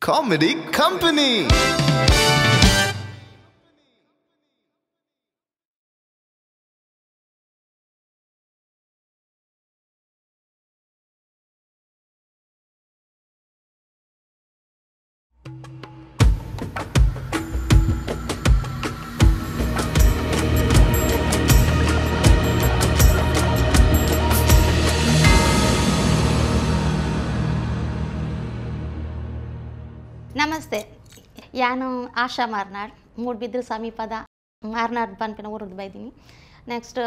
Comedy Company. ಯಾನು ಆಶಾ ಮಾರ್ನಾಡ್ ಮೂಡ್ಬಿದ್ರು ಸಮೀಪದ ಮಾರ್ನಾಡ್ ಪನ್ಪಿನ ಊರದ್ದು ಬೈದೀನಿ ನೆಕ್ಸ್ಟ್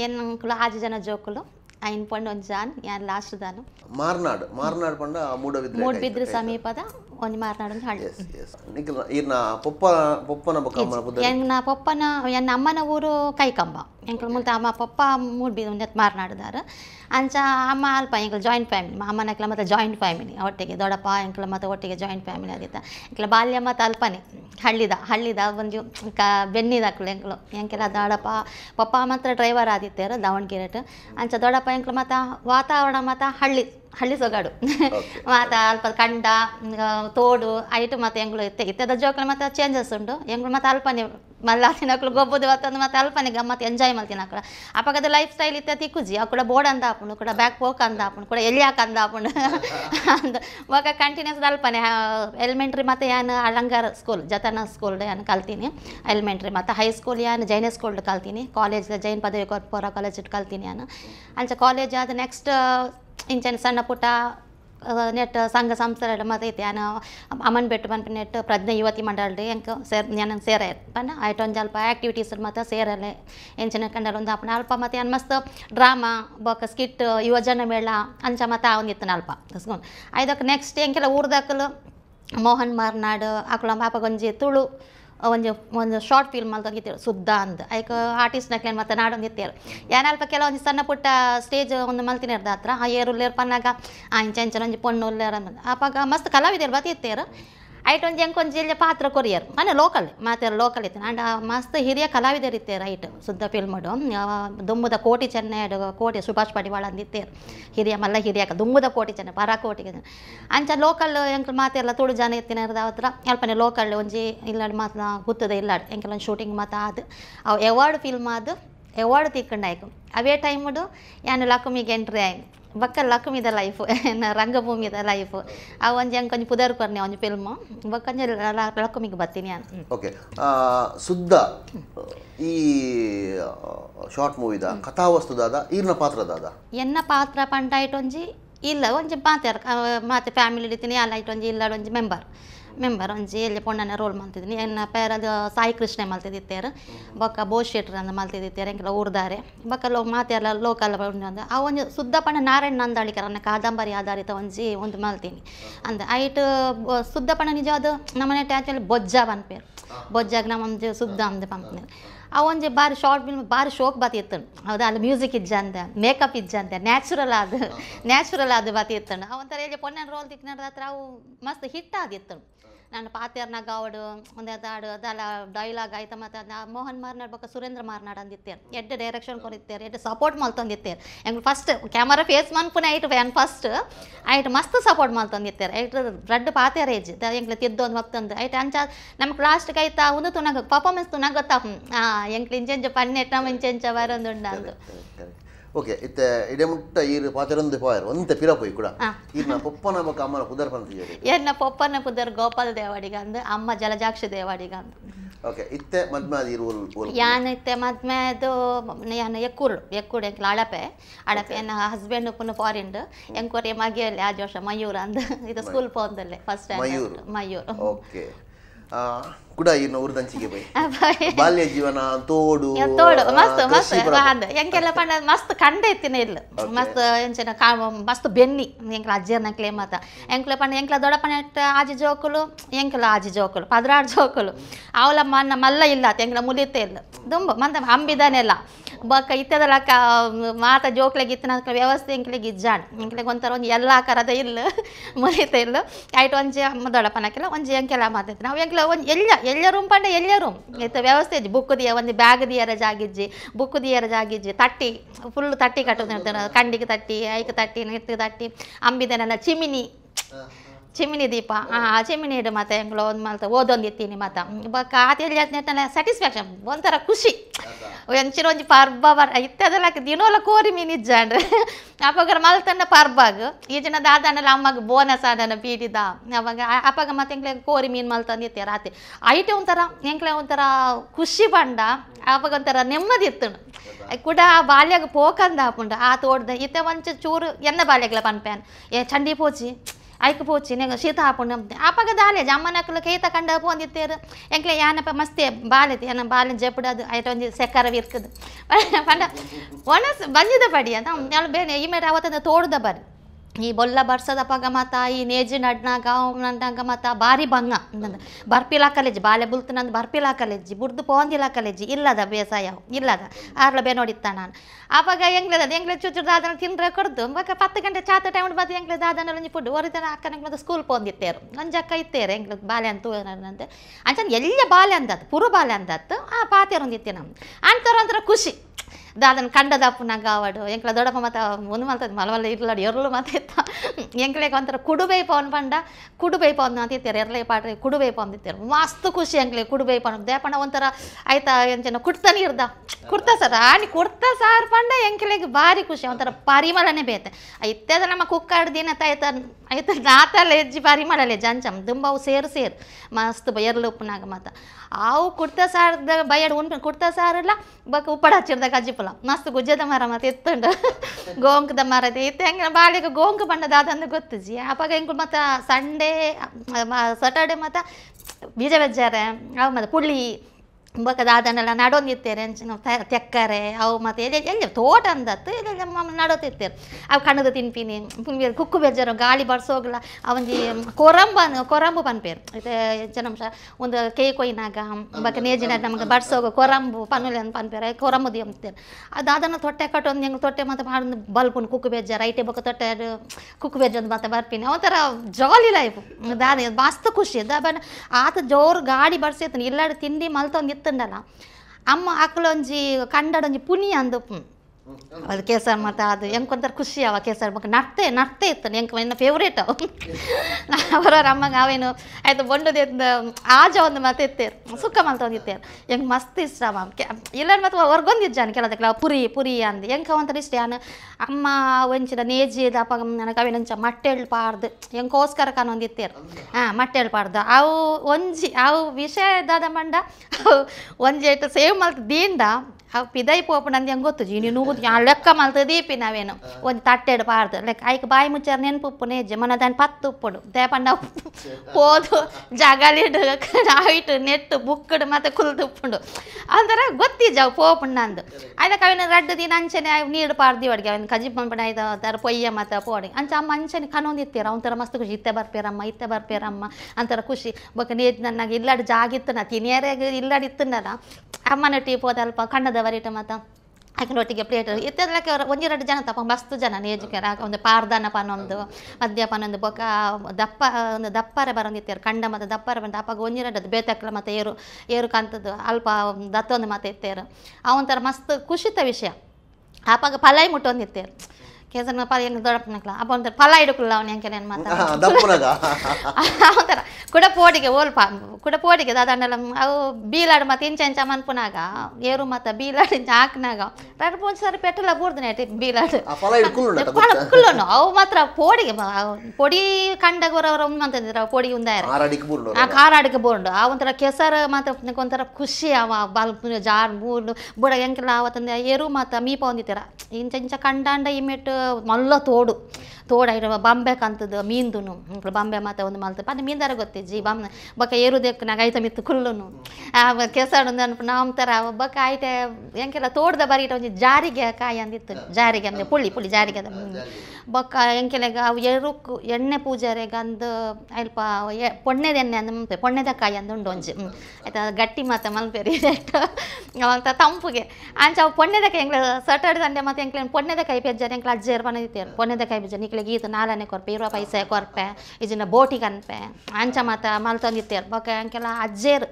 ಹೆಣ್ಮಕ್ಳು ಆಜು ಜನ ಜೋಕುಲು ಐನ್ ಪಂಡು ಒಂದು ಜಾನ್ ಯಾನ್ ಲಾಸ್ಟ್ ದಾನು ಮಾರ್ನಾಡ್ ಮಾರ್ನಾಡ್ ಪಂಡ ಮೂಡಬಿದ್ರು ಸಮೀಪದ ಒಂಜಿ ಮಾತನಾಡೊಂದು ಹಳ್ಳಿ ನಿಖಿಲ್ ಇರ್ನ ಪೊಪ್ಪ ಅಮ್ಮನ ನಾ ಪಪ್ಪನ ಅಮ್ಮನ ಊರು ಕೈಕಂಬ ಎಂಕಲ್ ಮುಂತ ಅಮ್ಮ ಪಪ್ಪ ಮೂಡ್ಬಿ ಉಂಜತ್ ಮಾತನಾಡಿದಾರ ಅಂಚ ಅಮ್ಮ ಅಲ್ಪ ಎಂಕಲ್ ಜಾಯಿಂಟ್ ಫ್ಯಾಮಿಲಿ ಅಮ್ಮನಕ್ಲ ಮತ್ತೆ ಜಾಯಿಂಟ್ ಫ್ಯಾಮಿಲಿ ಒಟ್ಟಿಗೆ ದೊಡ್ಡಪ್ಪ ಎಂಕಲ ಮತ್ತೆ ಒಟ್ಟಿಗೆ ಜಾಯಿಂಟ್ ಫ್ಯಾಮಿಲಿ ಆಗಿತ್ತ ಎಂಕಲ ಬಾಲ್ಯ ಮತ್ತು ಅಲ್ಪನೆ ಹಳ್ಳಿದ ಹಳ್ಳಿದ ಒಂದು ಕ ಬೆನ್ನಿದಾಕ್ಳು ಎಂಕಲು ಎಂಕೆಲ್ಲ ದೊಡ್ಡಪ್ಪ ಪಪ್ಪ ಮಾತ್ರ ಡ್ರೈವರ್ ಆದಿತ್ತೇರ ದಾವಣಗೆರೆಟ್ ಅಂಚ ದೊಡ್ಡಪ್ಪ ಎಂಕಲು ಮತ್ತೆ ವಾತಾವರಣ ಮತ್ತು ಹಳ್ಳಿ ಹಳ್ಳಿ ಸೊಗಾಡು ಮಾತ ಅಲ್ಪ ಕಂಡ ತೋಡು ಐಟು ಮತ್ತೆ ಎಂಗಳು ಇತ್ತದ ಜೋಕ್ಳು ಮತ್ತೆ ಚೇಂಜಸ್ ಉಂಡು ಎಂಗಳು ಮತ್ತೆ ಅಲ್ಪನೆ ಮಲ್ಲ ತಿನ್ನಕ್ಳು ಗೊಬ್ಬದು ಅತ್ತಂದು ಮತ್ತೆ ಅಲ್ಪನೆ ಗಮ್ಮತ್ ಎಂಜಾಯ್ ಮಾಡಿ ತಿನ್ನಕ್ಳು ಅಪಗದ ಲೈಫ್ ಸ್ಟೈಲ್ ಇತ್ತ ತಿಕ್ಕುಜಿ ಅವು ಕೂಡ ಬೋರ್ಡ್ ಅಂದ ಹಾಪುಂಡು ಕೂಡ ಬ್ಯಾಕ್ ಹೋಕ್ ಅಂದ ಹಾಪುಂಡು ಕೂಡ ಎಲ್ಯಾಕ ಅಂದ ಹಾಪುಂಡು ಅಂದು ಇವಾಗ ಕಂಟಿನ್ಯೂಸ್ ಅಲ್ಪನೆ ಎಲಿಮೆಂಟ್ರಿ ಮತ್ತು ಏನು ಅಳಂಗಾರ ಸ್ಕೂಲ್ ಜತನ ಸ್ಕೂಲ್ ಏನು ಕಲ್ತೀನಿ ಎಲಿಮೆಂಟ್ರಿ ಮತ್ತು ಹೈಸ್ಕೂಲ್ ಏನು ಜೈನ ಸ್ಕೂಲ್ ಕಲ್ತೀನಿ ಕಾಲೇಜ್ ಜೈನ್ ಪದವಿ ಕೋರ ಕಾಲೇಜ್ ಕಲ್ತೀನಿ ನಾನು ಅಂಚೆ ಕಾಲೇಜ್ ಆದ ನೆಕ್ಸ್ಟ್ ಇಂಚೆನೆ ಸಣ್ಣ ಪುಟ್ಟ ನೆಟ್ ಸಂಘ ಸಂಸ್ಥೆಗಳು ಮತ್ತು ಐತಿ ಅಮನ್ ಅಮ್ಮನ ಬಿಟ್ಟು ನೆಟ್ ಪ್ರಜ್ಞೆ ಯುವತಿ ಮಂಡಳಿ ಹೆಂಗೆ ಸೇರ್ ನಾನು ಸೇರೆ ಪನ್ನ ಆಯ್ಟೊಂದು ಸ್ವಲ್ಪ ಆ್ಯಕ್ಟಿವಿಟೀಸ್ ಮತ್ತು ಸೇರಲೆ ಎಂಚಿನ ಕಂಡಲ್ಲಿ ಒಂದು ಅಪ್ಪನ ಅಲ್ಪ ಮತ್ತೆ ಏನು ಮಸ್ತ್ ಡ್ರಾಮಾ ಬೊಕ್ಕ ಸ್ಕಿಟ್ ಯುವಜನ ಮೇಳ ಅಂಚ ಮತ್ತು ಅವನಿತ್ತು ಅಲ್ಪ ಅಸ್ಕೊಂಡು ಅದಕ್ಕೆ ನೆಕ್ಸ್ಟ್ ಹೆಂಗೆಲ್ಲ ಊರ್ದಾಕಲು ಮೋಹನ್ ಮಾರ್ನಾಡು ಆಕಳ ಪಾಪಗೊಂಜಿ ತುಳು ಒಂದು ಒಂದು ಶಾರ್ಟ್ ಫಿಲ್ಮ್ ಅಲ್ಲಿ ಗೆತ್ತಿರು ಸುದ್ದ ಅಂದ್ ಆಯ್ಕೆ ಆರ್ಟಿಸ್ಟ್ ನಕ್ಲೆ ಮತ್ತೆ ನಾಡೊಂದು ಗೆತ್ತಿರು ಏನಾಲ್ಪ ಕೆಲವೊಂದು ಸಣ್ಣ ಪುಟ್ಟ ಸ್ಟೇಜ್ ಒಂದು ಮಲ್ತಿನ ಇರ್ದ ಹತ್ರ ಆ ಏರುಲ್ಲೇರ್ ಪನ್ನಾಗ ಆ ಇಂಚ ಇಂಚನ ಒಂಜಿ ಪೊಣ್ಣು ಉಲ್ಲೇರ ಆಪಾಗ ಮಸ್ತ್ ಕಲಾವಿದರು ಬತ್ತಿತ್ತೇರು ಐಟ್ ಒಂಜಿ ಹೆಂಗೆ ಒಂದು ಜಿಲ್ಲೆ ಪಾತ್ರ ಕೊರಿಯರ್ ಮನೆ ಲೋಕಲ್ ಮಾತಾರ ಲೋಕಲ್ ಇತ್ತು ಆ್ಯಂಡ್ ಮಸ್ತ್ ಹಿರಿಯ ಕಲಾವಿದರಿತ್ತೆ ರೈಟ್ ಸುದ್ದ ಫಿಲ್ಮಡು ದುಮ್ಮದ ಕೋಟಿ ಚೆನ್ನಡು ಕೋಟಿ ಸುಭಾಷ್ ಪಡಿವಾಳ ಹಿರಿಯ ಮಲ್ಲ ಹಿರಿಯಕ ದುಮ್ಮದ ಕೋಟಿ ಚೆನ್ನ ಪರ ಕೋಟಿಗೆ ಅಂಚ ಲೋಕಲ್ ಹೆಂಗೆ ಮಾತೆಲ್ಲ ತುಳು ಜನ ಎತ್ತಿನ ಹತ್ರ ಅಲ್ಪನೆ ಲೋಕಲ್ ಒಂಜಿ ಇಲ್ಲಾಡ್ ಮಾತು ಗೊತ್ತದ ಇಲ್ಲಾಡ್ ಹೆಂಗೆಲ್ಲ ಶೂಟಿಂಗ್ ಮಾತಾ ಅದು ಅವು ಎವಾರ್ಡ್ ಫಿಲ್ಮ್ ಅದು ಎವಾರ್ಡ್ ತಿಕ್ಕಂಡಾಯ್ಕು ಅವೇ ಟೈಮಡು ಏನು ಲಕ್ಮಿಗೆ ಎಂಟ್ರಿ ಆಯ್ತು ಬೊಕ್ಕ ಲಕ್ ಲೈಫ್ ಏನು ರಂಗಭೂಮಿದ ಲೈಫ್ ಆ ಒಂಜಿ ಅಂಕ ಒಂಜಿ ಪುದರ್ ಕೊರ್ನೆ ಒಂಜಿ ಫಿಲ್ಮ್ ಬಕ್ಕಂಜ ಲಕ್ ಮಿಗ್ ಬತ್ತೀನಿ ನಾನು ಓಕೆ ಸುದ್ದ ಈ ಶಾರ್ಟ್ ಮೂವಿದ ಕಥಾವಸ್ತುದಾದ ಈರ್ನ ಪಾತ್ರದಾದ ಎನ್ನ ಪಾತ್ರ ಪಂಡ ಇಟ್ಟೊಂಜಿ ಇಲ್ಲ ಒಂಜಿ ಮಾತೆ ಮಾತೆ ಫ್ಯಾಮಿಲಿ ಇಡ್ತೀನಿ ಅಲ್ಲ ಇಟ್ಟೊಂಜಿ ಇಲ್ಲ ಒಂಜಿ ಮೆಂಬರ್ ಮೆಂಬರ್ ಒಂಜಿ ಎಲ್ಲಿ ಪೊಂಡನೆ ರೋಲ್ ಮಲ್ತಿದ್ದೀನಿ ಎನ್ನ ಪೇರದು ಸಾಯಿ ಕೃಷ್ಣ ಮಲ್ತಿದ್ದಿತ್ತೇರು ಬೊಕ್ಕ ಬೋಸ್ ಶೆಟ್ರ್ ಅಂದ ಮಲ್ತಿದಿತ್ತೇರು ಎಂಕೆಲ್ಲ ಊರ್ದಾರೆ ಬೊಕ್ಕ ಲೋ ಮಾತೆಲ್ಲ ಲೋಕಲ್ ಉಂಡು ಆ ಒಂದು ಸುದ್ದಪಣ್ಣ ನಾರಾಯಣ ನಂದಾಳಿಕರನ ಅನ್ನ ಕಾದಂಬರಿ ಆಧಾರಿತ ಒಂಜಿ ಒಂದು ಮಲ್ತೀನಿ ಅಂದ ಐಟ್ ಸುದ್ದಪಣ್ಣ ನಿಜ ಅದು ನಮ್ಮನೆ ಟ್ಯಾಚಲ್ಲಿ ಬೊಜ್ಜ ಬಂದ್ಪೇರು ಬೊಜ್ಜಾಗ ನಮ್ಮ ಒಂದು ಸುದ್ದ ಅಂದ ಪಂಪ್ನಿ ಆ ಒಂಜಿ ಬಾರಿ ಶಾರ್ಟ್ ಫಿಲ್ಮ್ ಬಾರಿ ಶೋಕ್ ಇತ್ತು ಹೌದಾ ಅಲ್ಲಿ ಮ್ಯೂಸಿಕ್ ಇಜ್ಜ ಅಂತ ಮೇಕಪ್ ಇಜ್ಜ ಅಂತ ನ್ಯಾಚುರಲ್ ಆದ ನ್ಯಾಚುರಲ್ ಆದ ಇತ್ತು ಅವಂಥರ ಹೇಳಿ ಪೊನ್ನ ರೋಲ್ ತಿಕ್ಕ ಹತ್ರ ಅವು ಮಸ್ತ್ ಹಿಟ್ ಆದಿತ್ತು ನಾನು ಪಾತ್ಯಾರ್ನಾಗ ಅವಡು ಒಂದು ಅದಾಡು ಅದಲ್ಲ ಡೈಲಾಗ್ ಆಯ್ತು ಮತ್ತು ಮೋಹನ್ ಮಾರ್ನಾಡ್ ಬಕ್ಕ ಸುರೇಂದ್ರ ಮಾರ್ನಾಡ್ ಅಂದಿತ್ತೇರು ಎಡ್ ಡೈರೆಕ್ಷನ್ ಕೊರಿತ್ತೇರು ಎಡ್ ಸಪೋರ್ಟ್ ತಂದಿತ್ತೇರ್ ಹೆಂಗ್ ಫಸ್ಟ್ ಕ್ಯಾಮರಾ ಫೇಸ್ ಮನ್ ಮನ್ಪುನೆ ಐಟ್ ಫ್ಯಾನ್ ಫಸ್ಟ್ ಆಯ್ತು ಮಸ್ತ್ ಸಪೋರ್ಟ್ ತಂದಿತ್ತೇರ್ ಎಡ್ಡ ಬ್ರೆಡ್ ಪಾತ್ಯಾರ ಏಜ್ ಒಂದ್ ತಿದ್ದೊಂದು ಮತ್ತೊಂದು ಆಯ್ತು ಅಂಚ ನಮ್ಗೆ ಲಾಸ್ಟ್ ಕೈತ ಒಂದು ತುನಗ ಪರ್ಫಾರ್ಮೆನ್ಸ್ ತುನಗ ಗೊತ್ತಾ ಹಾಂ ಹೆಂಗ್ಲೆ ಇಂಚೆಂಚ ಪನ್ನೆಟ್ಟ ಇಂಚೆಂಚ ಬರೋದು ಉಂಡು ಅಂದು ಓಕೆ ಇತ್ತೆ ಇಡೆಮುಟ್ಟ ಈ ಪಾತ್ರಂದು ಪಾಯರ್ ಒಂದು ಪಿರ ಪೋಯ್ ಕೂಡ ಈಗ ನಾ ಪೊಪ್ಪನ ಬಕ್ಕ ಅಮ್ಮನ ಪುದರ್ ಪಂತ ಏನ ಪೊಪ್ಪನ ಪುದರ್ ಗೋಪಾಲ ದೇವಾಡಿಗ ಅಂದ ಅಮ್ಮ ಜಲಜಾಕ್ಷ ದೇವಾಡಿಗ ಅಂದ ಓಕೆ ಇತ್ತೆ ಮದ್ಮೆ ಅದು ಇರುವ ಯಾನ ಇತ್ತೆ ಮದ್ಮೆ ಅದು ಯಾನ ಎಕ್ಕುರು ಎಕ್ಕುರು ಎಂಕಲ ಅಳಪೆ ಅಳಪೆ ಹಸ್ಬೆಂಡ್ ಪುನ ಫಾರಿಂಡ್ ಎಂಕೋರಿ ಮಗಿಯಲ್ಲಿ ಆ ಜೋಶ ಮಯೂರ್ ಅಂದ ಇದು ಸ್ಕೂಲ್ ಪೋನ್ದಲ್ಲೇ ಫಸ್ಟ್ ಟೈಮ್ ಮಯೂರ್ ಓಕೆ ಕೂಡ ಇನ್ನು ಉರ್ದಂಚಿಗೆ ಬೈ ಬಾಲ್ಯ ಜೀವನ ತೋಡು ತೋಡು ಮಸ್ತ್ ಮಸ್ತ್ ಎಂಕೆಲ್ಲ ಪಂಡ ಮಸ್ತ್ ಕಂಡೆ ಎತ್ತಿನ ಇಲ್ಲ ಮಸ್ತ್ ಎಂಚಿನ ಮಸ್ತ್ ಬೆನ್ನಿ ಎಂಕಲ ಅಜ್ಜಿಯನ್ನ ಕ್ಲೇ ಮಾತ ಎಂಕಲ ಪಂಡ ಎಂಕಲ ದೊಡ್ಡ ಪಂಡ ಆಜಿ ಜೋಕುಲು ಎಂಕಲ ಆಜಿ ಜೋಕುಲು ಪದ್ರಾಡ್ ಜೋಕುಲು ಅವಲ ಮನ್ನ ಮಲ್ಲ ಇಲ್ಲ ಎಂಕಲ ಮುಲಿತೆ ಇಲ್ಲ ದುಂಬು ಮಂದ ಅಂಬಿದಾನೆಲ್ಲ ಬಕ್ಕ ಇತ್ತದಲ್ಲ ಕ ಮಾತ ಜೋಕ್ಲಾಗಿತ್ತು ನನ್ನ ವ್ಯವಸ್ಥೆ ಇಂಕ್ಲಿಗೆ ಇಜ್ಜಾಣ ಇಂಕ್ಲಿಗೆ ಒಂಥರ ಒಂದು ಎಲ್ಲ ಆಕಾರದ ಇಲ್ಲ ಮಲಿತ ಇಲ್ಲ ಆಯ್ತು ಒಂಜಿ ದೊಡ್ಡಪ್ಪ ನಾಕೆಲ್ಲ ಒಂಜಿ ಅಂಕೆಲ್ಲ ಮಾತೈತೆ ನಾವು ಎಂಕ್ಲ ಒಂದು ಎಲ್ಲ ಎಲ್ಲ ರೂಮ್ ಪಂಡ ಎಲ್ಲ ರೂಮ್ ಇತ್ತು ವ್ಯವಸ್ಥೆ ಇಜ್ಜಿ ಬುಕ್ ದಿಯ ಒಂದು ಬ್ಯಾಗ್ ದಿಯರ ಜಾಗಿಜ್ಜಿ ಬುಕ್ ದಿಯರ ಜಾಗಿಜ್ಜಿ ತಟ್ಟಿ ಫುಲ್ ತಟ್ಟಿ ಕಟ್ಟೋದು ಕಂಡಿಗೆ ತಟ್ಟಿ ಐಕ್ ತಟ್ಟಿ ನೆತ್ತಿಗೆ ತಟ್ಟಿ ಅಂಬಿದನೆಲ್ಲ ಚಿಮಿನಿ ಚಿಮಿನಿ ದೀಪ ಆ ಚಿಮಿನಿ ಇಡು ಮತ್ತೆ ಹೆಂಗ್ಳು ಒಂದು ಮಲ್ತ ಓದೊಂದು ಇತ್ತೀನಿ ಮತ್ತು ಖಾತೆಯಲ್ಲಿ ಅದನ್ನ ಸ್ಯಾಟಿಸ್ಫ್ಯಾಕ್ಷನ್ ಒಂಥರ ಖುಷಿ ಎಂಚಿನ ಒಂಜಿ ಪರ್ಬ ಬರ್ ಇತ್ತದೆಲ್ಲ ದಿನೋಲ್ಲ ಕೋರಿ ಮೀನು ಇಜ್ಜಾಂಡ್ರೆ ಅಪಾಗ ಮಲ್ತನ ಪರ್ಬಾಗ ಜನ ದಾದಾನಲ್ಲ ಅಮ್ಮಗೆ ಬೋನಸ್ ಆದನ ಬೀಟಿದ ಅವಾಗ ಅಪಾಗ ಮತ್ತೆ ಹೆಂಗ್ಲೆ ಕೋರಿ ಮೀನು ಮಲ್ತಂದಿತ್ತೆ ರಾತ್ರಿ ಐಟೆ ಒಂಥರ ಹೆಂಗ್ಲೆ ಒಂಥರ ಖುಷಿ ಬಂಡ ಅವಾಗ ಒಂಥರ ನೆಮ್ಮದಿ ಇತ್ತುಂಡು ಕೂಡ ಬಾಲ್ಯಾಗ ಪೋಕಂದ ಹಾಪುಂಡು ಆ ತೋಡ್ದ ಇತ್ತ ಒಂಚ ಚೂರು ಎನ್ನ ಬಾಲ್ಯಗಳ ಪನ್ಪ್ಯಾನ್ ಏ ಚಂಡಿ ಪೋಚಿ ಆಯ್ಕೆ ನಂಗೆ ಶೀತ ಹಾಕೊಂಡು ನಂಬ್ತೆ ಆಪಾಗ ದಾಲೆ ಜಮ್ಮನಕ್ಕಲು ಕೇತ ಕಂಡ ಪೋಂದಿತ್ತೇರು ಎಂಕ್ಲೆ ಯಾನಪ್ಪ ಮಸ್ತೆ ಬಾಲೆ ಏನ ಬಾಲೆ ಜಪಡದು ಆಯ್ತು ಒಂದು ಸೆಕ್ಕರವು ಇರ್ತದೆ ಪಂಡ ಒಣಸ್ ಬಂದಿದ್ದ ಪಡಿ ಅಂತ ಬೇರೆ ಈ ಮೇಲೆ ಅವತ್ತಂದು ತೋಡ್ದ ಬರ್ರಿ ಈ ಬೊಲ್ಲ ಬರ್ಸದ ಪಗಮತ ಈ ನೇಜಿ ನಡ್ನಾಗ ನಡ್ನಾಗಮತ ಬಾರಿ ಬಂಗ ಬರ್ಪಿಲ ಕಾಲೇಜ್ ಬಾಲೆ ಬುಲ್ತು ನಂದು ಬರ್ಪಿಲ ಕಲೇಜಿ ಬುಡ್ದು ಪೋಂದಿಲ ಕಲೇಜಿ ಇಲ್ಲದ ಬೇಸಾಯ ಇಲ್ಲದ ಆರ್ಲ ಬೇ ನೋಡಿತ್ತ ನಾನು ಆವಾಗ ಎಂಗ್ಲೇದ ಹೆಂಗ್ಲೇ ಚುಚ್ಚು ದಾದನ ತಿಂದ್ರೆ ಕೊಡ್ದು ಮಗ ಪತ್ತು ಗಂಟೆ ಚಾತ ಟೈಮ್ ಬಂದು ಎಂಗ್ಲೆ ದಾದನ ಒಂಜಿ ಫುಡ್ ಒರಿದನ ಅಕ್ಕನ ಸ್ಕೂಲ್ ಪೋಂದಿತ್ತೇರು ನಂಜಿ ಅಕ್ಕ ಇತ್ತೇರು ಎಂಗ್ಲೇ ಬಾಲೆ ಅಂತೂ ಅಂತೆ ಅಂಚನ್ ಎಲ್ಲ ಬಾಲೆ ಅಂದತ್ತು ಪುರು ಬಾಲೆ ಅಂದತ್ತು ಆ ಪಾತೇರೊಂದಿತ್ತೆ ನಮ್ಮ ಅಂಥವ್ರು ಅಂದ್ರೆ ಖುಷಿ ಕಂಡದ ಕಂಡದಾಪು ನಗಾವಡು ಎಂಕ್ಲ ದೊಡಪ ಮಾತ ಒಂದು ಮಲ್ತದ ಮಲವಲ್ಲ ಇರ್ಲಾಡು ಎರಲು ಇತ್ತ ಎಂಕ್ಲೆಗೆ ಒಂಥರ ಕುಡುಬೈ ಪವನ್ ಪಂಡ ಕುಡುಬೈ ಪವನ್ ಮಾತಿರ್ತಾರೆ ಎರಲೇ ಪಾಟ್ರಿ ಕುಡುಬೈ ಪವನ್ ಮಸ್ತ್ ಖುಷಿ ಎಂಕ್ಲೆ ಕುಡುಬೈ ಪವನ್ ದೇಪಣ್ಣ ಒಂಥರ ಆಯ್ತಾ ಎಂಚನ ಕುಡ್ತಾನೆ ಇರ್ದ ಕುಡ್ತ ಸರ್ ಆನಿ ಕುಡ್ತಾ ಸಾರ್ ಪಂಡ ಎಂಕ್ಲೆಗೆ ಭಾರಿ ಖುಷಿ ಒಂಥರ ಪರಿಮಳನೇ ಬೇತೆ ಇತ್ತೆದ ನಮ್ಮ ಕುಕ್ಕಾಡ್ ದಿನ ತಾಯ್ತ ಆಯ್ತು ನಾತಲ್ಲ ಹೆಜ್ಜಿ ಪರಿಮಳ ಲೆಜ್ಜಿ ಅಂಚಮ್ ಸೇರು ಸೇರು ಮಸ್ತ್ ಎರಲು ಉಪ್ಪನಾಗ ಮಾತ ಅವು ಕುಡ್ತ ಸಾರ್ದಾಗ ಬಯ್ಯಾಡ್ ಉಂಡು ಕುರ್ತ ಸಾರಲ್ಲ ಬಕ್ ಉಪ್ಪಡ ಗಜ್ಜಿ ಪುಲ ಮಸ್ತ್ ಗುಜ್ಜದ ಮರ ಮತ್ತೆ ಎತ್ತುಂಡು ಗೋಂಕದ ಮರ ಐತೆ ಇತ್ತೆ ಹೆಂಗೆ ಬಾಳಿಗೆ ಗೋಂಕ ಬಣ್ಣದ ಅದಂದು ಗೊತ್ತಿಜಿ ಅವಾಗ ಹೆಂಗ್ ಮತ್ತು ಸಂಡೇ ಸ್ಯಾಟರ್ಡೆ ಮತ್ತು ಬೀಜ ಬೆಜ್ಜಾರೆ ಅವು ಮತ್ತು ಪುಳಿ ಬಕದ ಅದನ್ನೆಲ್ಲ ನಡೋಂದಿತ್ತೇರೆ ತೆಕ್ಕರೆ ಅವು ಮತ್ತು ಎಲ್ಲಿ ಎಲ್ಲಿ ತೋಟ ಅಂದತ್ತು ಎಲ್ಲೆಲ್ಲ ನಡೋತಿತ್ತೇರು ಅವು ಕಣ್ಣದು ತಿನ್ಪಿನಿ ಪುನ್ಬಿ ಕುಕ್ಕು ಬೆಜ್ಜರು ಗಾಳಿ ಬರ್ಸೋಗ್ಲ ಅವಂಜಿ ಕೊರಂಬ ಕೊರಂಬು ಪನ್ಪೇರು ಇದು ಜನಂಶ ಒಂದು ಕೇ ಕೊಯ್ನಾಗ ಬಕ ನೇಜಿನ ನಮಗೆ ಬಡ್ಸೋಗು ಕೊರಂಬು ಪನ್ನುಲೆ ಅಂತ ಪನ್ಪೇರು ಕೊರಂಬು ದಿಯಂತೇರು ಅದು ಅದನ್ನು ತೊಟ್ಟೆ ಕಟ್ಟೊಂದು ಹೆಂಗೆ ತೊಟ್ಟೆ ಮತ್ತೆ ಹಾಡು ಬಲ್ಪುನ್ ಕುಕ್ಕು ಬೆಜ್ಜ ರೈಟೆ ಬಕ್ಕ ತೊಟ್ಟೆ ಕುಕ್ಕು ಬೆಜ್ಜೊಂದು ಮತ್ತೆ ಬರ್ಪಿನಿ ಅವಂಥರ ಜಾಲಿ ಲೈಫ್ ದಾರಿ ಮಸ್ತ್ ಖುಷಿ ದ ಬಟ್ ಆತ ಜೋರು ಗಾಡಿ ಬಡ್ಸಿತ್ತು ಇಲ್ಲಾಡಿ ತಿಂಡಿ ಮಲ್ತೊಂದಿತ್ತು గుర్తుండాల అమ్మ అక్కలోంచి కండడొంచి పుని అందుపు ಅದು ಕೇಸರ್ ಮತ್ತು ಅದು ಹೆಂಗೆ ಒಂಥರ ಖುಷಿ ಅವ ಕೇಸರ್ ಮಗ ನಡ್ತೆ ನಡ್ತೆ ಇತ್ತು ಹೆಂಗೆ ಇನ್ನು ಫೇವ್ರೇಟ್ ಅವು ಅವರವ್ರ ಅಮ್ಮಗ ಅವೇನು ಆಯಿತು ಬಂಡದ ಆಜ ಒಂದು ಮತ್ತೆ ಇತ್ತೇರು ಸುಖ ಮಲ್ತ ಒಂದು ಹೆಂಗೆ ಮಸ್ತ್ ಇಷ್ಟ ಅವ ಇಲ್ಲ ಮತ್ತೆ ಹೊರ್ಗೊಂದಿದ್ದು ಜಾನ ಕೇಳೋದಕ್ಕೆ ಪುರಿ ಪುರಿ ಅಂದು ಹೆಂಗೆ ಒಂಥರ ಇಷ್ಟ ಯಾನು ಅಮ್ಮ ಒಂಚಿನ ನೇಜಿದ ಅಪ್ಪ ನನಗೆ ಅವೇನಂಚ ಮಟ್ಟೆ ಹೇಳ್ಬಾರ್ದು ಹೆಂಗೋಸ್ಕರ ಕಾನೊಂದು ಇತ್ತೇರು ಹಾಂ ಮಟ್ಟೆ ಹೇಳ್ಬಾರ್ದು ಅವು ಒಂಜಿ ಅವು ಇದ್ದಾದ ಮಂಡ ಒಂಜಿ ಆಯ್ತು ಸೇವ್ ಮಲ್ತ ದೀಂದ ಅವು ಪಿದೈಪು ಓಪನ್ ಅಂದು ಹೆಂಗೆ ಗೊತ್ತಜಿ ನೀನು ನಾ ಲೆಕ್ಕ ಮಲ್ತ ದೀಪಿ ನಾವೇನು ಒಂದು ತಟ್ಟೆಡು ಪಾರ್ದು ಲೈಕ್ ಆಯ್ಕೆ ಬಾಯಿ ಮುಚ್ಚಾರ ನೆನಪುಪ್ಪುನೆ ಜಮನ ದಾನ್ ಪತ್ತು ಉಪ್ಪುಡು ದೇಪಂಡ ಓದು ಜಗಲಿಡು ನಾವಿಟ್ಟು ನೆಟ್ಟು ಬುಕ್ಕಡು ಮತ್ತೆ ಕುಲ್ದು ಉಪ್ಪುಂಡು ಅಂತರ ಗೊತ್ತಿಜ ಪೋಪುಂಡು ನಂದು ಆಯ್ತು ಕವಿನ ರಡ್ಡು ದಿನ ಅಂಚನೆ ನೀಡು ಪಾರ್ದಿ ಒಡ್ಗೆ ಅವನು ಕಜಿ ಬಂಪಣ ಆಯ್ತು ಪೊಯ್ಯ ಮತ್ತೆ ಪೋಡಿ ಅಂಚ ಅಮ್ಮ ಅಂಚನೆ ಕನೊಂದು ಇತ್ತೀರ ಅವ್ನ ಥರ ಮಸ್ತ್ ಖುಷಿ ಇತ್ತೆ ಬರ್ಪೇರಮ್ಮ ಇತ್ತೆ ಬರ್ಪೇರಮ್ಮ ಅಂತರ ಖುಷಿ ಬಕ ನೇಜ್ ನನಗೆ ಇಲ್ಲಾಡು ಜಾಗಿತ್ತು ನಾ ತಿನಿಯರೇ ಇಲ್ಲಾಡಿತ್ತು ಇತ್ತನಲ್ಲ ಅಮ್ಮನ ಟೀಪ್ ಹೋದಲ್ಪ ಕಣ್ಣದ ಅವರಿಟ ಮತ್ತ ಹಾಕಿನ ಒಟ್ಟಿಗೆ ಪ್ಲೇಟ್ ಇತ್ತೆಲ್ಲಕ್ಕೆ ಒಂದೆರಡು ಜನ ತಪ್ಪ ಮಸ್ತ್ ಜನ ನೇಜುಕ್ಯಾರ ಒಂದು ಪಾರ್ದಾನಪಾನ ಒಂದು ಮದ್ಯಪಾನ ಒಂದು ಬೊಕ ದಪ್ಪ ಒಂದು ದಪ್ಪರೆ ಬರೋಂದು ಕಂಡ ಮತ್ತು ದಪ್ಪರೆ ಬಂದು ಅಪ್ಪಾಗ ಒಂದೆರಡದ್ದು ಬೇತಕ್ಕಲ್ಲ ಮತ್ತು ಏರು ಏರು ಕಾಂತದ್ದು ಅಲ್ಪ ದತ್ತೊಂದು ಮತ್ತೆ ಇತ್ತೇರು ಅವಂಥರ ಮಸ್ತ್ ಖುಷಿತ ವಿಷಯ ಆಪಾಗ ಮುಟ್ಟೊಂದು ಮುಟ್ಟೊಂದಿತ್ತೇರು ಕೇಸರಿನ ಪಾಲ ಏನು ದೊಡ್ಡಪ್ಪನಕ್ಲ ಅಪ್ಪ ಒಂಥರ ಫಲ ಹಿಡ್ಕಲ್ಲ ಅವನು ಹೆಂಗೆ ನಾನು ಮಾತಾಡ ಕುಡ ಪೋಡಿಗೆ ಓಲ್ಪ ಕುಡ ಪೋಡಿಗೆ ದಾದಾಂಡಲ ಅವು ಬೀಲಾಡು ಮತ್ತೆ ಇಂಚ ಇಂಚ ಮನ್ಪುನಾಗ ಏರು ಮತ್ತೆ ಬೀಲಾಡು ಇಂಚ ಹಾಕ್ನಾಗ ಎರಡು ಮೂರು ಸಾರಿ ಪೆಟ್ಟಲ್ಲ ಬೂರ್ದನೆ ಬೀಲಾಡು ಕುಲ್ಲೋನು ಅವು ಮಾತ್ರ ಪೋಡಿಗೆ ಪೊಡಿ ಕಂಡಗೋರವ್ರ ಅಂತಂದಿದ್ರು ಅವು ಪೊಡಿ ಉಂದಾರ ಆ ಕಾರಾಡಿಗೆ ಬೋರ್ಡು ಆ ಒಂಥರ ಕೆಸರು ಮಾತ್ರ ಒಂಥರ ಖುಷಿ ಅವ ಬಾಲ್ ಜಾರ್ ಮೂರು ಬುಡ ಹೆಂಗೆಲ್ಲ ಅವತ್ತಂದೆ ಏರು ಮಾತ ಮೀಪ ಹೊಂದಿತ್ತೀರ ಇಂಚ ಇಂಚ ಕಂಡಾಂಡ ಇಮೆಟ್ಟು మళ్ళీ తోడు ತೋಡ ಇರುವ ಬಾಂಬೆ ಮೀಂದುನು ಮೀನ್ದುನು ಬಾಂಬೆ ಮಾತ ಒಂದು ಮಾಲ್ತ ಅದು ಮೀನ್ದಾರ ಗೊತ್ತಿಜ್ಜಿ ಬಾಂಬ ಬಕ ಏರುದಕ್ಕೆ ಐತ ಮಿತ್ತು ಕುಲ್ಲುನು ಆ ಕೆಸಡು ನಾವು ಥರ ಬಕ ಆಯ್ತೆ ಹೆಂಗೆಲ್ಲ ತೋಡದ ಬರೀಟ ಒಂದು ಜಾರಿಗೆ ಕಾಯಿ ಅಂದಿತ್ತು ಜಾರಿಗೆ ಅಂದರೆ ಪುಳಿ ಪುಳಿ ಜಾರಿಗೆ ಅದ ಬಕ್ಕ ಹೆಂಕೆಲೆಗ ಅವು ಎರುಕ್ ಎಣ್ಣೆ ಪೂಜಾರೆಗ ಅಂದು ಅಲ್ಪ ಪೊಣ್ಣೆದ ಎಣ್ಣೆ ಅಂದ್ರೆ ಪೊಣ್ಣೆದ ಕಾಯಿ ಉಂಡು ಒಂಜಿ ಆಯ್ತಾ ಗಟ್ಟಿ ಮಾತ ಮಲ್ಪೇರಿ ಅಂತ ತಂಪುಗೆ ಅಂಚ ಅವು ಪೊಣ್ಣೆದ ಕೈ ಹೆಂಗ್ಲ ಸಟರ್ಡ್ ಸಂಡೆ ಮತ್ತೆ ಹೆಂಗ್ಲ ಪೊಣ್ಣೆದ ಕಾಯಿ ಬೇಜಾರು ಅಜ್ಜಿ ಅಜ್ಜೇರ್ ಬಂದಿತ್ತೇರು ಪೊಣ್ಣೆದ ಕಾಯಿ ನೀ ಇಕ್ಲೆಗ್ ಇದು ನಾಲನೆ ಕೊರ್ಪೆ ಇರೋ ಪೈಸೆ ಕೊರಪೆ ಈಜಿನ ಬೋಟಿಗೆ ಅನ್ಪೆ ಅಂಚ ಮಾತ ಮಲ್ ತಂದಿತ್ತೇರ್ ಬೊಕ ಅಜ್ಜೇರು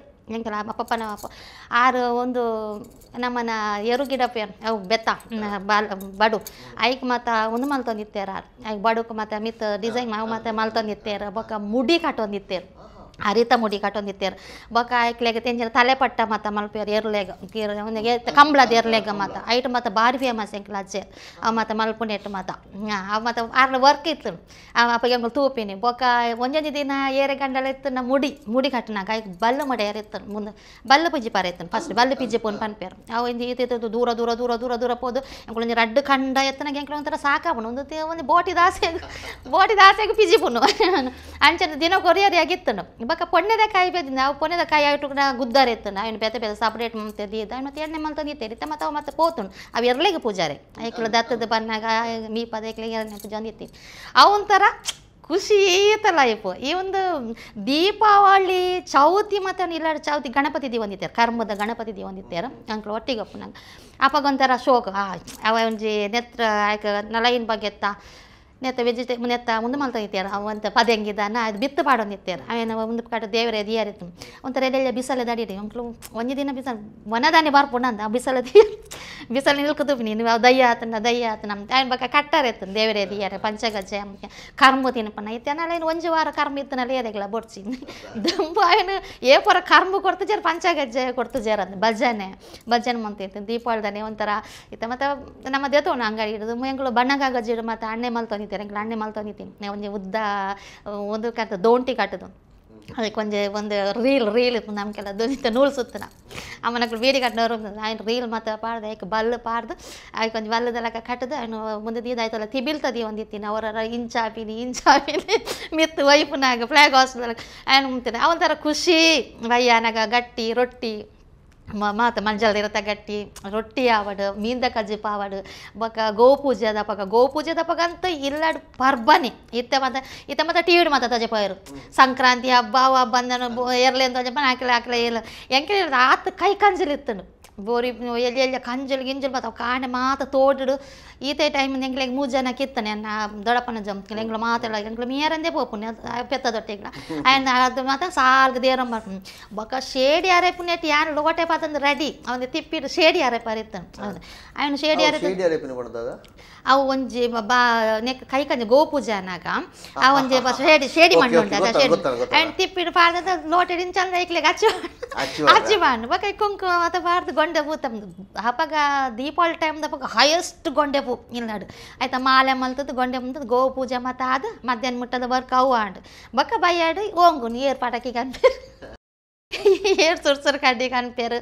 ಅಪ್ಪನ ಆರು ಒಂದು ನಮ್ಮನ ಎರು ಅವು ಬೆತ್ತ ಬಾಲ್ ಬಡು ಐಕ್ ಮತ್ತೆ ಒಂದು ಮಲ್ತೊಂದಿತ್ತೇರ ಆರು ಐಕ್ ಬಡುಕ್ ಮತ್ತೆ ಮಿತ್ ಡಿಸೈನ್ ಮಾವು ಮತ್ತೆ ಮಲ್ತೊಂದಿತ್ತೇರ ಬೊಕ್ಕ ಮುಡಿ ಕಟ್ಟೊಂದಿತ್ತೇರು ಹರಿತ ಮುಡಿ ಕಟ್ಟೊಂದಿತ್ತೇರು ಬೊಕ ಆಯ್ಕ್ಲೆಗ ತೆಂಜಿನ ತಲೆ ಪಟ್ಟ ಮತ್ತೆ ಮಲ್ಪೇರು ಎರ್ಲೆಗ ಕೀರ ಒಂದಿಗೆ ಕಂಬಳದ ಎರ್ಲೆಗ ಮತ್ತ ಐಟು ಮತ್ತು ಭಾರಿ ಫೇಮಸ್ ಎಂಕ್ಲ ಅಜ್ಜೇರು ಅವ ಮತ್ತು ಮಲ್ಪುನೆಟ್ಟು ಮತ ಅವ ಮತ್ತು ಆರ್ಲ ವರ್ಕ್ ಇತ್ತು ಅವ ಅಪ್ಪ ತೂಪಿನಿ ಬೊಕ ಒಂಜೊಂದು ದಿನ ಏರೆ ಗಂಡಲ ಇತ್ತು ನಾ ಮುಡಿ ಮುಡಿ ಕಟ್ಟನಾಗ ಆಯ್ಕೆ ಬಲ್ಲು ಮಡ ಏರಿತ್ತು ಮುಂದೆ ಬಲ್ಲು ಪಿಜ್ಜಿ ಪಾರ ಇತ್ತು ಫಸ್ಟ್ ಬಲ್ಲು ಪಿಜ್ಜಿ ಪೋನ್ ಪನ್ಪೇರು ಅವು ಇಂದು ಇತ್ತಿತ್ತು ದೂರ ದೂರ ದೂರ ದೂರ ದೂರ ಪೋದು ಒಂದು ರಡ್ಡು ಕಂಡ ಎತ್ತನಾಗ ಹೆಂಗೆ ಒಂಥರ ಸಾಕಾಬಣ ಒಂದು ಒಂದು ಬೋಟಿ ದಾಸೆಗೆ ಬೋಟಿ ದಾಸೆಗೆ ಪಿಜಿ ಪುಣ್ಣು ಅಂಚನ ದಿನ ಕೊರಿಯರಿಯಾಗಿತ್ತು ಬೊಕ ಪೊಣ್ಣೆದ ಕಾಯಿ ಬೇದಿ ನಾವು ಪೊಣ್ಣೆದ ಕಾಯಿ ಆಯ್ಟುಕನ ಗುದ್ದಾರ ಇತ್ತನ ಇನ್ನು ಬೆತ್ತ ಬೇತ ಸಪ್ರೇಟ್ ಮತ್ತೆ ದೀದ ಮತ್ತೆ ಎಣ್ಣೆ ಮಂತಂದು ಇತ್ತೆ ಇತ್ತ ಅವು ಮತ್ತೆ ಪೋತುಂಡು ಅವು ಎರಲೆಗೆ ಪೂಜಾರೆ ಐಕ್ಳು ದತ್ತದ ಬನ್ನಾಗ ಮೀ ಪದ ಐಕ್ಳಿಗೆ ಎರಡನೇ ಪೂಜೆ ಒಂದು ಅವ ಒಂಥರ ಖುಷಿ ಈತ ಲೈಫ್ ಈ ಒಂದು ದೀಪಾವಳಿ ಚೌತಿ ಮತ್ತು ಇಲ್ಲ ಚೌತಿ ಗಣಪತಿ ದಿ ಒಂದಿತ್ತೇರು ಕರ್ಮದ ಗಣಪತಿ ಒಂದಿತ್ತೇರು ಅಂಕ್ಳು ಒಟ್ಟಿಗೆ ಅಪ್ಪ ನಂಗೆ ಅಪ್ಪಾಗ ಶೋಕ ಅವ ಒಂಜಿ ನೆತ್ರ ಆಯ್ಕೆ ನಲೈನ್ ಬಗ್ಗೆ ಎತ್ತ ನೆತ್ತ ವೆಜಿಟೇಬಲ್ ನೆತ್ತ ಮುಂದೆ ಮಲ್ತಾಗಿತ್ಯಾರ ಅವ ಅವಂತ ಪದಂಗಿದ ನಾ ಅದು ಬಿತ್ತು ಪಾಡೋನಿತ್ತಾರ ಅವೇನ ಮುಂದೆ ಕಾಟ ದೇವರ ದಿಯಾರಿತ್ತು ಒಂಥರ ಎಲ್ಲೆಲ್ಲ ಬಿಸಲೆ ದಡಿರಿ ಅಂಕ್ಲು ಒಂದು ದಿನ ಬಿಸಲ್ ಒನದಾನೆ ಬಾರ್ಪುಣ ಅಂತ ಬಿಸಲ ದಿ ಬಿಸಲು ನಿಲ್ಕುದು ನೀನು ಅವು ದಯ್ಯ ಆತನ ದಯ್ಯ ಆತನ ಅಂತ ಆಯ್ನ ಬಕ್ಕ ಕಟ್ಟಾರೆ ಇತ್ತು ದೇವರೇ ದಿಯಾರ ಪಂಚಗಜ್ಜೆ ಕರ್ಮ ತಿನ್ನಪ್ಪನ ಐತೆ ಏನು ಒಂದು ವಾರ ಕರ್ಮ ಇತ್ತನಲ್ಲ ಏದಾಗಿಲ್ಲ ಬೊಡ್ಸಿ ದಂಬ ಅವನು ಏ ಪರ ಕರ್ಮ ಕೊಡ್ತು ಜರ್ ಪಂಚಗಜ್ಜೆ ಕೊಡ್ತು ಜರ್ ಅಂತ ಭಜನೆ ಭಜನೆ ದೀಪಾವಳಿ ದೀಪಾವಳಿದಾನೆ ಒಂಥರ ಇತ್ತ ಮತ್ತೆ ನಮ್ಮ ದೇತೋಣ ಅಂಗಡಿ ಇಡೋದು ಹೆಂಗಳು ಬಣ್ಣಗಾಗಜ್ಜೆ ಇಡು ಮತ್ತು ಅಣ್ಣೆ ಮಲ್ತೊನಿತ್ತೆ ಜನ ಗ್ಲಾಂಡೆ ಮಾಲ್ ತಂದಿದ್ದೀನಿ ಒಂಜಿ ಉದ್ದ ಒಂದು ಕಟ್ಟ ದೋಂಟಿ ಕಟ್ಟದು ಅದಕ್ಕೆ ಒಂಜಿ ಒಂದು ರೀಲ್ ರೀಲ್ ಇತ್ತು ನಮ್ಗೆಲ್ಲ ದುನಿತ ನೂಲ್ ಸುತ್ತಿನ ಆಮೇಲೆ ಕಟ್ಟನರು ಕಟ್ಟಿನವ್ರು ರೀಲ್ ಮತ್ತು ಪಾಡ್ದೆ ಆಯ್ಕೆ ಬಲ್ಲ ಪಾಡ್ದು ಆಯ್ಕೆ ಒಂದು ಬಲ್ಲದೆಲ್ಲ ಕಟ್ಟದು ಆಯ್ನು ಮುಂದೆ ಇದಾಯ್ತಲ್ಲ ತಿಬಿಲ್ತದಿ ಒಂದಿತ್ತೀನಿ ಅವರ ಇಂಚಾಪಿನಿ ಇಂಚಾಪಿನಿ ಮಿತ್ತು ವೈಫುನಾಗ ಫ್ಲಾಗ್ ಹಾಸ್ಟೆಲ್ ಆಯ್ನು ಮುಂತೀನಿ ಅವನ ಥರ ಖುಷಿ ಬಯ್ಯ ಗಟ್ಟಿ ರೊಟ್ಟಿ ಮಾತ ಮಂಜಲ್ ಇರತ ಗಟ್ಟಿ ರೊಟ್ಟಿ ಆವಡು ಮೀನ್ದ ಕಜ್ಜಿ ಪಾವಡು ಬೊಕ ಗೋಪೂಜೆ ಅದ ಪಗ ಗೋಪೂಜೆ ಪೂಜೆ ಪಗ ಅಂತ ಇಲ್ಲಾಡ್ ಪರ್ಬನೆ ಇತ್ತೆ ಮಾತ ಇತ್ತೆ ಮಾತ ಟಿವಿಡ್ ಮಾತ ತಜೆ ಸಂಕ್ರಾಂತಿ ಹಬ್ಬ ಅವ ಬಂದನು ಎರ್ಲೆ ಅಂತ ಹಾಕಲೇ ಹಾಕಿಲ್ಲ ಇಲ್ಲ ಹೆಂಗೆ ಆತ ಕೈ ಕಂಜಲಿತ್ತನು ಬೋರಿ ಎಲ್ಲಿ ಎಲ್ಲಿ ಕಂಜಲ್ ಗಿಂಜಲ್ ಬರ್ತಾವೆ ಕಾಂಡೆ ಮಾತ ತೋಡಿಡು ಈತೆ ಟೈಮ್ ಎಂಗ್ಲೆಗ್ ಮೂರು ಕಿತ್ತನೆ ಅನ್ನ ದಡಪನ ಜಮ್ಕಿಲ್ಲ ಎಂಗ್ಳು ಮಾತೆಲ್ಲ ಎಂಗ್ಳು ಮೇರಂದೇ ಪೋಪುಣ್ಯ ಪೆತ್ತ ದೊಟ್ಟೆಗ್ಲ ಆಯ್ನ ಅದು ಮಾತ್ರ ಸಾಲ್ಗ ದೇರಂ ಬರ್ಪುಣ್ ಬೊಕ ಶೇಡಿ ಅರೆ ಪುಣ್ಯಟ್ಟು ಯಾರು ಲೊಗಟೆ ಪಾತಂದು ರೆಡಿ ಅವನಿಗೆ ತಿಪ್ಪಿಡು ಶೇಡಿ ಅರೆ ಪರಿತ್ತನು ಅವನು ಶೇಡಿ ಅರೆ ಅವು ಒಂಜಿ ಬಾ ನೆಕ್ ಕೈ ಕಂಜಿ ಗೋಪೂಜಾನಾಗ ಆ ಒಂಜಿ ಶೇಡಿ ಶೇಡಿ ಮಣ್ಣು ಉಂಟದ ಶೇಡಿ ಆಯ್ನ ತಿಪ್ಪಿಡು ಪಾಡ್ದ ಲೋಟೆಡಿನ ಚಂದ ಐಕ್ಲೆಗೆ ಅಚ್ಚಿ ಅಚ್ಚಿ ಮಾಡು ಬೊಕ ಕುಂಕುಮ ಮತ್ತು ಪಾಡ್ದು ಗೊಂಡೆಪು ತಮ್ ಅಪ್ಪಾಗ ದೀಪಾವಳಿ ಟೈಮ್ದಪ್ಪಾಗ ಹೈಯೆಸ್ಟ್ ಗೊಂಡೆವು ಇಲ್ಲಾಡು ಆಯ್ತಾ ಮಾಲೆ ಮಲ್ತದ್ದು ಗೊಂಡೆ ಮುಂತದ್ದು ಗೋ ಪೂಜೆ ಮಧ್ಯಾಹ್ನ ಮುಟ್ಟದ ವರ್ಕ್ ಅವು ಆಂಡು ಬಕ್ಕ ಬೈಯಾಡು ಓಂಗು ಏರ್ ಪಾಟಕಿ ಕನ್ಪೇರು ಏರ್ ಸುರ್ಸುರ್ ಕಡ್ಡಿ ಕನ್ಪೇರು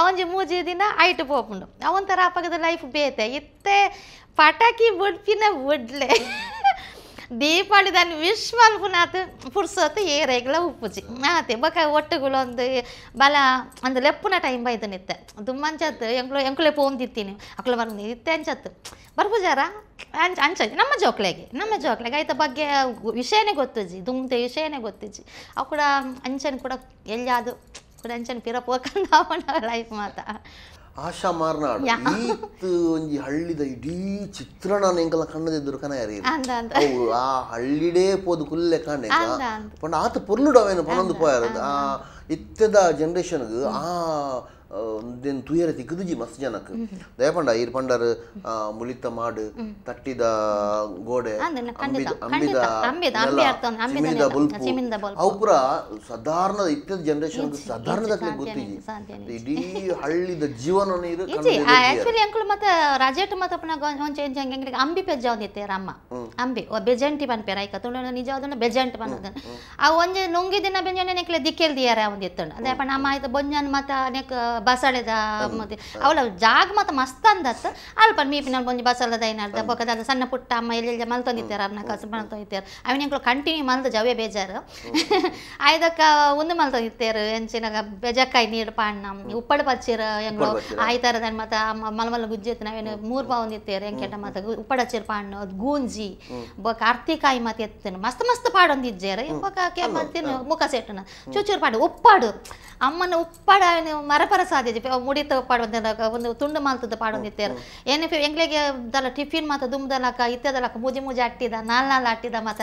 ಅವಂಜಿ ಮೂಜಿ ದಿನ ಐಟು ಪೋಪುಂಡು ಅವನ ಥರ ಅಪ್ಪಗದ ಲೈಫ್ ಬೇತೆ ಇತ್ತೆ ಪಟಾಕಿ ಬುಡ್ಪಿನ ಬುಡ್ಲೆ ದೀಪಾವಳಿದನ್ ವಿಶ್ವಲ್ ಪುನಾತ್ ಪುರ್ಸೋತ್ ಏರೆಗ್ಲ ಉಪ್ಪುಜಿ ಆತೆ ಬಕ ಒಂದು ಬಲ ಒಂದು ಲೆಪ್ಪುನ ಟೈಮ್ ಬೈದು ನಿತ್ತೆ ದುಮ್ಮಂಚತ್ ಎಂಕ್ಳು ಎಂಕ್ಳೆ ಪೋಂದಿತ್ತೀನಿ ಅಕ್ಳು ಬರ್ ಇತ್ತೆ ಅಂಚತ್ತು ಬರ್ಪುಜಾರ ಅಂಚ ಅಂಚ ನಮ್ಮ ಜೋಕ್ಲೆಗೆ ನಮ್ಮ ಜೋಕ್ಲೆಗೆ ಆಯ್ತ ಬಗ್ಗೆ ವಿಷಯನೇ ಗೊತ್ತಿಜಿ ದುಮ್ತೆ ವಿಷಯನೇ ಗೊತ್ತಿಜಿ ಅವು ಅಂಚನ್ ಕೂಡ ಎಲ್ಲಿಯಾದು ಕೂಡ ಅಂಚನ್ ಪಿರಪೋಕಂದ ಹೋಗ್ಕೊಂಡು ಲೈಫ್ ಮಾತಾ ಆಶಾ ಮಾರ್ನಾಡು ಈತ್ ಒಂಜಿ ಹಳ್ಳಿದ ಇಡೀ ಚಿತ್ರಣ ನೆಂಕಲ ಕಣ್ಣದೆದುರು ಕನ ಯಾರೀ ಅವು ಆ ಹಳ್ಳಿಡೇ ಪೋದು ಕುಲ್ಲೆ ಕಾಣೆ ಪಂಡ ಆತ ಪೊರ್ಲುಡವೇನು ಪನ್ನೊಂದು ಪೋಯಾರ ಆ ಇತ್ತೆದ ಜನರೇಷನ್ಗೆ ಆ ಉಂದೆನ್ ತಿಕ್ಕದು ಜಿ ಮಸ್ತ್ ಜನಕ್ ದಯಪಂಡ ಐರ್ ಪಂಡರ್ ಮುಳಿತ ಮಾಡು ತಟ್ಟಿದ ಗೋಡೆ ಅಂಬಿದ ಬುಲ್ಪು ಅವು ಸಾಧಾರಣ ಇತ್ತದ ಜನರೇಷನ್ ಸಾಧಾರಣ ಗೊತ್ತಿಜಿ ಇಡೀ ಹಳ್ಳಿದ ಜೀವನ ನೀರು ಆಕ್ಚುಲಿ ಅಂಕಲ್ ಮತ್ತೆ ರಜೆಟ್ ಮತ್ತೆ ಅಪ್ಪನ ಅಂಗಡಿ ಅಂಬಿ ರಮ್ಮ ಅಂಬಿ ಬೆಜಂಟಿ ಪೇರ ಐಕ ತುಂಡು ನಿಜವಾದ ಬೆಜಂಟ್ ಬನ್ ಆ ಒಂಜೆ ನುಂಗಿ ದಿನ ಬೆಂಜನೆ ನೆಕ್ಲೆ ದಿಕ್ಕೆಲ್ ದಿಯಾರ ಅವನ್ ಎತ್ತಂಡ ಅದೇ ಅಮ್ಮ ಆಯ್ತು ಬೊಂಜನ್ ಮತ್ತೆ ನೆಕ್ ಬಸಳೆದ ಅವಳ ಜಾಗ ಮಾತ್ರ ಮಸ್ತ್ ಅಂದತ್ ಅಲ್ಪ ಮೀಪಿನ ಬಂದು ಬಸಳದ ಏನರ್ದ ಬೊಕ್ಕದ ಸಣ್ಣ ಪುಟ್ಟ ಅಮ್ಮ ಮಲ್ ತಂದಿದ್ದಾರೆ ಅನ್ನ ಕಸ ಮಲ್ತೊಂದಿತ್ತಾರೆ ಅವನಿಂಕ್ಳು ಕಂಟಿನ್ಯೂ ಮಲ್ದು ಜವೆ ಬೇಜಾರು ಆಯ್ದಕ್ಕ ಒಂದು ಮಲ್ತೊಂದಿತ್ತಾರೆ ಎಂಚಿನ ಬೆಜಕ್ಕಾಯಿ ನೀರು ಪಾಣ್ಣ ಉಪ್ಪಡ ಪಚ್ಚಿರ ಹೆಂಗ್ಳು ಆಯ್ತಾರದ ಮತ್ತ ಮಲಮಲ್ಲ ಗುಜ್ಜಿ ನಾವೇನು ಮೂರು ಪಾವ್ ಒಂದಿತ್ತೇರು ಹೆಂಗೆ ಮತ್ತ ಮಾತ ಉಪ್ಪಡ ಹಚ್ಚಿರ ಪಾಣ್ಣ ಗೂಂಜಿ ಕಾರ್ತಿಕಾಯಿ ಮತ್ತೆ ಎತ್ತೇನು ಮಸ್ತ್ ಮಸ್ತ್ ಪಾಡೊಂದಿಜ್ಜೇರು ಮುಖ ಸೆಟ್ಟನ ಚುಚ್ಚೂರು ಪಾಡು ಉಪ್ಪಾಡು ಅಮ್ಮನ ಉಪ್ಪಾಡ ಮರಪರ ಸಾಧ್ಯ ಮುಡಿ ಪಾಡುವಂತ ಒಂದು ತುಂಡು ಮಾಲ್ತದ ಪಾಡೊಂದಿತ್ತೇರು ಏನೇ ಎಂಗ್ಲೆಗೆ ದಲ ಟಿಫಿನ್ ಮಾತ ದುಮ್ದಲಕ ಇತ್ತದಲಕ ಮೂಜಿ ಮೂಜಿ ಅಟ್ಟಿದ ನಾಲ್ ನಾಲ್ ಅಟ್ಟಿದ ಮಾತ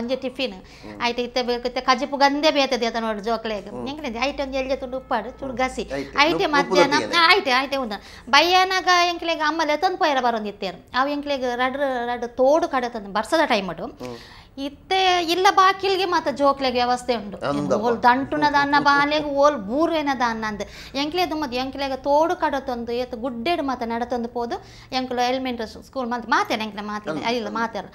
ಒಂಜೆ ಟಿಫಿನ್ ಆಯ್ತು ಇತ್ತೆ ಇತ್ತೆ ಕಜಿಪು ಗಂದೆ ಬೇತದೆ ಅದ ನೋಡಿ ಜೋಕ್ಲೆಗೆ ಎಂಗ್ಲೇದೆ ಐಟೆ ಒಂದು ಎಲ್ಜೆ ತುಂಡು ಉಪ್ಪಾಡು ಚೂಡು ಗಸಿ ಐಟೆ ಮಧ್ಯಾಹ್ನ ಆಯ್ತೆ ಆಯ್ತೆ ಉಂದ ಬಯ್ಯನಾಗ ಎಂಕ್ಲೆಗೆ ಅಮ್ಮಲೆ ತಂದು ಪೈರ ಬರೊಂದಿತ್ತೇರು ಅವು ಎಂಕ್ಲೆಗೆ ರಡ್ ರಡ್ ತೋಡು ಕಡೆ ತಂದು ಬರ್ಸದ ಟೈಮ್ ಅಡು ಇತ್ತೆ ಇಲ್ಲ ಬಾಕಿಲ್ಗೆ ಮಾತ ಜೋಕ್ಲೆಗ್ ವ್ಯವಸ್ಥೆ ಉಂಡು ಓಲ್ ದಂಟುನದ ಅನ್ನ ಬಾಲೆಗ್ ಓಲ್ ಬೂರ್ವೆನದ ಅನ್ನ ಅಂದ್ ಎಂಕ್ಲೆ ದುಮ್ಮದು ಎಂಕ್ಲೆಗ ತೋಡು ಕಡತೊಂದು ಏತ್ ಗುಡ್ಡೆಡ್ ಮಾತ ನಡತಂದು ಪೋದು ಎಂಕ್ಲು ಎಲಿಮೆಂಟ್ರಿ ಸ್ಕೂಲ್ ಮತ್ತೆ ಮಾತೇನೆ ಎಂಕ್ಲೆ ಮಾತೇನೆ ಇಲ್ಲ ಮಾತಾರ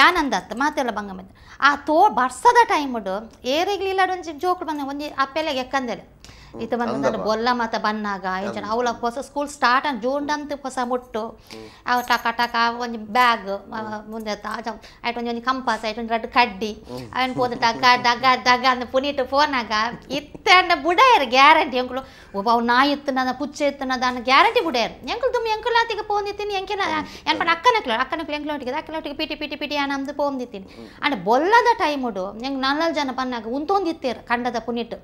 ಯಾನಂದ ಅತ್ತ ಮಾತೆಲ್ಲ ಬಂಗಮದ ಆ ತೋ ಬರ್ಸದ ಟೈಮ್ ಉಡು ಏರಿಗ್ಲಿಲ್ಲ ಒಂಜಿ ಜೋಕ್ಲು ಬಂದ ಒಂಜಿ ಅಪ್ಪೆಲೆಗೆ ಎಕ್ಕಂದೆಲೆ ಇತ್ತು ಬಂದ ಬೊಲ್ಲ ಮಾತ ಬನ್ನಾಗ ಎಂಚನ ಅವಳ ಹೊಸ ಸ್ಕೂಲ್ ಸ್ಟಾರ್ಟ್ ಅಂತ ಜೂನ್ ಅಂತ ಹೊಸ ಮುಟ್ಟು ಅವ ಟಕ ಟಕ ಒಂದು ಬ್ಯಾಗ್ ಮುಂದೆ ಆಯ್ತು ಒಂಜಿ ಒಂಜಿ ಕಂಪಾಸ್ ಆಯ್ತು ಒಂದು ರೆಡ್ ಕಡ್ಡಿ ಅವನು ಪೋದ ಡಗ ಡಗ ಡಗ ಅಂತ ಪುನೀಟ್ ಫೋನಾಗ ಇತ್ತ ಬುಡಯರ್ ಗ್ಯಾರಂಟಿ ಎಂಕುಲು ಒಬ್ಬ ಅವ್ ನಾಯಿ ಇತ್ತು ನನ್ನ ಪುಚ್ಚ ಗ್ಯಾರಂಟಿ ಬುಡಯರ್ ಎಂಕುಲು ತುಂಬ ಎಂಕುಲಾತಿಗೆ ಪೋಂದಿತ್ತೀನಿ ಎಂಕಿನ ಏನ್ ಅಕ್ಕನ ಅಕ್ಕನಕ್ಲು ಅಕ್ಕನಕ್ಲು ಎಂಕ್ಲೊಟ್ಟಿಗೆ ಅಕ್ಕನೊಟ್ಟಿಗೆ ಪಿಟಿ ಪಿಟಿ ಪಿಟಿ ನಮ್ದು ಪೋಂದಿತ್ತೀನಿ ಅಂಡ್ ಬೊಲ್ಲದ ಟೈಮ್ ಉಡು ಹೆಂಗೆ ನಾಲ್ಕು ಜನ ಬಂದಾಗ ಉಂತೊಂದಿತ್ತೀರ್ ಕಂಡದ ಪುನೀಟ್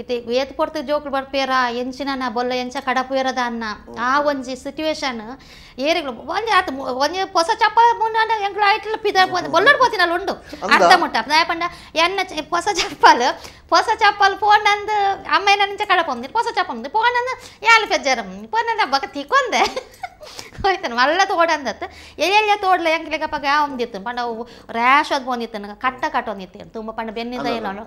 ಇತ್ತು ಏತ್ ಕೊಡ್ತೀವಿ ಜೋಕ್ ಬರ್ಪೇರ ಎಂಚಿನ ಬೊಲ್ಲ ಎಂಚ ಕಡಪು ಇರದ ಅನ್ನ ಆ ಒಂಜಿ ಸಿಚುವೇಶನ್ ಏರಿಗಳು ಒಂದೇ ಆತ ಒಂದೇ ಹೊಸ ಚಪ್ಪಲ ಮುಂದೆ ಹೆಂಗಳ ಐಟ್ಲು ಪಿದ ಬೊಲ್ಲರ್ ಪೋತಿನ ಅಲ್ಲಿ ಉಂಡು ಅರ್ಧ ಮುಟ್ಟ ದಯಪಂಡ ಎನ್ನ ಪೊಸ ಚಪ್ಪಲ್ ಹೊಸ ಚಪ್ಪಲ್ ಫೋನ್ ಅಂದು ಅಮ್ಮನ ನಿಂಚ ಕಡಪಂದಿ ಹೊಸ ಚಪ್ಪ ಅಂದ್ರೆ ಫೋನ್ ಅಂದ್ರೆ ಯಾಲು ಫೆಜ್ಜಾರ ಫೋನ್ ಅಂದ್ರೆ ಬಗ್ಗೆ ತಿಕ್ಕೊಂದೆ ಹೋಯ್ತಾನೆ ಮಳ್ಳ ತೋಡ ಅಂದತ್ತ ಎಲ್ಲ ತೋಡ್ಲ ಹೆಂಗ್ಲಿಗೆ ಪಗ ಯಾವ ಒಂದಿತ್ತು ಪಂಡ ರ್ಯಾಶ್ ಅದು ಬಂದಿತ್ತು ನನಗೆ ಕಟ್ಟ ಕಟ್ಟೊಂದಿತ್ತೆ ತುಂಬ ಪಂಡ ಬೆನ್ನಿಂದ ಏನು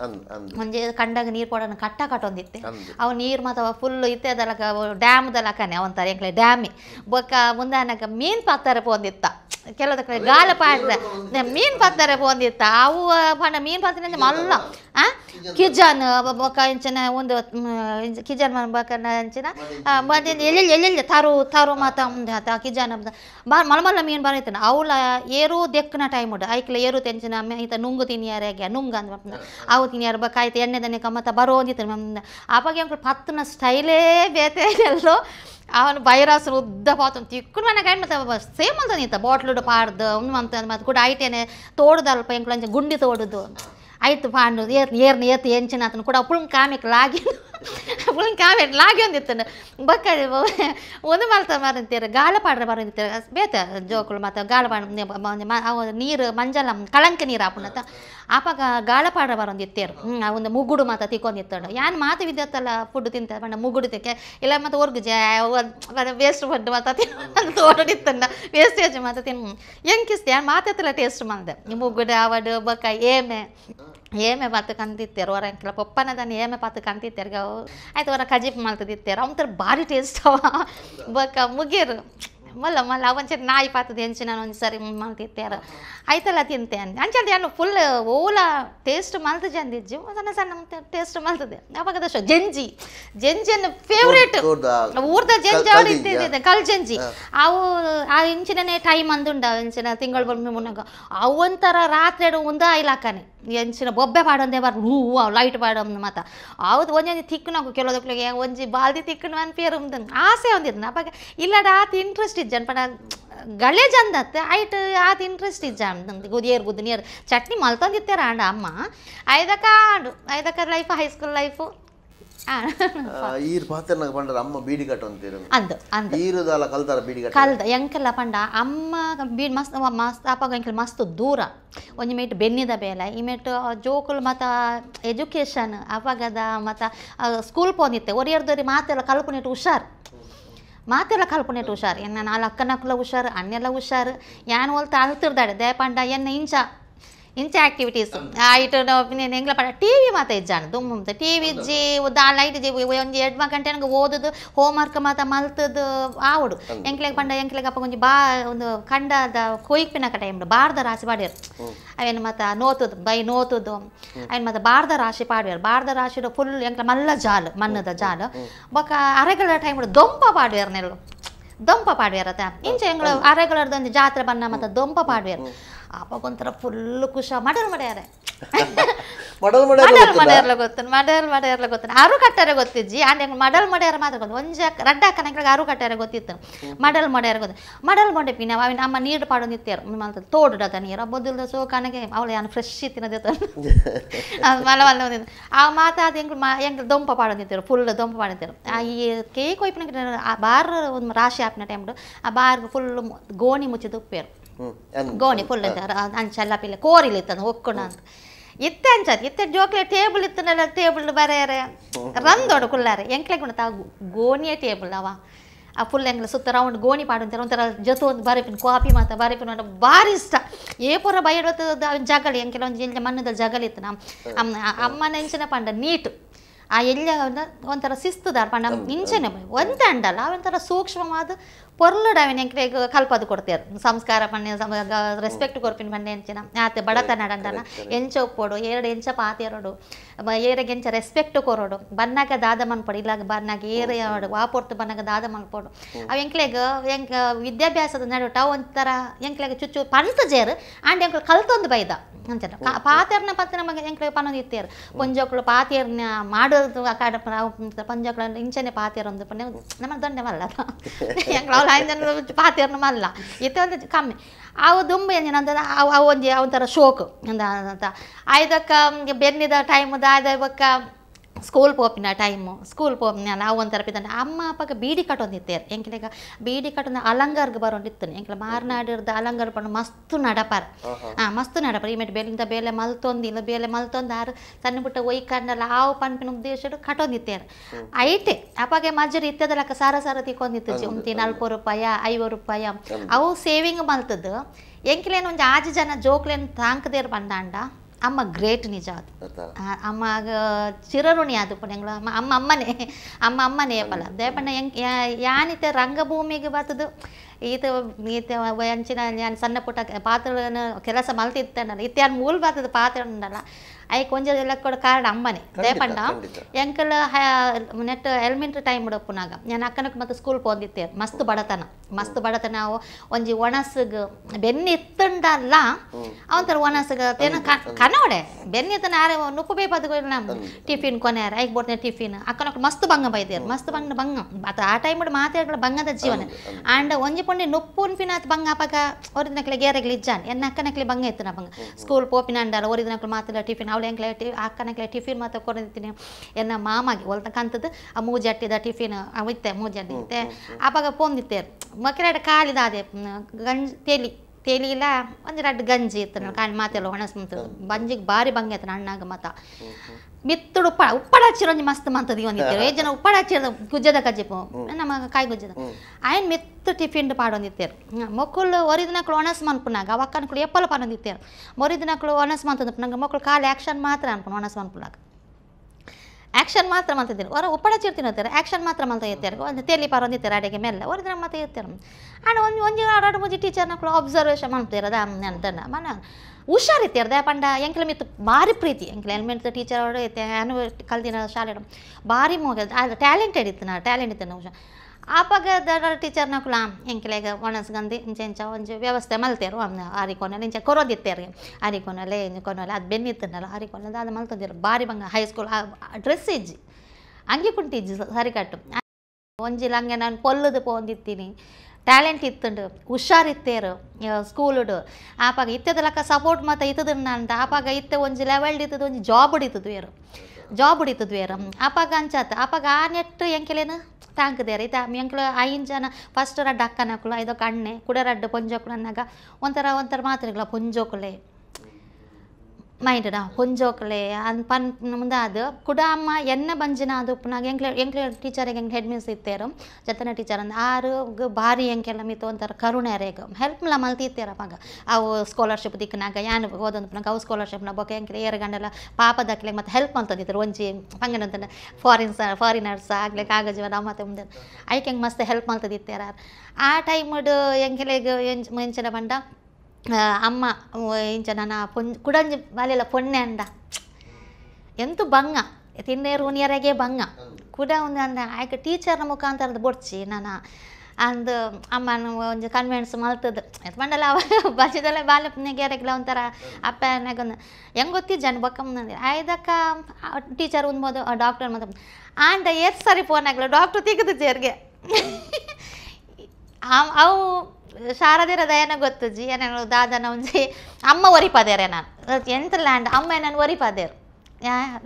ಮುಂಜೆ ಕಂಡಂಗೆ ನೀರು ಕೊಡೋಣ ಕಟ್ಟ ಕಟ್ಟೊಂದಿತ್ತೆ ಅವ ನೀರ್ ಮತ್ತು ಫುಲ್ ಇತ್ತೆ ಡ್ಯಾಮ್ ಡ್ಯಾಮ್ದಲ್ಲ ಕಣೆ ಅವಂತಾರೆ ಹೆಂಗ್ಲೆ ಡ್ಯಾಮಿ ಬೊಕ್ಕ ಮುಂದೆ ನನಗೆ ಮೀನು ಪಾತ್ರೆ ಬಂದಿತ್ತ ಕೆಲವು ಕಡೆ ಗಾಲ ಪಾತ್ರೆ ಮೀನು ಪಾತ್ರೆ ಬಂದಿತ್ತ ಅವು ಬಣ್ಣ ಮೀನು ಪಾತ್ರೆ ಅಂದ್ರೆ ಮಲ್ಲ ಆ ಕಿಜಾನ್ ಇಂಚಿನ ಒಂದು ಕಿಜಾನ್ ಇಂಚಿನ ಬಂದಿಂದ ಎಲ್ಲೆಲ್ಲಿ ಎಲ್ಲೆಲ್ಲಿ ತಾರು ತಾರು ಮಾತ ಆತ ಕಿಜಾನ್ ಮಲ್ಲ ಮಲಮಲ್ಲ ಮೀನು ಬರೈತನ ಅವಳ ಏರು ದೆಕ್ಕನ ಟೈಮ್ ಉಂಟು ಐಕ್ಲ ಏರು ತೆಂಚಿನ ಈತ ನುಂಗು ತಿನ್ನಿಯಾರ ಹೇಗೆ ನುಂಗ ಅಂದ್ಬಿಟ್ಟು ಅವು ತಿನ್ನಿಯಾರ ಬಕಾಯ್ತು ಎಣ್ಣೆ ದನೆ ಕಮ್ಮತ್ತ ಬರೋ ಅಂದಿತ್ತು ಮ್ಯಾಮ್ ಆವಾಗ ಅಂಕಲ್ ಪತ್ತನ ಸ್ಟೈಲೇ ಬೇತೆ ಎಲ್ಲೋ ಅವನು ಬೈರಾಸರು ಉದ್ದ ಪಾತನ್ ತಿಕ್ಕುನು ಮನೆಗೆ ಏನು ಮತ್ತೆ ಸೇಮ್ ಅಂತ ನೀತ ಬಾಟ್ಲುಡು ಪಾಡ್ದು ಅವ್ನು ಅಂತ ಮತ್ತೆ ಕೂಡ ಐಟೇನೆ ತೋಡ್ದಲ್ಪ ಎಂಕ್ಲಂಚ ಗುಂಡಿ ತೋಡುದು ಆಯ್ತಪ್ಪ ಅನ್ನೋದು ಏರ್ ಏರ್ನ ಏತ್ ಎಂಚಿನ ಆತನು ಕೂಡ ಅಪ್ಪಳನ್ ಕಾಮಿಕ್ ಲಾಗಿ ಅಪ್ಪಳನ್ ಕಾಮಿಕ್ ಲಾಗಿ ಒಂದಿತ್ತನ ಬಕ್ಕ ಒಂದು ಮಾಲ್ತ ಮಾರಂತೀರ ಗಾಳ ಪಾಡ್ರೆ ಬರಂತೀರ ಬೇತ ಜೋಕಳು ಮಾತ ಗಾಳ ಪಾಡ ನೀರು ಮಂಜಲ ಕಳಂಕ ನೀರು ಆಪುನತ ಆಪಾಗ ಗಾಳ ಪಾಡ್ರೆ ಬರಂದಿತ್ತೇರು ಆ ಒಂದು ಮುಗುಡು ಮಾತ ತಿಕ್ಕೊಂಡಿತ್ತಳು ಯಾನ್ ಮಾತು ವಿದ್ಯತ್ತಲ್ಲ ಫುಡ್ ತಿಂತ ಬಣ್ಣ ಮುಗುಡು ತಿಕ್ಕೆ ಇಲ್ಲ ಮತ್ತು ಅವ್ರಿಗೆ ಜಾ ವೇಸ್ಟ್ ಫುಡ್ ಮಾತ ತೋಡಿತ್ತಂಡ ವೇಸ್ಟೇಜ್ ಮಾತ ತಿನ್ ಹೆಂಗ್ ಕಿಸ್ತಿ ಯಾನ್ ಟೇಸ್ಟ್ ಮಾಡಿದೆ ಮುಗುಡು ಆವಡು ಬಕ್ಕ ಏಮೆ ಏಮೆ ಬಾತು ಕಂತಿತ್ತೇರು ಹೊರ ಪಪ್ಪನ ಪಪ್ಪನದನ್ನು ಏಮೆ ಬಾತು ಕಂತಿತ್ತೇರು ಅವು ಆಯ್ತು ಹೊರ ಕಜಿಪ್ ಮಲ್ತದಿತ್ತೇರು ಅವಂತರ ಭಾರಿ ಟೇಸ್ಟ್ ಅವ ಬಕ ಮುಗಿರು ಮಲ್ಲ ಮಲ್ಲ ಅವಂಚೆ ನಾಯಿ ಪಾತದ ಹೆಂಚು ನಾನು ಒಂದು ಸರಿ ಆಯ್ತಲ್ಲ ತಿಂತೆ ಅಂದ್ ಅಂಚಂದ ಏನು ಫುಲ್ ಓಲ ಟೇಸ್ಟ್ ಮಲ್ತು ಜಂದಿಜ್ಜು ಸಣ್ಣ ಸಣ್ಣ ಟೇಸ್ಟ್ ಮಲ್ತದೆ ಅವಾಗ ಶೋ ಜಂಜಿ ಅನ್ನ ಫೇವ್ರೇಟ್ ಊರ್ದ ಜಂಜಿ ಅವಳು ಕಲ್ ಜೆಂಜಿ ಅವು ಆ ಹೆಂಚಿನೇ ಟೈಮ್ ಅಂದುಂಡ ಇಂಚಿನ ತಿಂಗಳು ಬಂದ ಮುನ್ನಾಗ ಅವಂತರ ರಾತ್ರಿ ಒಂದ ಇಲಾಖಾನೆ ಎಂಚಿನ ಬೊಬ್ಬೆ ಪಾಡೊಂದೇ ರೂ ಹೂ ಲೈಟ್ ಪಾಡೊಂದು ಮಾತ ಹೌದು ತಿಕ್ಕ ನಾವು ಕೆಲೋದಕ್ಲಿಗೆ ಒಂಜಿ ಬಾಲ್ದಿ ತಿಕ್ಕನ ಅನ್ಪಿಯರ್ ಆಸೆ ಒಂದಿದ್ನ ಅಪ್ಪಾಗ ಇಲ್ಲಡ ಆತ ಇಂಟ್ರೆಸ್ಟ್ ಇದ್ದ ಪಡ ಗಳೆ ಜಂದತ್ತೆ ಐಟ್ ಆತ ಇಂಟ್ರೆಸ್ಟ್ ಇಜ್ಜ ಗುದಿಯರ್ ಗುದಿನಿಯರ್ ಚಟ್ನಿ ಮಲ್ತಂದಿತ್ತಾರ ಅಂಡ ಅಮ್ಮ ಐದಕ್ಕ ಆಡು ಐದಕ್ಕ ಲೈಫ್ ಹೈಸ್ಕೂಲ್ ಲೈಫು ಈರ್ ಪಾತ್ರನ ಪಂಡ ಅಮ್ಮ ಬೀಡಿ ಕಟ್ಟು ಅಂತೀರ ಅಂದು ಅಂದು ಈರುದಾಲ ಕಲ್ತಾರ ಬೀಡಿ ಕಟ್ಟು ಕಲ್ದ ಎಂಕಲ್ಲ ಪಂಡ ಅಮ್ಮ ಬೀಡಿ ಮಸ್ತ್ ಮಸ್ತ್ ಅಪ್ಪಾಗ ಎಂಕಲ್ ಮಸ್ತ್ ದೂರ ಒಂಜಿ ಮೇಟ್ ಬೆನ್ನಿದ ಬೇಲ ಈ ಮೇಟ್ ಜೋಕುಲ್ ಮತ ಎಜುಕೇಷನ್ ಅಪಗದ ಮತ ಸ್ಕೂಲ್ ಪೋನಿತ್ತೆ ಒರಿಯರ್ದೋರಿ ಮಾತೆಲ್ಲ ಕಲ್ಪುನಿಟ್ಟು ಹುಷಾರ್ ಮಾತೆಲ್ಲ ಕಲ್ಪುನಿಟ್ಟು ಹುಷಾರ್ ಎನ್ನ ನಾಲ್ಕನಕ್ಕಲ್ಲ ಹುಷಾರ್ ಅನ್ನೆಲ್ಲ ಹುಷಾರ್ ಯಾನ್ ಹೋಲ್ತ ಅಳ್ತಿರ್ದಾಡೆ ದಯಪಂಡ ಎನ್ನ ಇಂಚ ಇಂಚೆ ಆಕ್ಟಿವಿಟೀಸ್ ಐಟ್ ಹೆಂಗ್ಲ ಪಡ ಟಿ ವಿ ಮಾತ ಇಜ್ಜಾಣ ದುಮ್ಮುಮ್ತ ಟಿ ವಿ ಜಿ ಆ ಲೈಟ್ ಜಿ ಒಂದು ಎರಡು ಮ ಗಂಟೆ ನನಗೆ ಓದದು ಹೋಮ್ವರ್ಕ್ ಮಾತ ಮಲ್ತದ್ದು ಆವಡು ಎಂಕ್ಲೆಗ್ ಪಂಡ ಎಂಕ್ಲೆಗ್ ಅಪ್ಪ ಒಂಜಿ ಬಾ ಒಂದು ಖಂಡದ ಕೊಯ್ಪಿನ ಕಟ ಎಂಬ ಬಾರ್ದ ರಾಶಿ ಪಾಡ್ಯಾರ ಅವೇನು ಮತ್ತ ನೋತುದು ಬೈ ನೋತುದು ಅವೇನು ಮತ್ತೆ ಬಾರ್ದ ರಾಶಿ ಪಾಡ್ಯಾರ ಬಾರ್ದ ರಾಶಿಡು ಫುಲ್ ಎಂಕ್ಲ ಮಲ್ಲ ಜಾಲ ಮಣ್ಣದ ಜಾಲ ಬಕ ಅರೆಗಳ ಟೈಮ್ ದೊಂಪ ಪಾಡ್ಯಾರ ನೆಲ್ಲು ದೊಂಪ ಪಾಡ್ಯಾರ ಇಂಚೆ ಎಂಗ್ಳು ಅರೆಗಳದ್ದು ಜಾತ್ರೆ ಬಣ್ಣ ಮತ್ತೆ ದೊಂಪ ಪಾಡ್ಯಾರ ಒಂಥರ ಫುಲ್ ಖುಷ ಮಡಲ್ ಮಾಡ್ಯಾರೆ ಮಡಲ್ ಮಾಡ್ಯಾರ ಗೊತ್ತನ ಮಡಲ್ ಮಾಡ್ಯಾರ ಗೊತ್ತನ್ ಆರು ಕಟ್ಟರೆ ಗೊತ್ತಿಜ್ಜಿ ಆಂಡ್ ಹೆಂಗೆ ಮಡಲ್ ಮಾಡ್ಯಾರ ಮಾತ್ರ ಗೊತ್ತು ಒಂಜ ರಡ್ಡ ಕನಕ್ರಾಗ ಆರು ಕಟ್ಟಾರೆ ಗೊತ್ತಿತ್ತು ಮಡಲ್ ಮಾಡ್ಯಾರ ಗೊತ್ತು ಮಡಲ್ ಮೊಂಡೆ ಪಿನ ಅವಿನ ಅಮ್ಮ ನೀರು ಪಾಡೋ ನಿತ್ಯಾರು ಮಂತ ತೋಡದ ನೀರು ಬೊದ್ದಿಲ್ದ ಸೋ ಕನಗೆ ಅವಳು ಯಾನು ಫ್ರೆಶ್ ತಿನ್ನದಿತ್ತ ಮಲ ಮಲ್ಲ ಒಂದಿದ್ದು ಆ ಮಾತ ಅದು ಹೆಂಗ್ ಮಾ ಹೆಂಗ್ ದೊಂಪ ಪಾಡೋ ಫುಲ್ ದೊಂಪ ಆ ಈ ಕೇಕ್ ಒಯ್ಪಿನ ಬಾರ್ ಒಂದು ರಾಶಿ ಆಪಿನ ಟೈಮ್ ಆ ಬಾರ್ ಫುಲ್ ಗೋಣಿ ಮುಚ್ಚಿದ ಉಪ್ಪೇರು గోని పుల్లంటారు అంచెల్లా పిల్ల కోరిలు ఇత్తను ಅಂತ ಇತ್ತೆ ಅಂಚತ್ ಇತ್ತೆ ಜೋಕ್ಲೆ ಟೇಬಲ್ ಇತ್ತನಲ್ಲ ಟೇಬಲ್ ಬರೆಯರೆ ರಂದೋಡು ಕುಲ್ಲಾರೆ ಎಂಕ್ಲೆಗ್ ತಾವು ಗೋಣಿಯ ಟೇಬಲ್ ಅವ ಆ ಫುಲ್ ಎಂಗ್ಲ ಸುತ್ತ ರೌಂಡ್ ಗೋಣಿ ಪಾಡಂತಾರೆ ಒಂಥರ ಜೊತೆ ಒಂದು ಬರೆಪಿನ ಕಾಪಿ ಮಾತ ಬರೆಪಿನ ಒಂದು ಭಾರಿ ಇಷ್ಟ ಏ ಪೂರ ಬಯಡೋತದ ಜಗಲಿ ಎಂಕೆಲ ಒಂದು ಎಲ್ಲಿ ಮಣ್ಣದ ಜಗಲಿ ಇತ್ತು ನಮ್ಮ ಅಮ್ಮನ ಇಂಚಿನ ಪಂಡ ನೀಟ್ ಆ ಎಲ್ಲ ಒಂಥರ ಶಿಸ್ತುದಾರ ಪಂಡ ಇಂಚನೆ ಒಂತೆ ಅಂಡಲ್ಲ ಅವಂಥರ ಸೂಕ್ಷ್ಮವಾದ ಪೊರ್ಲು ಎಂಕ್ರೆಗ್ ಕಲ್ಪದು ಕೊಡ್ತಾರೆ ಸಂಸ್ಕಾರ ಪಂಡೆ ರೆಸ್ಪೆಕ್ಟ್ ಕೊರ್ಪಿನ ಪಂಡೆ ಎಂಚಿನ ಆತೆ ಬಡತನ ನಡಂಡನ ಎಂಚ ಒಪ್ಪೋಡು ಎರಡು ಎಂಚ ಪಾತಿಯರೋಡು ಏರೆಗೆ ಎಂಚ ರೆಸ್ಪೆಕ್ಟ್ ಕೊರೋಡು ಬನ್ನಾಗ ದಾದ ಮನ್ಪಡು ಇಲ್ಲ ಬನ್ನಾಗ ಏರೆ ವಾಪೊರ್ತು ಬನ್ನಾಗ ದಾದ ಮನ್ಪೋಡು ಅವು ಎಂಕ್ಲೆಗ್ ಎಂಕ್ ವಿದ್ಯಾಭ್ಯಾಸದ ನಡುವೆ ಅವು ಒಂಥರ ಎಂಕ್ಲೆಗ್ ಚುಚ್ಚು ಪಂತ ಜೇರು ಆಂಡ್ ಎಂಕ್ಲು ಕಲ್ತೊಂದು ಬೈದ ಅಂಚನ ಪಾತೆರ್ನ ಪತ್ತೆ ನಮಗೆ ಎಂಕ್ಲೆ ಪನ್ನೊಂದು ಇತ್ತೇರು ಪೊಂಜೋಕ್ಳು ಪಾತೆರ್ನ ಮಾಡೋದು ಪಂಜೋಕ್ಳ ಇಂಚನೆ ಪಾತೆರೊಂದು ಪಂಡ ನಮ್ಮ ದೊಡ್ಡವಲ್ಲ ಎಂಕ್ಳು ಆಯ್ತು ಪಾತೆಯನ್ನು ಮಲ್ಲ ಇತ್ತೆ ಒಂದು ಕಮ್ಮಿ ಅವು ದುಂಬು ಏನಂದ್ರೆ ಅವು ಅವು ಒಂದು ಒಂಥರ ಶೋಕು ಅಂತ ಆಯ್ದಕ್ಕ ಬೆನ್ನಿದ ಟೈಮ್ದ ಆಯ್ದ ಸ್ಕೂಲ್ ಪೋಪಿನ ಟೈಮು ಸ್ಕೂಲ್ ಪೋಪಿನ ನಾವು ಒಂದು ತರಪಿದ ಅಮ್ಮ ಅಪ್ಪಗ ಬೀಡಿ ಕಟ್ಟೊಂದಿತ್ತೇರು ಎಂಕಿನಾಗ ಬೀಡಿ ಕಟ್ಟೊಂದು ಅಲಂಗಾರ್ಗೆ ಬರೋಂಡಿತ್ತನು ಎಂಕಿಲ ಮಾರ್ನಾಡಿರ್ದ ಅಲಂಗಾರ್ ಬಣ್ಣ ಮಸ್ತ್ ನಡಪಾರ ಹಾಂ ಮಸ್ತ್ ನಡಪಾರ ಈ ಮೇಟ್ ಬೇಲಿಂದ ಬೇಲೆ ಮಲ್ತೊಂದು ಇಲ್ಲ ಬೇಲೆ ಮಲ್ತೊಂದು ಆರು ಸಣ್ಣ ಬಿಟ್ಟು ಒಯ್ ಕಂಡಲ್ಲ ಆವು ಪಂಪಿನ ಉದ್ದೇಶ ಕಟ್ಟೊಂದಿತ್ತೇರು ಐಟೆ ಅಪ್ಪಗೆ ಮಜ್ಜರಿ ಇತ್ತದಲ್ಲಕ್ಕ ಸಾರ ಸಾರ ತಿಕ್ಕೊಂಡಿತ್ತು ಉಂತಿ ನಾಲ್ಕು ರೂಪಾಯಿ ಐವತ್ತು ರೂಪಾಯಿ ಅವು ಸೇವಿಂಗ್ ಮಲ್ತದ್ದು ಎಂಕಿಲೇನು ಒಂದು ಆಜು ಜನ ಜೋಕ್ಲೇನು ತಾಂಕದೇರು ಬಂದಾಂಡ ಅಮ್ಮ ಗ್ರೇಟ್ ನಿಜ ಅದು ಅಮ್ಮ ಚಿರಋಣಿ ಅದು ಪಡೆಗಳು ಅಮ್ಮ ಅಮ್ಮ ಅಮ್ಮನೇ ಅಮ್ಮ ಅಮ್ಮನೇ ಪಲ ದೇಪಣ್ಣ ಹೆಂಗ್ ಯಾನಿತೆ ರಂಗಭೂಮಿಗೆ ಬರ್ತದು ಈತ ಈತ ಅಂಚಿನ ಸಣ್ಣ ಪುಟ್ಟ ಪಾತ್ರಗಳನ್ನು ಕೆಲಸ ಮಲ್ತಿತ್ತೇನಲ್ಲ ಇತ್ತೆ ಮೂಲ ಬರ್ತದೆ ಪಾತ್ರ ಉಂಡಲ್ಲ ಐಕ್ ಒಂಜಿ ಕೂಡ ಕಾರಣ ಅಂಬನೆ ರೇಪಂಡ ಎಂಕಲ್ ನೆಟ್ ಎಲಿಮೆಂಟ್ರಿ ಟೈಮ್ ಡು ಪುನಾಗ ನಾನು ಅಕ್ಕನಕ್ಕೆ ಮತ್ತೆ ಸ್ಕೂಲ್ ಪೋದಿತ್ತೆ ಮಸ್ತ್ ಬಡತನ ಮಸ್ತ್ ಬಡತನ ಒಂಜಿ ಒಣಸಗ ಬೆನ್ನಿ ಇತ್ತಂಡಲ್ಲ ಅವಂತರ ಒಣಸಗ ತೇನ ಕನೋಡೆ ಬೆನ್ನಿ ಇತ್ತನ ಆರೆ ಬೇ ಬದುಕು ಟಿಫಿನ್ ಕೊನೆಯಾರ ಐಕ್ ಬೋಡ್ನೆ ಟಿಫಿನ್ ಅಕ್ಕನಕ್ಕೆ ಮಸ್ತ್ ಬಂಗ ಬೈದೇರು ಮಸ್ತ್ ಬಂಗ ಬಂಗ ಆ ಟೈಮ್ ಮಾತಾಡಗಳ ಬಂಗದ ಜೀವನ ಆಂಡ್ ಒಂಜಿ ಪುಂಡಿ ನುಪ್ಪುನ್ ಪಿನಾತ್ ಬಂಗ ಅಪಗ ಅವ್ರದ್ನಕ್ಲೆ ಗೇರೆಗ್ಲಿ ಇಜ್ಜಾನ್ ಎನ್ನ ಅಕ್ಕನಕ್ಲೆ ಬಂಗ ಇತ್ತನ ಬಂಗ ಸ್ಕೂಲ್ ಪೋಪಿನಾಂಡಲ್ಲ ಅವ್ರದ್ನಕ್ಲೆ ಮಾತಾಡ ಟಿಫಿನ್ ಅವ್ಲ ಹೆಂಗ್ಲೆ ಟಿ ಅಕ್ಕನಕ್ಲೆ ಟಿಫಿನ್ ಮತ್ತೆ ಕೊಡಿರ್ತೀನಿ ಎನ್ನ ಮಾಮಗೆ ಒಲ್ತಕ್ಕಂಥದ್ದು ಆ ಮೂಜಟ್ಟಿದ ಟಿಫಿನ್ ಅವಿತ್ತೆ ಮೂಜಡ್ಡಿ ಇತ್ತೆ ಆವಾಗ ಪೊಂದಿತ್ತೇರು ಮಕ್ಕಳ ಕಾಲಿದ ಅದೇ ಗಂಜ್ ತೇಲಿ ಇಲ್ಲ ಒಂದು ರಡ್ ಗಂಜಿ ಇತ್ತು ಕಾಣಿ ಮಾತೆಲ್ಲ ಒಣಸ್ ಬಂಜಿಗೆ ಭಾರಿ ಬಂಗೆ ಆಯ್ತು ನನ್ನಾಗ ಮತ ಮಿತ್ತುಡು ಉಪ್ಪಾಡ ಉಪ್ಪಡಾಚಿರೋ ಮಸ್ತ್ ಮಂತದ ಒಂದಿತ್ತೇರು ಏ ಜನ ಉಪ್ಪಡಾಚಿರದ ಗುಜ್ಜದ ಕಜ್ಜಿಪು ನಮ್ಮ ಕಾಯಿ ಗುಜ್ಜದ ಆಯ್ನ್ ಮಿತ್ತು ಟಿಫಿನ್ ಒಂದಿತ್ತೇರು ಮಕ್ಕಳು ಕಳು ಒಣಸ್ ಮನ್ಪುನಾಗ ಒಕ್ಕನ್ಕಳು ಎಪ್ಪಲು ಪಾಡೊಂದಿತ್ತೇರು ಕಳು ಒಣಸ್ ನಂಗೆ ಮಕ್ಕಳು ಕಾಲು ಆಕ್ಷನ್ ಮಾತ್ರ ಅನ್ಕೊಂಡು ಒಣಸ್ ಮನ್ಪುನಾಗ ಆಕ್ಷನ್ ಮಾತ್ರ ಮಂತಿದ್ದೀರಿ ಹೊರ ಒಪ್ಪಡಚಿರ್ತೀನಿ ಹೋಗ್ತಾರೆ ಆಕ್ಷನ್ ಮಾತ್ರ ಮಂತ ಇರ್ತಾರೆ ಒಂದು ತೆಲಿ ಪಾರೊಂದಿರ್ತಾರೆ ಅಡಿಗೆ ಮೇಲೆ ಹೊರದ್ರೆ ಮತ್ತೆ ಇರ್ತಾರೆ ಅಣ್ಣ ಒಂದು ಒಂದು ಎರಡು ಮೂಜಿ ಕೂಡ ಅಬ್ಸರ್ವೇಷನ್ ಮಾಡ್ತಿರೋದ ಅಂತ ಮನ ಹುಷಾರೈತಿ ಅರ್ಧ ಪಂಡ ಎಂಕಲ ಮಿತ್ತು ಭಾರಿ ಪ್ರೀತಿ ಎಂಕಲ ಎಲ್ಮೆಂಟ್ ಟೀಚರ್ ಅವರು ಏನು ಕಲ್ತಿನ ಶಾಲೆ ಭಾರಿ ಮೋಗ ಟ್ಯಾಲೆಂಟೆಡ್ ಇತ್ತು ನಾ ಟ್ಯಾಲೆಂಟ್ ಇತ್ತು ಹುಷಾರ್ ಆಪಾಗ ದೊಡ್ಡ ಟೀಚರ್ನ ನಕುಲ ಎಂಕಲೆಗ ಒಣಸ್ಗಂದು ಗಂದಿ ಇಂಚ ಒಂಜು ವ್ಯವಸ್ಥೆ ಮಲ್ತೇರು ಅಮ್ಮ ಆರಿಕೋನಲ್ಲಿ ಇಂಚೆ ಕೊರೋದಿತ್ತೇರಿಗೆ ಆರಿಕೋನಲ್ಲೇ ಇಂಜು ಕೊನಲ್ಲೇ ಅದು ಬೆನ್ನಿತ್ತನಲ್ಲ ಆರಿಕೋನದ ಅದು ಮಲ್ತಂದಿರು ಭಾರಿ ಬಂಗ ಹೈಸ್ಕೂಲ್ ಡ್ರೆಸ್ ಇಜ್ಜಿ ಅಂಗಿ ಕುಂಟಿಜ್ಜಿ ಸರಿಕಟ್ಟು ಒಂಜಿ ಹಂಗೆ ನಾನು ಪೊಲ್ಲದು ಪೋಂದಿತ್ತೀನಿ ಟ್ಯಾಲೆಂಟ್ ಇತ್ತುಂಡು ಹುಷಾರಿತ್ತೇರು ಸ್ಕೂಲುಡು ಆಪಾಗ ಇತ್ತದ ಲಕ್ಕ ಸಪೋರ್ಟ್ ಮಾತ ಇತ್ತದ ನಂತ ಆಪಾಗ ಇತ್ತೆ ಒಂದು ಲೆವೆಲ್ ಇತ್ತದ ಒಂದು ಜಾಬ್ ಏರು ಜಾಬ್ ಏರು ಆಪಾಗ ಅಂಚಾತ ಆಪಾಗ ಆ ನೆಟ್ ಎಂಕೆಲೇನು ತಾಂಕದೇರು ಇತ್ತ ಎಂಕ್ಳು ಐನ್ ಜನ ಫಸ್ಟ್ ರಡ್ಡ ಅಕ್ಕನಕ್ಕಳು ಐದೊಕ್ಕ ಅಣ್ಣೆ ಕುಡ ರಡ್ಡ ಪೊಂಜೋಕ್ಕಳು ಅನ್ನಾಗ ಒಂಥರ ಒಂಥರ ಮಾತ್ರೆಗಳ ಪೊಂಜೋಕ್ಕಳೆ ಮೈಂಡ್ ಹೊಂಜೋಕ್ಲೆ ಹೊಂಜೋಕಲೆ ಅನ್ ಪನ್ ಮುಂದೆ ಅದು ಅಮ್ಮ ಎನ್ನ ಬಂಜಿನ ಅದು ಉಪ್ಪನಾಗ ಎಂಕ್ಲೆ ಎಂಕ್ಲೆ ಟೀಚರ್ ಹೆಂಗೆ ಹೆಡ್ ಮಿಸ್ ಇತ್ತೇರು ಜತನ ಟೀಚರ್ ಅಂದ ಆರು ಬಾರಿ ಎಂಕೆಲ್ಲ ಮಿತ್ತು ಅಂತಾರೆ ಕರುಣೆ ರೇಗ ಹೆಲ್ಪ್ ಲ ಮಲ್ತಿತ್ತೇರ ಮಗ ಅವು ಸ್ಕಾಲರ್ಶಿಪ್ ದಿಕ್ಕನಾಗ ಯಾನ್ ಓದಂತ ಅವು ಸ್ಕಾಲರ್ಶಿಪ್ನ ಬಗ್ಗೆ ಎಂಕ್ಲೆ ಗಂಡಲ ಪಾಪ ದಾಖಲೆ ಮತ್ತು ಹೆಲ್ಪ್ ಮಾಡ್ತಂದಿದ್ರು ಒಂಜಿ ಹಂಗನಂತ ಫಾರಿನ್ಸ್ ಫಾರಿನರ್ಸ್ ಆಗ್ಲಿಕ್ಕೆ ಆಗಜೀವ ನಾವು ಮತ್ತೆ ಮುಂದೆ ಐಕೆ ಹೆಂಗೆ ಮಸ್ತ್ ಹೆಲ್ಪ್ ಮಾಡ್ತದಿತ್ತೇರ ಆ ಟೈಮ್ ಹೆಂಗೆಲೆಗೆ ಎಂಚ ಮುಂಚೆನ ಬಂಡ అమ్మ ఏంచనా కుడంజి బాలేల పొన్నె అంద ಎಂತ ಬಂಗ ತಿನ್ನೇರು ಉನಿಯರಾಗೆ ಬಂಗ ಕೂಡ ಒಂದು ಅಂದ ಆಯ್ಕೆ ಟೀಚರ್ನ ಮುಖಾಂತರದ ಬೊಡ್ಚಿ ನಾನು ಅಂದು ಅಮ್ಮನ ಒಂದು ಕನ್ವೆನ್ಸ್ ಮಲ್ತದ ಎತ್ ಮಂಡಲ ಅವ ಬಜದಲ್ಲ ಬಾಲಪ್ಪನಿಗೆರೆಗ್ಲ ಒಂಥರ ಅಪ್ಪ ಅನ್ನಗೊಂದು ಹೆಂಗೆ ಗೊತ್ತಿ ಜನ ಬಕ್ಕಮ್ಮ ಆಯ್ದಕ್ಕ ಟೀಚರ್ ಉನ್ಬೋದು ಡಾಕ್ಟರ್ ಮತ್ತೆ ಆಂಡ ಎಷ್ಟು ಸರಿ ಫೋನ್ ಆಗಲ್ಲ ಡಾಕ್ಟರ್ ತೆಗೆದು ಜೇರ್ಗೆ ಅವು ಶಾರದಿರ ದಯನ ಗೊತ್ತು ಜಿ ದಾದನ ಒಂಜಿ ಅಮ್ಮ ಒರಿಪದೇರೆ ನಾನು ಎಂತ ಲ್ಯಾಂಡ್ ಅಮ್ಮ ನಾನು ಒರಿಪದೇರು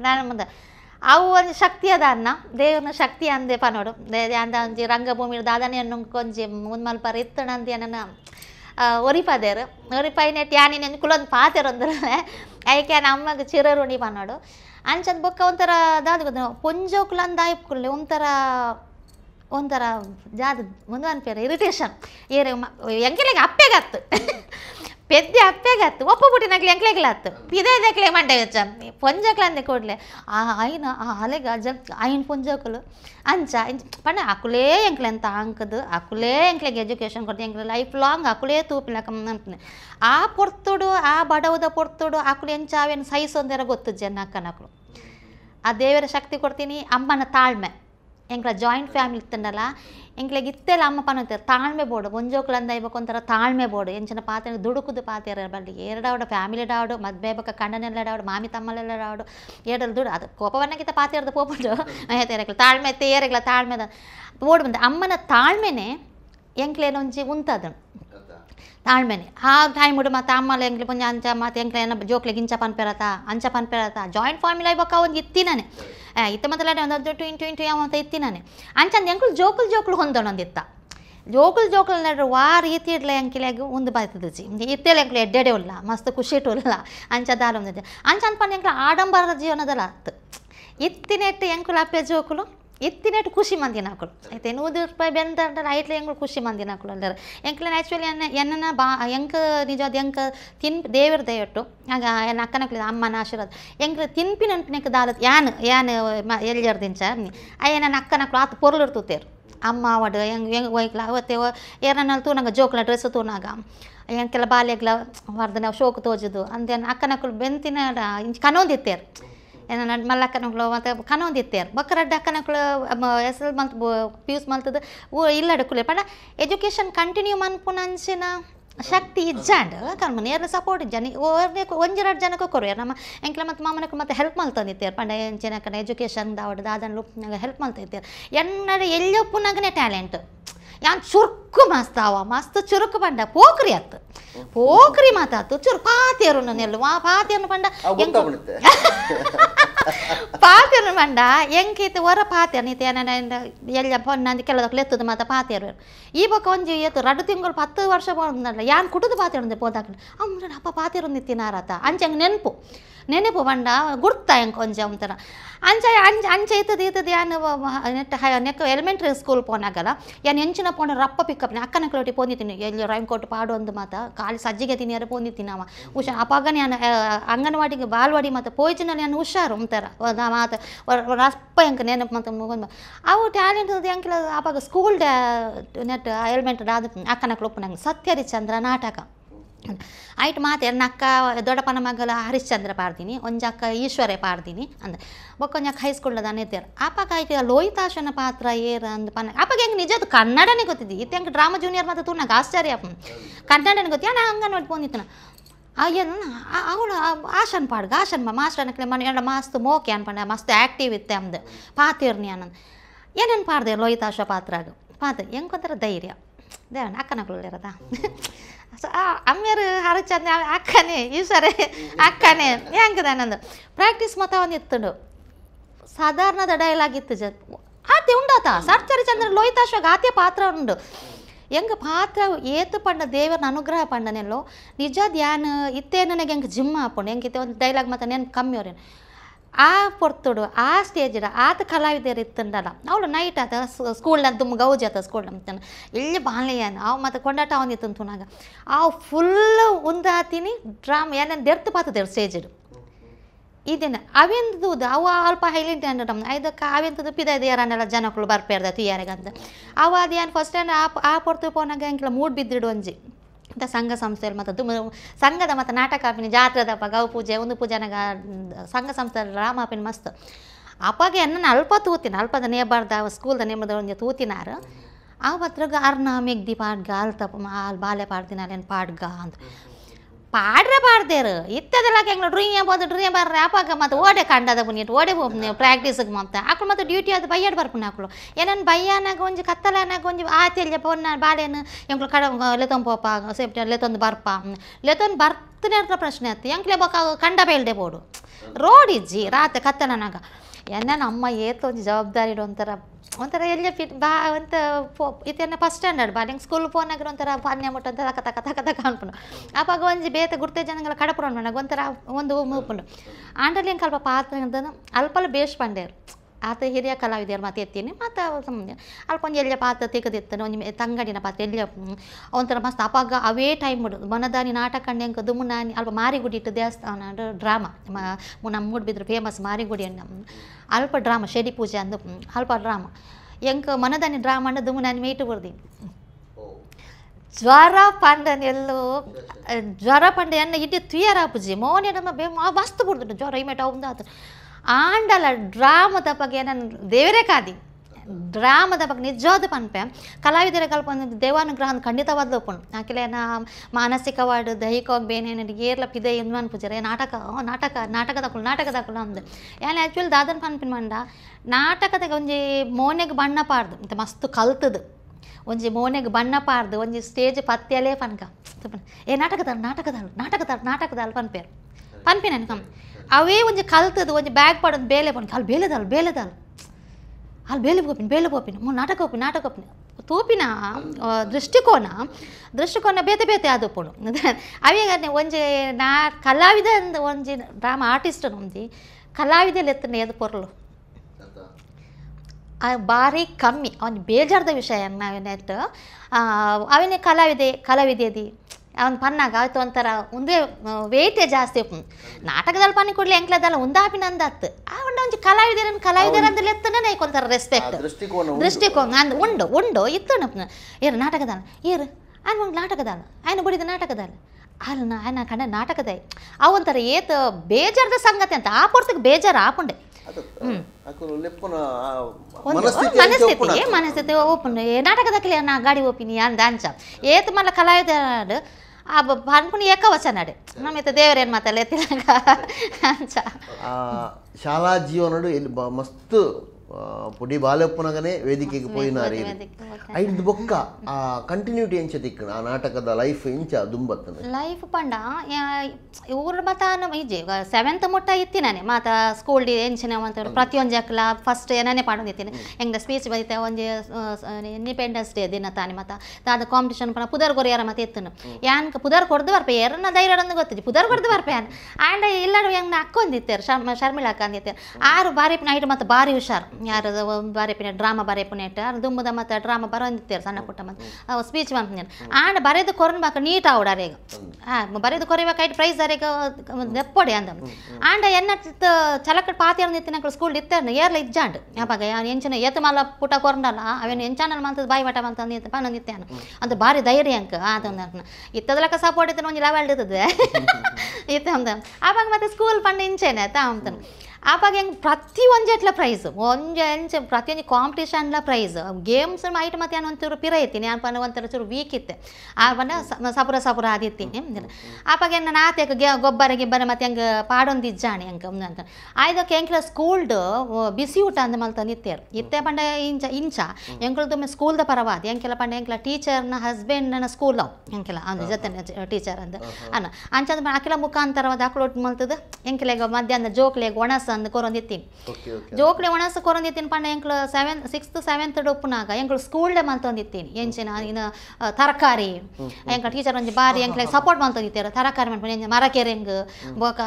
ನಾನು ಮುಂದೆ ಅವು ಒಂದು ಶಕ್ತಿ ಅದ ಅನ್ನ ದೇವನ ಶಕ್ತಿ ಅಂದೆ ಪನೋಡು ಅಂದ ಒಂಜಿ ರಂಗಭೂಮಿ ದಾದನೆ ಒಂಜಿ ಕೊಂಜಿ ಇತ್ತಣಂದಿ ನನ್ನ ಒರಿಪದೇರು ಒರಿಪೈನೆಟ್ ಯಾನಿ ನೆನ್ ಕುಲೊಂದು ಪಾತೆರು ಅಂದ್ರೆ ಐಕೆ ಅಮ್ಮಗೆ ಚಿರರುಣಿ ಪನೋಡು ಅಂಚಂದ್ ಬೊಕ್ಕ ಒಂಥರ ದಾದ ಗೊತ್ತ ಪುಂಜೋಕ್ಲಂದಾಯ್ಕುಲ್ಲೆ ಒಂಥರ ಒಂಥರ ಜಾದ ಒಂದು ಅನ್ಪೇರ ಇರಿಟೇಷನ್ ಏರೆ ಎಂಕ್ಲೆಗೆ ಅಪ್ಪೆಗತ್ತು ಪೆದ್ದೆ ಅಪ್ಪೆಗತ್ತು ಒಪ್ಪ ಬುಟ್ಟಿನಾಗ್ಲಿ ಎಂಕ್ಲೆಗ್ಲಾತ್ತು ಪಿದೇದಕ್ಲೆ ಮಂಡೆ ವೆಚ್ಚ ಪೊಂಜಕ್ಲ ಅಂದೆ ಕೂಡಲೆ ಆ ಆಯ್ನ ಆ ಅಲೆಗ ಅಜ ಆಯ್ನ ಪೊಂಜಕಲು ಅಂಚ ಪಂಡ ಅಕುಲೇ ಎಂಕ್ಲೆ ಅಂತ ಅಂಕದು ಅಕುಲೇ ಎಂಕ್ಲೆಗೆ ಎಜುಕೇಷನ್ ಕೊಟ್ಟು ಎಂಕ್ಲೆ ಲೈಫ್ ಲಾಂಗ್ ಅಕುಲೇ ತೂಪಿಲಕ ಅಂತಾನೆ ಆ ಪೊರ್ತುಡು ಆ ಬಡವದ ಪೊರ್ತುಡು ಅಕುಲು ಎಂಚಾವೇನು ಸಹಿಸೊಂದೇರ ಗೊತ್ತು ಜನ ಅಕ್ಕನಕ್ಕಳು ಆ ದೇವರ ಶಕ್ತಿ ಕೊಡ್ತೀನಿ ಅಮ್ಮನ ತಾಳ್ಮೆ ಎಂಕ್ಲ ಜಾಯಿಂಟ್ ಫ್ಯಾಮಿಲಿ ಇತ್ತಂಡಲ್ಲ ಎಂಕ್ಲಾಗ ಇತ್ತೆಲ್ಲ ಅಮ್ಮಪ್ಪನ ತಾಳ್ಮೆ ಬೋಡು ಒಂಜೋಕ್ಲಂದ ಇವಾಗ ಒಂಥರ ತಾಳ್ಮೆ ಬೋಡು ಎಂಚಿನ ಪಾತ್ರ ದುಡುಕುದು ಪಾತ್ರ ಬಳ್ಳಿ ಎರಡಾವಡು ಫ್ಯಾಮಿಲಿ ಡಾವಡು ಮದ್ವೆ ಬೇಕ ಕಣ್ಣನೆಲ್ಲ ಡಾವಡು ಮಾಮಿ ತಮ್ಮಲೆಲ್ಲ ಡಾವಡು ಎರಡಲ್ಲಿ ದುಡು ಅದು ಕೋಪವನ್ನಗಿಂತ ಪಾತ್ರದ ಪೋಪುಂಡು ಹೇಳ್ತಾ ತಾಳ್ಮೆ ತೇರೆಗ್ಲ ತಾಳ್ಮೆದ ಓಡ್ ಬಂದ ಅಮ್ಮನ ತಾಳ್ಮೆನೆ ಎಂಕ್ಲೇನೊಂಜಿ ಉಂತದನು ತಾಳ್ಮೆನೆ ಹಾ ತಾಯಿ ಮುಡು ಮತ್ತೆ ಅಮ್ಮಲ ಎಂಗ್ಲಿ ಪುಂಜ ಅಂಚ ಮತ್ತೆ ಎಂಕ್ಲ ಏನೋ ಜೋಕ್ಲೆಗೆ ಇಂಚ ಪೆರತ ಅಂಚ ಪನ್ಪೆರತ ಜಾಯಿಂಟ್ ಫ್ಯಾಮಿಲಿ ಬೊಕ್ಕ ಒಂದು ಇತ್ತಿನಾನೆ ಇತ್ತ ಮೊದಲಾಡೆ ಒಂದು ಅದು ಇಂಟು ಇಂಟು ಯಾವ ಅಂತ ಇತ್ತಿನಾನೆ ಅಂಚಂದು ಎಂಕ್ಲು ಜೋಕುಲ್ ಜೋಕುಲು ಹೊಂದೊಂದಿತ್ತ ಜೋಕುಲ್ ಜೋಕುಲ್ ನಡ್ರೆ ವಾ ರೀತಿ ಇಡ್ಲ ಎಂಕಿಲೆಗ್ ಒಂದು ಬರ್ತದೆ ಜಿ ಇತ್ತೆಲೆ ಎಂಕ್ಲು ಎಡ್ಡೆಡೆ ಉಲ್ಲ ಮಸ್ತ್ ಖುಷಿ ಇಟ್ಟು ಉಲ್ಲ ಅಂಚ ದಾಲ ಒಂದಿತ್ತೆ ಅಂಚ ಅಂದ್ಪಂಡು ಎಂಕ್ಲ ಆಡಂಬರ ಜೀವನದಲ್ಲ ಅತ್ತು ಇತ್ತಿನೆಟ್ಟು ಎಂಕುಲು ಅಪ್ಪೆ ಜೋಕುಲು ಎತ್ತಿನಟ್ಟು ಖುಷಿ ಮಂದಿ ನಾಕಳು ಆಯ್ತು ನೂರು ರೂಪಾಯಿ ಬೆಂದ ಅಂದ್ರೆ ಐಟ್ಲ ಹೆಂಗ್ ಖುಷಿ ಮಂದಿ ನಾಕಳು ಅಂದ್ರೆ ಎಂಕ್ಲ ಆ್ಯಕ್ಚುಲಿ ಎನ್ನ ಎನ್ನ ಬಾ ಎಂಕ ನಿಜವಾದ ಎಂಕ ತಿನ್ ದೇವ್ರ ದಯವಿಟ್ಟು ಆಗ ಎನ್ನ ಅಕ್ಕನಕ್ಲಿದ ಅಮ್ಮನ ಆಶೀರ್ವಾದ ಎಂಕ್ಲ ತಿನ್ಪಿ ನೆನಪಿನಕ್ಕೆ ದಾಲತ್ ಯಾನ್ ಯಾನ್ ಎಲ್ಲಿಯರ್ ದಿಂಚ ಅಯ್ಯ ನನ್ನ ಅಕ್ಕನಕ್ಳು ಆತ ಪೊರ್ಲು ಇರ್ತುತ್ತೇರು ಅಮ್ಮ ಒಡ ಹೆಂಗೆ ಹೆಂಗೆ ಒಯ್ಕ್ಲ ಅವತ್ತೆ ಏರನಲ್ಲಿ ತೂನಾಗ ಜೋಕ್ಲ ಡ್ರೆಸ್ ತೂನಾಗ ಹೆಂಗೆಲ್ಲ ಬಾಲ್ಯಗ್ಲ ವರ್ಧನ ಶೋಕ್ ತೋಜದು ಅಂದೇನು ಅಕ್ಕನಕ್ಕಳು ಬೆಂತಿನ ಇಂಚ್ ಕನೊಂದಿತ್ತೇರು ಮಲ್ಲಕ್ಕನಗಳು ಮತ್ತು ಕನೊಂದು ಇತ್ತೇರು ಬಕ್ಕರಡ್ಡ ಕನಕಳು ಎಸ್ ಎಲ್ ಮಂತ್ ಪಿ ಯುಸ್ ಮಲ್ತದ ಓ ಇಲ್ಲಡ ಕುಲೆ ಪಂಡ ಎಜುಕೇಷನ್ ಕಂಟಿನ್ಯೂ ಮನ್ಪುನ ಅಂಚಿನ ಶಕ್ತಿ ಇಜ್ಜಾಂಡ್ ಕರ್ಮ ಏರ್ಲ ಸಪೋರ್ಟ್ ಇಜ್ಜಾನಿ ಓರ್ನೆ ಒಂಜೆರಡು ಜನಕ್ಕೆ ಕೊರು ನಮ್ಮ ಎಂಕ್ಲ ಮತ್ತು ಮಾಮನಕ್ಕೆ ಮತ್ತೆ ಹೆಲ್ಪ್ ಮಲ್ತಂದಿತ್ತೇರು ಪಂಡ ಎಂಚಿನ ಕಣ ಎಜುಕೇಷನ್ ದಾವಡ್ ದಾದನ್ಲು ಹೆಲ್ಪ್ ಮಲ್ತಿತ್ತೇರು ಎನ್ನಡ ಎಲ್ಲೋ ಪುನಗನೆ ಟ್ಯಾಲೆಂಟ್ ಯಾನ್ ಚುರ್ಕು ಮಸ್ತ್ ಅವ ಮಸ್ತ್ ಚುರುಕ್ ಪಂಡ ಪೋಕ್ರಿ ಅತ್ತ ಪೋಕ್ರಿ ಮಾತಾತು ಚುರು ಪಾತಿಯರು ನೆಲ್ಲು ಆ ಪಾತಿಯನ್ನು ಪಂಡ ಪಾತೆರು ಮಂಡ ಎಂಕೀತು ಒರ ಪಾತೆರ್ ನೀತಿ ಎಲ್ಲ ಪೊನ್ನಂದು ಕೆಲದಕ್ಕೆ ಲೆತ್ತದ ಮಾತ ಪಾತೆರು ಈ ಬೊಕ್ಕ ಒಂಜಿ ಏತು ರಡು ತಿಂಗಳು ಹತ್ತು ವರ್ಷ ಬಂದಲ್ಲ ಯಾನ್ ಕುಟುದು ಪಾತೆರು ಪೋದಾಕ ಅವ್ನ ಅಪ್ಪ ಪಾತೆರು ನಿತ್ತಿ ನಾರಾತ ಅಂಚಂಗೆ ನೆನಪು ನೆನಪು ಬಂಡ ಗುರ್ತ ಎಂಗೆ ಒಂಜೆ ಒಂಥರ ಅಂಚ ಅಂಚ ಅಂಚೆ ಇತ್ತದ ಇತ್ತದ ಯಾನ್ ನೆಟ್ ನೆಕ್ ಎಲಿಮೆಂಟ್ರಿ ಸ್ಕೂಲ್ ಪೋನಾಗಲ್ಲ ಯಾನ್ ಎಂಚಿನ ಪೋಣ ರಪ್ಪ ಪಿಕಪ್ ಅಕ್ಕನ ಕಲೋಟಿ ಪೋನಿತ್ತೀನಿ ಎಲ್ಲಿ ರೈಮ್ ಕೊಟ್ಟು ಪಾಡು ಒಂದು ಮಾತ ಕಾಲಿ ಸಜ್ಜಿಗೆ ತಿನ್ನಿಯಾರ ಪೋನಿತ್ತೀನಿ ಅವ ಹುಷಾರ್ ಅಪಾಗ ನಾನು ಅಂಗನವಾಡಿಗೆ ಬಾಲ್ವಾಡಿ ಮತ್ತು ಪೋಯ್ಚಿನಲ್ಲಿ ನಾನು ಹುಷಾರು ಅಂತ ಹೇಳ್ತಾರೆ ಒಂದು ಮಾತು ರಪ್ಪ ಹೆಂಗೆ ನೆನಪು ಮತ್ತು ಮುಗಿದ ಅವು ಟ್ಯಾಲೆಂಟ್ ಅದು ಹೆಂಗಿಲ್ಲ ಸ್ಕೂಲ್ ಡ್ಯಾ ನೆಟ್ ಎಲ್ಮೆಂಟ್ ಅದು ಅಕ್ಕನಕ್ಳು ನಂಗೆ ಸತ್ಯರಿ ಚಂದ್ರ ನಾಟಕ ಆಯ್ತು ಮಾತು ನಕ್ಕ ದೊಡ್ಡಪ್ಪನ ಮಗಲ ಹರಿಶ್ಚಂದ್ರ ಪಾಡ್ತೀನಿ ಒಂಜಕ್ಕ ಈಶ್ವರೇ ಪಾಡ್ತೀನಿ ಅಂದ್ರೆ ಬೊಕ್ಕೊಂಜಕ್ಕ ಹೈಸ್ಕೂಲ್ದ ನೆತ್ತಾರ ಆಪಾಗ ಆಯ್ತು ಲೋಹಿತಾಶನ ಪಾತ್ರ ಏರ ಅಂದ ಪನ್ನ ಆಪಾಗ ಹೆಂಗೆ ನಿಜದ ಕನ್ನಡನೇ ಗೊತ್ತಿದ್ದಿ ಇತ್ತು ಹೆಂಗೆ ಡ್ರಾಮಾ ಜೂನಿಯರ್ ಮತ್ತು ತೂ ಆಶ್ಚರ್ಯ ಕನ್ನಡನೇ ಗೊತ್ತಿ ನಾನು ಹಂಗೆ ನೋಡಿ ಏನು ಅವಳು ಆಶನ್ ಪಾಡ್ಗ ಆಶನ್ ಮಾಸ್ಟರ್ ಅನ್ಕಡೆ ಮನೆ ಎಲ್ಲ ಮಸ್ತ್ ಮೋಕೆ ಅನ್ಪಂಡ ಮಸ್ತ್ ಆ್ಯಕ್ಟಿವ್ ಇತ್ತೆ ಅಮ್ದು ಪಾತಿರ್ನಿ ಅನ್ನನ್ ಏನೇನು ಪಾಡ್ದೆ ಲೋಹಿತಾಶ ಪಾತ್ರಾಗ ಪಾತ್ರ ಹೆಂಗೆ ಒಂಥರ ಧೈರ್ಯ ದೇವಣ್ಣ ಅಕ್ಕನಗಳಿರೋದ ಸೊ ಅಮ್ಮಿಯರು ಹರಚಂದ ಅಕ್ಕನೇ ಈ ಸರಿ ಅಕ್ಕನೇ ಹೆಂಗದ ನಂದು ಪ್ರಾಕ್ಟೀಸ್ ಮತ ಒಂದು ಇತ್ತುಂಡು ಸಾಧಾರಣದ ಡೈಲಾಗಿತ್ತು ಇತ್ತು ಜ ಆತೆ ಉಂಡಾತ ಸರ್ಚರಿ ಚಂದ್ರ ಲೋಹಿತಾಶ್ವಾಗ ಆತೆ ಪಾತ್ರ ಉಂಡು ಹೆಂಗೆ ಪಾತ್ರ ಏತು ಪಂಡ ದೇವರನ್ನ ಅನುಗ್ರಹ ಪಂಡನೆಲ್ಲೋ ನಿಜ ಧ್ಯಾನ ನನಗೆ ಹೆಂಗೆ ಜಿಮ್ಮ ಹಾಕೊಂಡು ಹೆಂಗೆ ಇತ್ತೆ ಒಂದು ಡೈಲಾಗ್ ಮತ್ತೆ ನೆನ್ ಕಮ್ಮಿ ಅವ್ರೇನು ಆ ಪೊರ್ತುಡು ಆ ಸ್ಟೇಜಿಡ ಆತ ಕಲಾವಿದರು ಇತ್ತಂದಲ್ಲ ಅವಳು ನೈಟ್ ಆತ ಸ್ಕೂಲ್ನ ತುಂಬ ಗೌಜಿ ಆತ ಸ್ಕೂಲ್ ಅಂತಾನೆ ಇಲ್ಲಿ ಬಾಲ್ಯನ ಅವ್ ಮತ್ತು ಕೊಂಡಾಟ ಅವನಿತ್ತು ಅಂತ ಅವು ಫುಲ್ ಉಂದಾತೀನಿ ಡ್ರಾಮ್ ಏನೇನು ದೆರ್ತು ಸ್ಟೇಜ್ ಸ್ಟೇಜಿಡು ಇದನ್ನ ಅವೆಂದು ಅವ ಅಲ್ಪ ಹೈಲೈಟ್ ಅಂಡಮ್ ಐದಕ್ಕೆ ಅವೆಂತದ ಪಿದಾಯ್ದ ಯಾರನ್ನೆಲ್ಲ ಜನಗಳು ಬರ್ಪೇರ್ದತಿ ಯಾರಿಗಂತ ಅವ ಅದೇನು ಫಸ್ಟ್ ಟೈಮ್ ಆ ಆ ಪೊರ್ತು ಪೋನಾಗ ಮೂಡ್ ಬಿದ್ದಿಡು ಅಂಜಿ ಅಂತ ಸಂಘ ಸಂಸ್ಥೆಯಲ್ಲಿ ಮತ್ತು ಸಂಘದ ಮತ್ತು ನಾಟಕ ಆಪಿನ ಜಾತ್ರೆದಪ್ಪ ಗೌ ಪೂಜೆ ಒಂದು ಪೂಜೆನಾಗ ಸಂಘ ಸಂಸ್ಥೆಯಲ್ಲಿ ರಾಮ ಆಪಿನ ಮಸ್ತ್ ಅಪ್ಪಾಗೆ ಅನ್ನ ಅಲ್ಪ ತೂತಿನ ಅಲ್ಪದ ನೇಬಾರ್ದ ಸ್ಕೂಲ್ದ ನೇಬರ್ದ ಒಂದು ತೂತಿನಾರು ಆ ಪತ್ರಗ ಅರ್ನ ಮೆಗ್ದಿ ಪಾಡ್ಗ ಅಲ್ತಪ್ಪ ಆಲ್ ಬಾಲ್ಯ ಪಾಡ್ದಿನ ಅಲ್ಲೇನು ಪಾಡ್ಗ ಅಂತ ಪಾಡ್ರ ಪಾಡ್ದೇರು ಇತ್ತದೆಲ್ಲ ಹೆಂಗೆ ಡ್ರೂಯಿಂಗ್ ಏನ್ ಬೋದು ಡ್ರೂಯಿಂಗ್ ಬಾರ ರ್ಯಾಪಾಗ ಮತ್ತೆ ಓಡೆ ಕಂಡದ ಬುನಿಟ್ ಓಡೆ ನೀವು ಪ್ರಾಕ್ಟೀಸಿಗೆ ಮತ್ತೆ ಆಕಳು ಮತ್ತೆ ಡ್ಯೂಟಿ ಅದು ಬೈಯಾಡ್ ಬರ್ಕೊಂಡು ಆಕಳು ಏನೇನು ಬೈಯಾನಾಗ ಒಂಜಿ ಕತ್ತಲನಾಗ ಒಂಜಿ ಆತಿಲ್ಲ ಪೊನ್ನ ಬಾಳೆನು ಎಂಕ್ಳು ಕಡ ಲೆತೊಂದು ಪೋಪ ಸೇಫ್ಟಿ ಲೆತೊಂದು ಬರ್ಪ ಲೆತೊಂದು ಬರ್ತಿನ ಪ್ರಶ್ನೆ ಆಯ್ತು ಎಂಕ್ಲೆ ಬೋಕ ಕಂಡ ಬೇಲ್ಡೆ ಬೋಡು ರೋಡ್ ಇಜ್ಜಿ ರಾತ್ರಿ ಕತ್ತಲನಾಗ ಎನ್ನ ಅಮ್ಮ ಏತು ಒಂದು ಜವಾಬ್ದಾರಿ ಒಂಥರ ಒಂಥರ ಎಲ್ಲ ಫಿಟ್ ಬಾ ಅಂತ ಪೋ ಇದನ್ನ ಫಸ್ಟ್ ಸ್ಟ್ಯಾಂಡರ್ಡ್ ಬಾ ನಿಂಗೆ ಸ್ಕೂಲ್ ಫೋನ್ ಆಗಿರೋ ಒಂಥರ ಪಾನ್ಯ ಮುಟ್ಟ ಅಂತ ತಕ ತಕ ತಕ ತಕ ಒಂಜಿ ಬೇತ ಗುರ್ತೆ ಜನಗಳ ಕಡಪುರ ನನಗೆ ಒಂಥರ ಒಂದು ಮೂಪುನು ಆಂಡಲ್ಲಿ ಕಲ್ಪ ಪಾತ್ರ ಅಲ್ಪಲ್ಲ ಬೇಷ್ ಪಂಡೇರು ಆತ ಹಿರಿಯ ಕಲಾವಿದೆಯರು ಮತ್ತೆ ಎತ್ತೀನಿ ಮತ್ತು ಅಲ್ಕೊಂಡು ಎಲ್ಲಪ್ಪ ಪಾತ್ರ ತೆಗೆದಿತ್ತಾನೆ ಒಂದು ತಂಗಡಿನ ಪಾತ್ರ ಎಲ್ಲ ಒಂಥರ ಮಸ್ತ್ ಅಪಾಗ ಅವೇ ಟೈಮ್ ಬಿಡೋದು ಮನದಾನಿ ನಾಟಕ ಹೆಂಗೆ ದುಮುನ ಅಲ್ಪ ಮಾರಿಗುಡಿ ಇಟ್ಟು ದೇವಸ್ಥಾನ ಡ್ರಾಮಾ ನಮ್ಮ ಮೂಡ್ಬಿದ್ರು ಫೇಮಸ್ ಮಾರಿಗುಡಿ ಅಣ್ಣ ಅಲ್ಪ ಡ್ರಾಮಾ ಶಡಿ ಪೂಜೆ ಅಂದು ಅಲ್ಪ ಡ್ರಾಮಾ ಹೆಂಗೆ ಮನದಾನಿ ಡ್ರಾಮ ಅಂದ್ರೆ ದುಮು ನಾನು ಬರ್ದಿ ಜ್ವರ ಜ್ವರ ಎಲ್ಲೋ ಜ್ವರ ಪಂಡ ಎನ್ನ ಇಟ್ಟು ತುಯರ ಪೂಜೆ ಮೋನೆ ನಮ್ಮ ಬೇ ಮಸ್ತ್ ಬಿಡ್ದು ಜ್ವರ ಇಮೇಟ ಅವ್ದು ಆತ ಆಂಡಲ ಡ್ರಾಮದ ಬಗ್ಗೆ ನಾನು ದೇವರೇ ಕಾದಿ ಡ್ರಾಮದ ಬಗ್ಗೆ ನಿಜವಾದ ಪನ್ಪೆ ಕಲಾವಿದರ ಕಲ್ಪನೆ ದೇವಾನುಗ್ರಹ ಖಂಡಿತವಾದ ಪುಣ್ ಆಕೆಲೇನ ಮಾನಸಿಕವಾಡು ದೈಹಿಕವಾಗಿ ಬೇನೇನು ಏರ್ಲ ಪಿದೆ ಎಂದು ಅನ್ಪುಜರೆ ನಾಟಕ ನಾಟಕ ನಾಟಕದ ಕುಲ್ ನಾಟಕದ ಕುಲ ಅಂದೆ ಏನು ಆ್ಯಕ್ಚುಲಿ ದಾದನ್ ಪನ್ಪಿನ ಮಂಡ ನಾಟಕದಾಗ ಒಂಜಿ ಮೋನೆಗೆ ಬಣ್ಣ ಪಾರ್ದು ಮತ್ತು ಮಸ್ತ್ ಕಲ್ತದು ಒಂಜಿ ಮೋನೆಗೆ ಬಣ್ಣ ಪಾರ್ದು ಒಂಜಿ ಸ್ಟೇಜ್ ಪತ್ಯಲೇ ಪನ್ಕ ಏ ನಾಟಕದ ನಾಟಕದ ನಾಟಕದ ನಾಟಕದಾಳು ಪನ್ಪೇರು ಪನ್ಪಿನ ಕಮ್ಮಿ ಅವೇ కొంచెం కలుతుంది ಒಂದು బ్యాగ్ పడదు ಬೇಲೆ పోను వాళ్ళు బేలేదాలు ಅಲ್ಲಿ వాళ్ళు ಬೇಲೆ ಹೋಗ್ಬಿನ ಬೇಲೆ ಹೋಗ್ಬಿನ ಮೂ ನಾಟಕ ಹೋಗ್ಬಿನ ನಾಟಕ ದೃಷ್ಟಿಕೋನ ದೃಷ್ಟಿಕೋನ ಬೇತೆ ಬೇತೆ ಅದು ಪುಣು ಅವೀಗನೆ ಒಂಜಿ ನಾ ಕಲಾವಿದ ಅಂದ ಒಂಜಿ ಡ್ರಾಮಾ ಆರ್ಟಿಸ್ಟ್ ನಮ್ದು ಕಲಾವಿದಲ್ಲಿ ಎತ್ತನೆ ಅದು ಪೊರ್ಲು ಭಾರಿ ಕಮ್ಮಿ ಅವ್ನು ಬೇಜಾರ್ದ ವಿಷಯ ನಾವೇನೆಟ್ಟು ಅವನೇ ಕಲಾವಿದೆ ಕಲಾವಿದೆದಿ ಅವ್ನು ಪನ್ನಾಗ ಆಯ್ತು ಒಂಥರ ಒಂದೇ ವೇಯ್ಟೆ ಜಾಸ್ತಿ ನಾಟಕದಲ್ಲಿ ಪಾನಿ ಕೊಡ್ಲಿ ಎಂಕ್ಲದಲ್ಲ ಒಂದಾಭಿನಂದ ಅತ್ತು ಆ ಉಂಡ ಒಂಜಿ ಕಲಾವಿದರ ಕಲಾವಿದರ ಅಂದ್ರೆ ಎತ್ತನೇ ಒಂಥರ ರೆಸ್ಪೆಕ್ಟ್ ದೃಷ್ಟಿಕೋನ ಅಂದ್ ಉಂಡು ಉಂಡು ಇತ್ತು ಏರ್ ನಾಟಕದಾನ ಏರ್ ಆನ್ ಮಗ ನಾಟಕದಾನ ಆಯ್ನ ಬಡಿದ ನಾಟಕದಾನ ಅಲ್ಲ ಆಯ್ನ ಕಣ್ಣ ನಾಟಕದ ಆ ಒಂಥರ ಏತ್ ಬೇಜಾರದ ಸಂಗತಿ ಅಂತ ಆ ಪೊರ್ತಿಗೆ ಬೇಜಾರು ಆಪುಂಡೆ ಮನಸ್ಥಿತಿ ಓಪನ್ ನಾಟಕದ ಕಿಲಿಯ ನಾ ಗಾಡಿ ಓಪಿನಿ ಅಂದ ಅಂಚ ಏತ್ ಮಲ್ಲ ಕಲಾವಿದರು ಅನ್ಕೊಂಡು ನಮ್ಮಿತ ದೇವರೇನು ಮಾತಲ್ಲ ಎತ್ತಿನಾಗ ಶಾಲಾ ಜೀವನಡು ಇಲ್ಲಿ ಮಸ್ತ್ ಪುಡಿ బాలెప్పునగానే ವೇದಿಕೆಗೆ పోయినారు ಐದು ಬೊಕ್ಕ ಆ ಕಂಟಿನ್ಯೂಟಿ ಎಂಚ ತಿಕ್ಕಣ ಆ ನಾಟಕದ ಲೈಫ್ ಇಂಚ ದುಂಬತ್ತನ ಲೈಫ್ ಪಂಡ ಊರು ಮತ ಇಜೆ ಸೆವೆಂತ್ ಮುಟ್ಟ ಇತ್ತಿನಾನೆ ಮಾತ ಸ್ಕೂಲ್ ಡಿ ಎಂಚಿನ ಅಂತ ಪ್ರತಿಯೊಂದು ಜಕ್ಲ ಫಸ್ಟ್ ಏನೇ ಪಾಡೊಂದು ಇತ್ತಿನ ಹೆಂಗ ಸ್ಪೀಚ್ ಬರೀತ ಒಂದು ಇಂಡಿಪೆಂಡೆನ್ಸ್ ಡೇ ದಿನ ತಾನೆ ಮತ ತಾದ ಕಾಂಪಿಟೇಷನ್ ಪಣ ಪುದರ್ ಯಾರ ಮತ್ತೆ ಇತ್ತು ಯಾನ್ ಪುದರ್ ಕೊಡ್ದು ಬರ್ಪ ಯಾರನ್ನ ಧೈರ್ಯ ಗೊತ್ತಿದ್ದೆ ಪುದರ್ ಕೊಡ್ದು ಬರ್ಪ ಯಾನ್ ಆಂಡ ಇಲ್ಲ ಹೆಂಗ್ ಅಕ್ಕೊಂದಿತ್ತೇರು ಶರ್ಮಿಳಾ ಅಕ್ಕ ಅಂದಿತ್ತೆ ಆರು ಬಾರಿ ನೈಟ್ ಮತ್ತೆ ಬಾರಿ ಹುಷಾರ್ ಯಾರದ ಬಾರಿ ಪುಣ್ಯ ಡ್ರಾಮಾ ಬಾರಿ ಪುಣ್ಯಟ ದುಮ್ಮದ ಮತ್ತು ಡ್ರಾಮಾ ಬರೋಂದಿತ್ತೇರು ಸಣ್ಣ ಪುಟ್ಟ ಮತ್ತು ಸ್ಪೀಚ್ ಬಂದ್ನೇನು ಆಂಡ್ ಬರೆದು ಕೊರನ್ ಬಾಕ ನೀಟ್ ಆವಡಾರೆ ಈಗ ಹಾಂ ಬರೆದು ಕೊರಿವಾಗ ಐಟ್ ಪ್ರೈಸ್ ದಾರೆ ದೆಪ್ಪೊಡೆ ಅಂದ ಆಂಡ ಎನ್ನ ಚಲಕ ಪಾತಿಯರ್ ನಿತ್ತಿನಕ್ಳು ಸ್ಕೂಲ್ ಇತ್ತೇರ್ನ ಏರ್ಲ ಇಜ್ಜಾಂಡ್ ಯಾವಾಗ ಎಂಚಿನ ಎತ್ತು ಮಾಲ ಪುಟ ಕೊರಂಡಲ್ಲ ಅವನು ಎಂಚಾನ ಮಾಲ್ತದ ಬಾಯಿ ವಟ ಮಾಲ್ತ ನಿತ್ತ ಪಾನ ನಿತ್ಯಾನ ಅದು ಭಾರಿ ಧೈರ್ಯ ಅಂಕ ಅದೊಂದು ಅಂಕ ಇತ್ತದಲಕ ಸಪೋರ್ಟ್ ಇತ್ತು ಒಂದು ಲೆವೆಲ್ ಇರ್ತದೆ ಇತ್ತ ಅಂದ ಆವಾಗ ಮತ್ತೆ ಸ್ಕೂಲ್ ಪಂಡ ಇಂಚೇನೆ ತಾ ಅಂತಾನೆ ಆಪಗೆ ಹೆಂಗೆ ಪ್ರತಿ ಒಂಜೆಟ್ಲ ಪ್ರೈಸ್ ಒಂಜೆ ಎಂಚೆ ಪ್ರತಿಯೊಂದು ಕಾಂಪಿಟೇಷನ್ಲ ಪ್ರೈಸ್ ಗೇಮ್ಸ್ ಮೈಟ್ ಮತ್ತೆ ಏನೋ ಒಂಚೂರು ಪಿರ ಇರ್ತೀನಿ ಏನಪ್ಪ ಒಂಥರ ಚೂರು ವೀಕ್ ಇತ್ತೆ ಆ ಸಪುರ ಸಪುರ ಆದಿತ್ತೀನಿ ಆಪಾಗ ಹೆಂಗೆ ಆತ ಗೊಬ್ಬರ ಗಿಬ್ಬರ ಮತ್ತೆ ಹೆಂಗೆ ಪಾಡೊಂದು ಇಜ್ಜಾಣೆ ಹೆಂಗೆ ಅಂತ ಆಯ್ದಕ್ಕೆ ಹೆಂಗಿಲ್ಲ ಸ್ಕೂಲ್ಡು ಬಿಸಿ ಊಟ ಅಂದ ಮಲ್ತ ತಂದಿತ್ತೇರು ಇತ್ತೆ ಪಂಡ ಇಂಚ ಇಂಚ ಸ್ಕೂಲ್ ಸ್ಕೂಲ್ದ ಪರವಾದ ಹೆಂಗೆಲ್ಲ ಪಂಡ ಹೆಂಗೆಲ್ಲ ಟೀಚರ್ನ ಹಸ್ಬೆಂಡ್ನ ಸ್ಕೂಲ್ ಅವು ಹೆಂಗೆಲ್ಲ ಅವ್ನು ಜೊತೆ ಟೀಚರ್ ಅಂತ ಅನ್ನ ಅಂಚಂದ ಆಕೆಲ್ಲ ಮುಖಾಂತರವಾದ ಹಾಕೊಳ್ ಮಲ್ತದ ಹೆಂಗೆಲ್ಲ ಮಧ್ಯಾಹ್ನ ಜೋಕ್ಲೆಗ್ ಒಣಸ ಅಂದ್ಕೊರೊಂದಿತ್ತಿ ಜೋಕಡೆ ಒಣಸ್ ಕೊರೊಂದಿತ್ತಿನ ಪಂಡ ಎಂಕ್ಲು ಸೆವೆನ್ ಸಿಕ್ಸ್ತ್ ಸೆವೆನ್ತ್ ಡೊಪ್ಪುನಾಗ ಎಂಕ್ಳು ಸ್ಕೂಲ್ಡೆ ಮಲ್ತೊಂದಿತ್ತೀನಿ ಎಂಚಿನ ಇನ್ನು ತರಕಾರಿ ಎಂಕ ಟೀಚರ್ ಒಂಜಿ ಬಾರಿ ಎಂಕ್ಲೆ ಸಪೋರ್ಟ್ ಮಲ್ತೊಂದಿತ್ತೀರ ತರಕಾರಿ ಮಾಡ್ಕೊಂಡು ಮರಕೆರೆಂಗ್ ಬೋಕ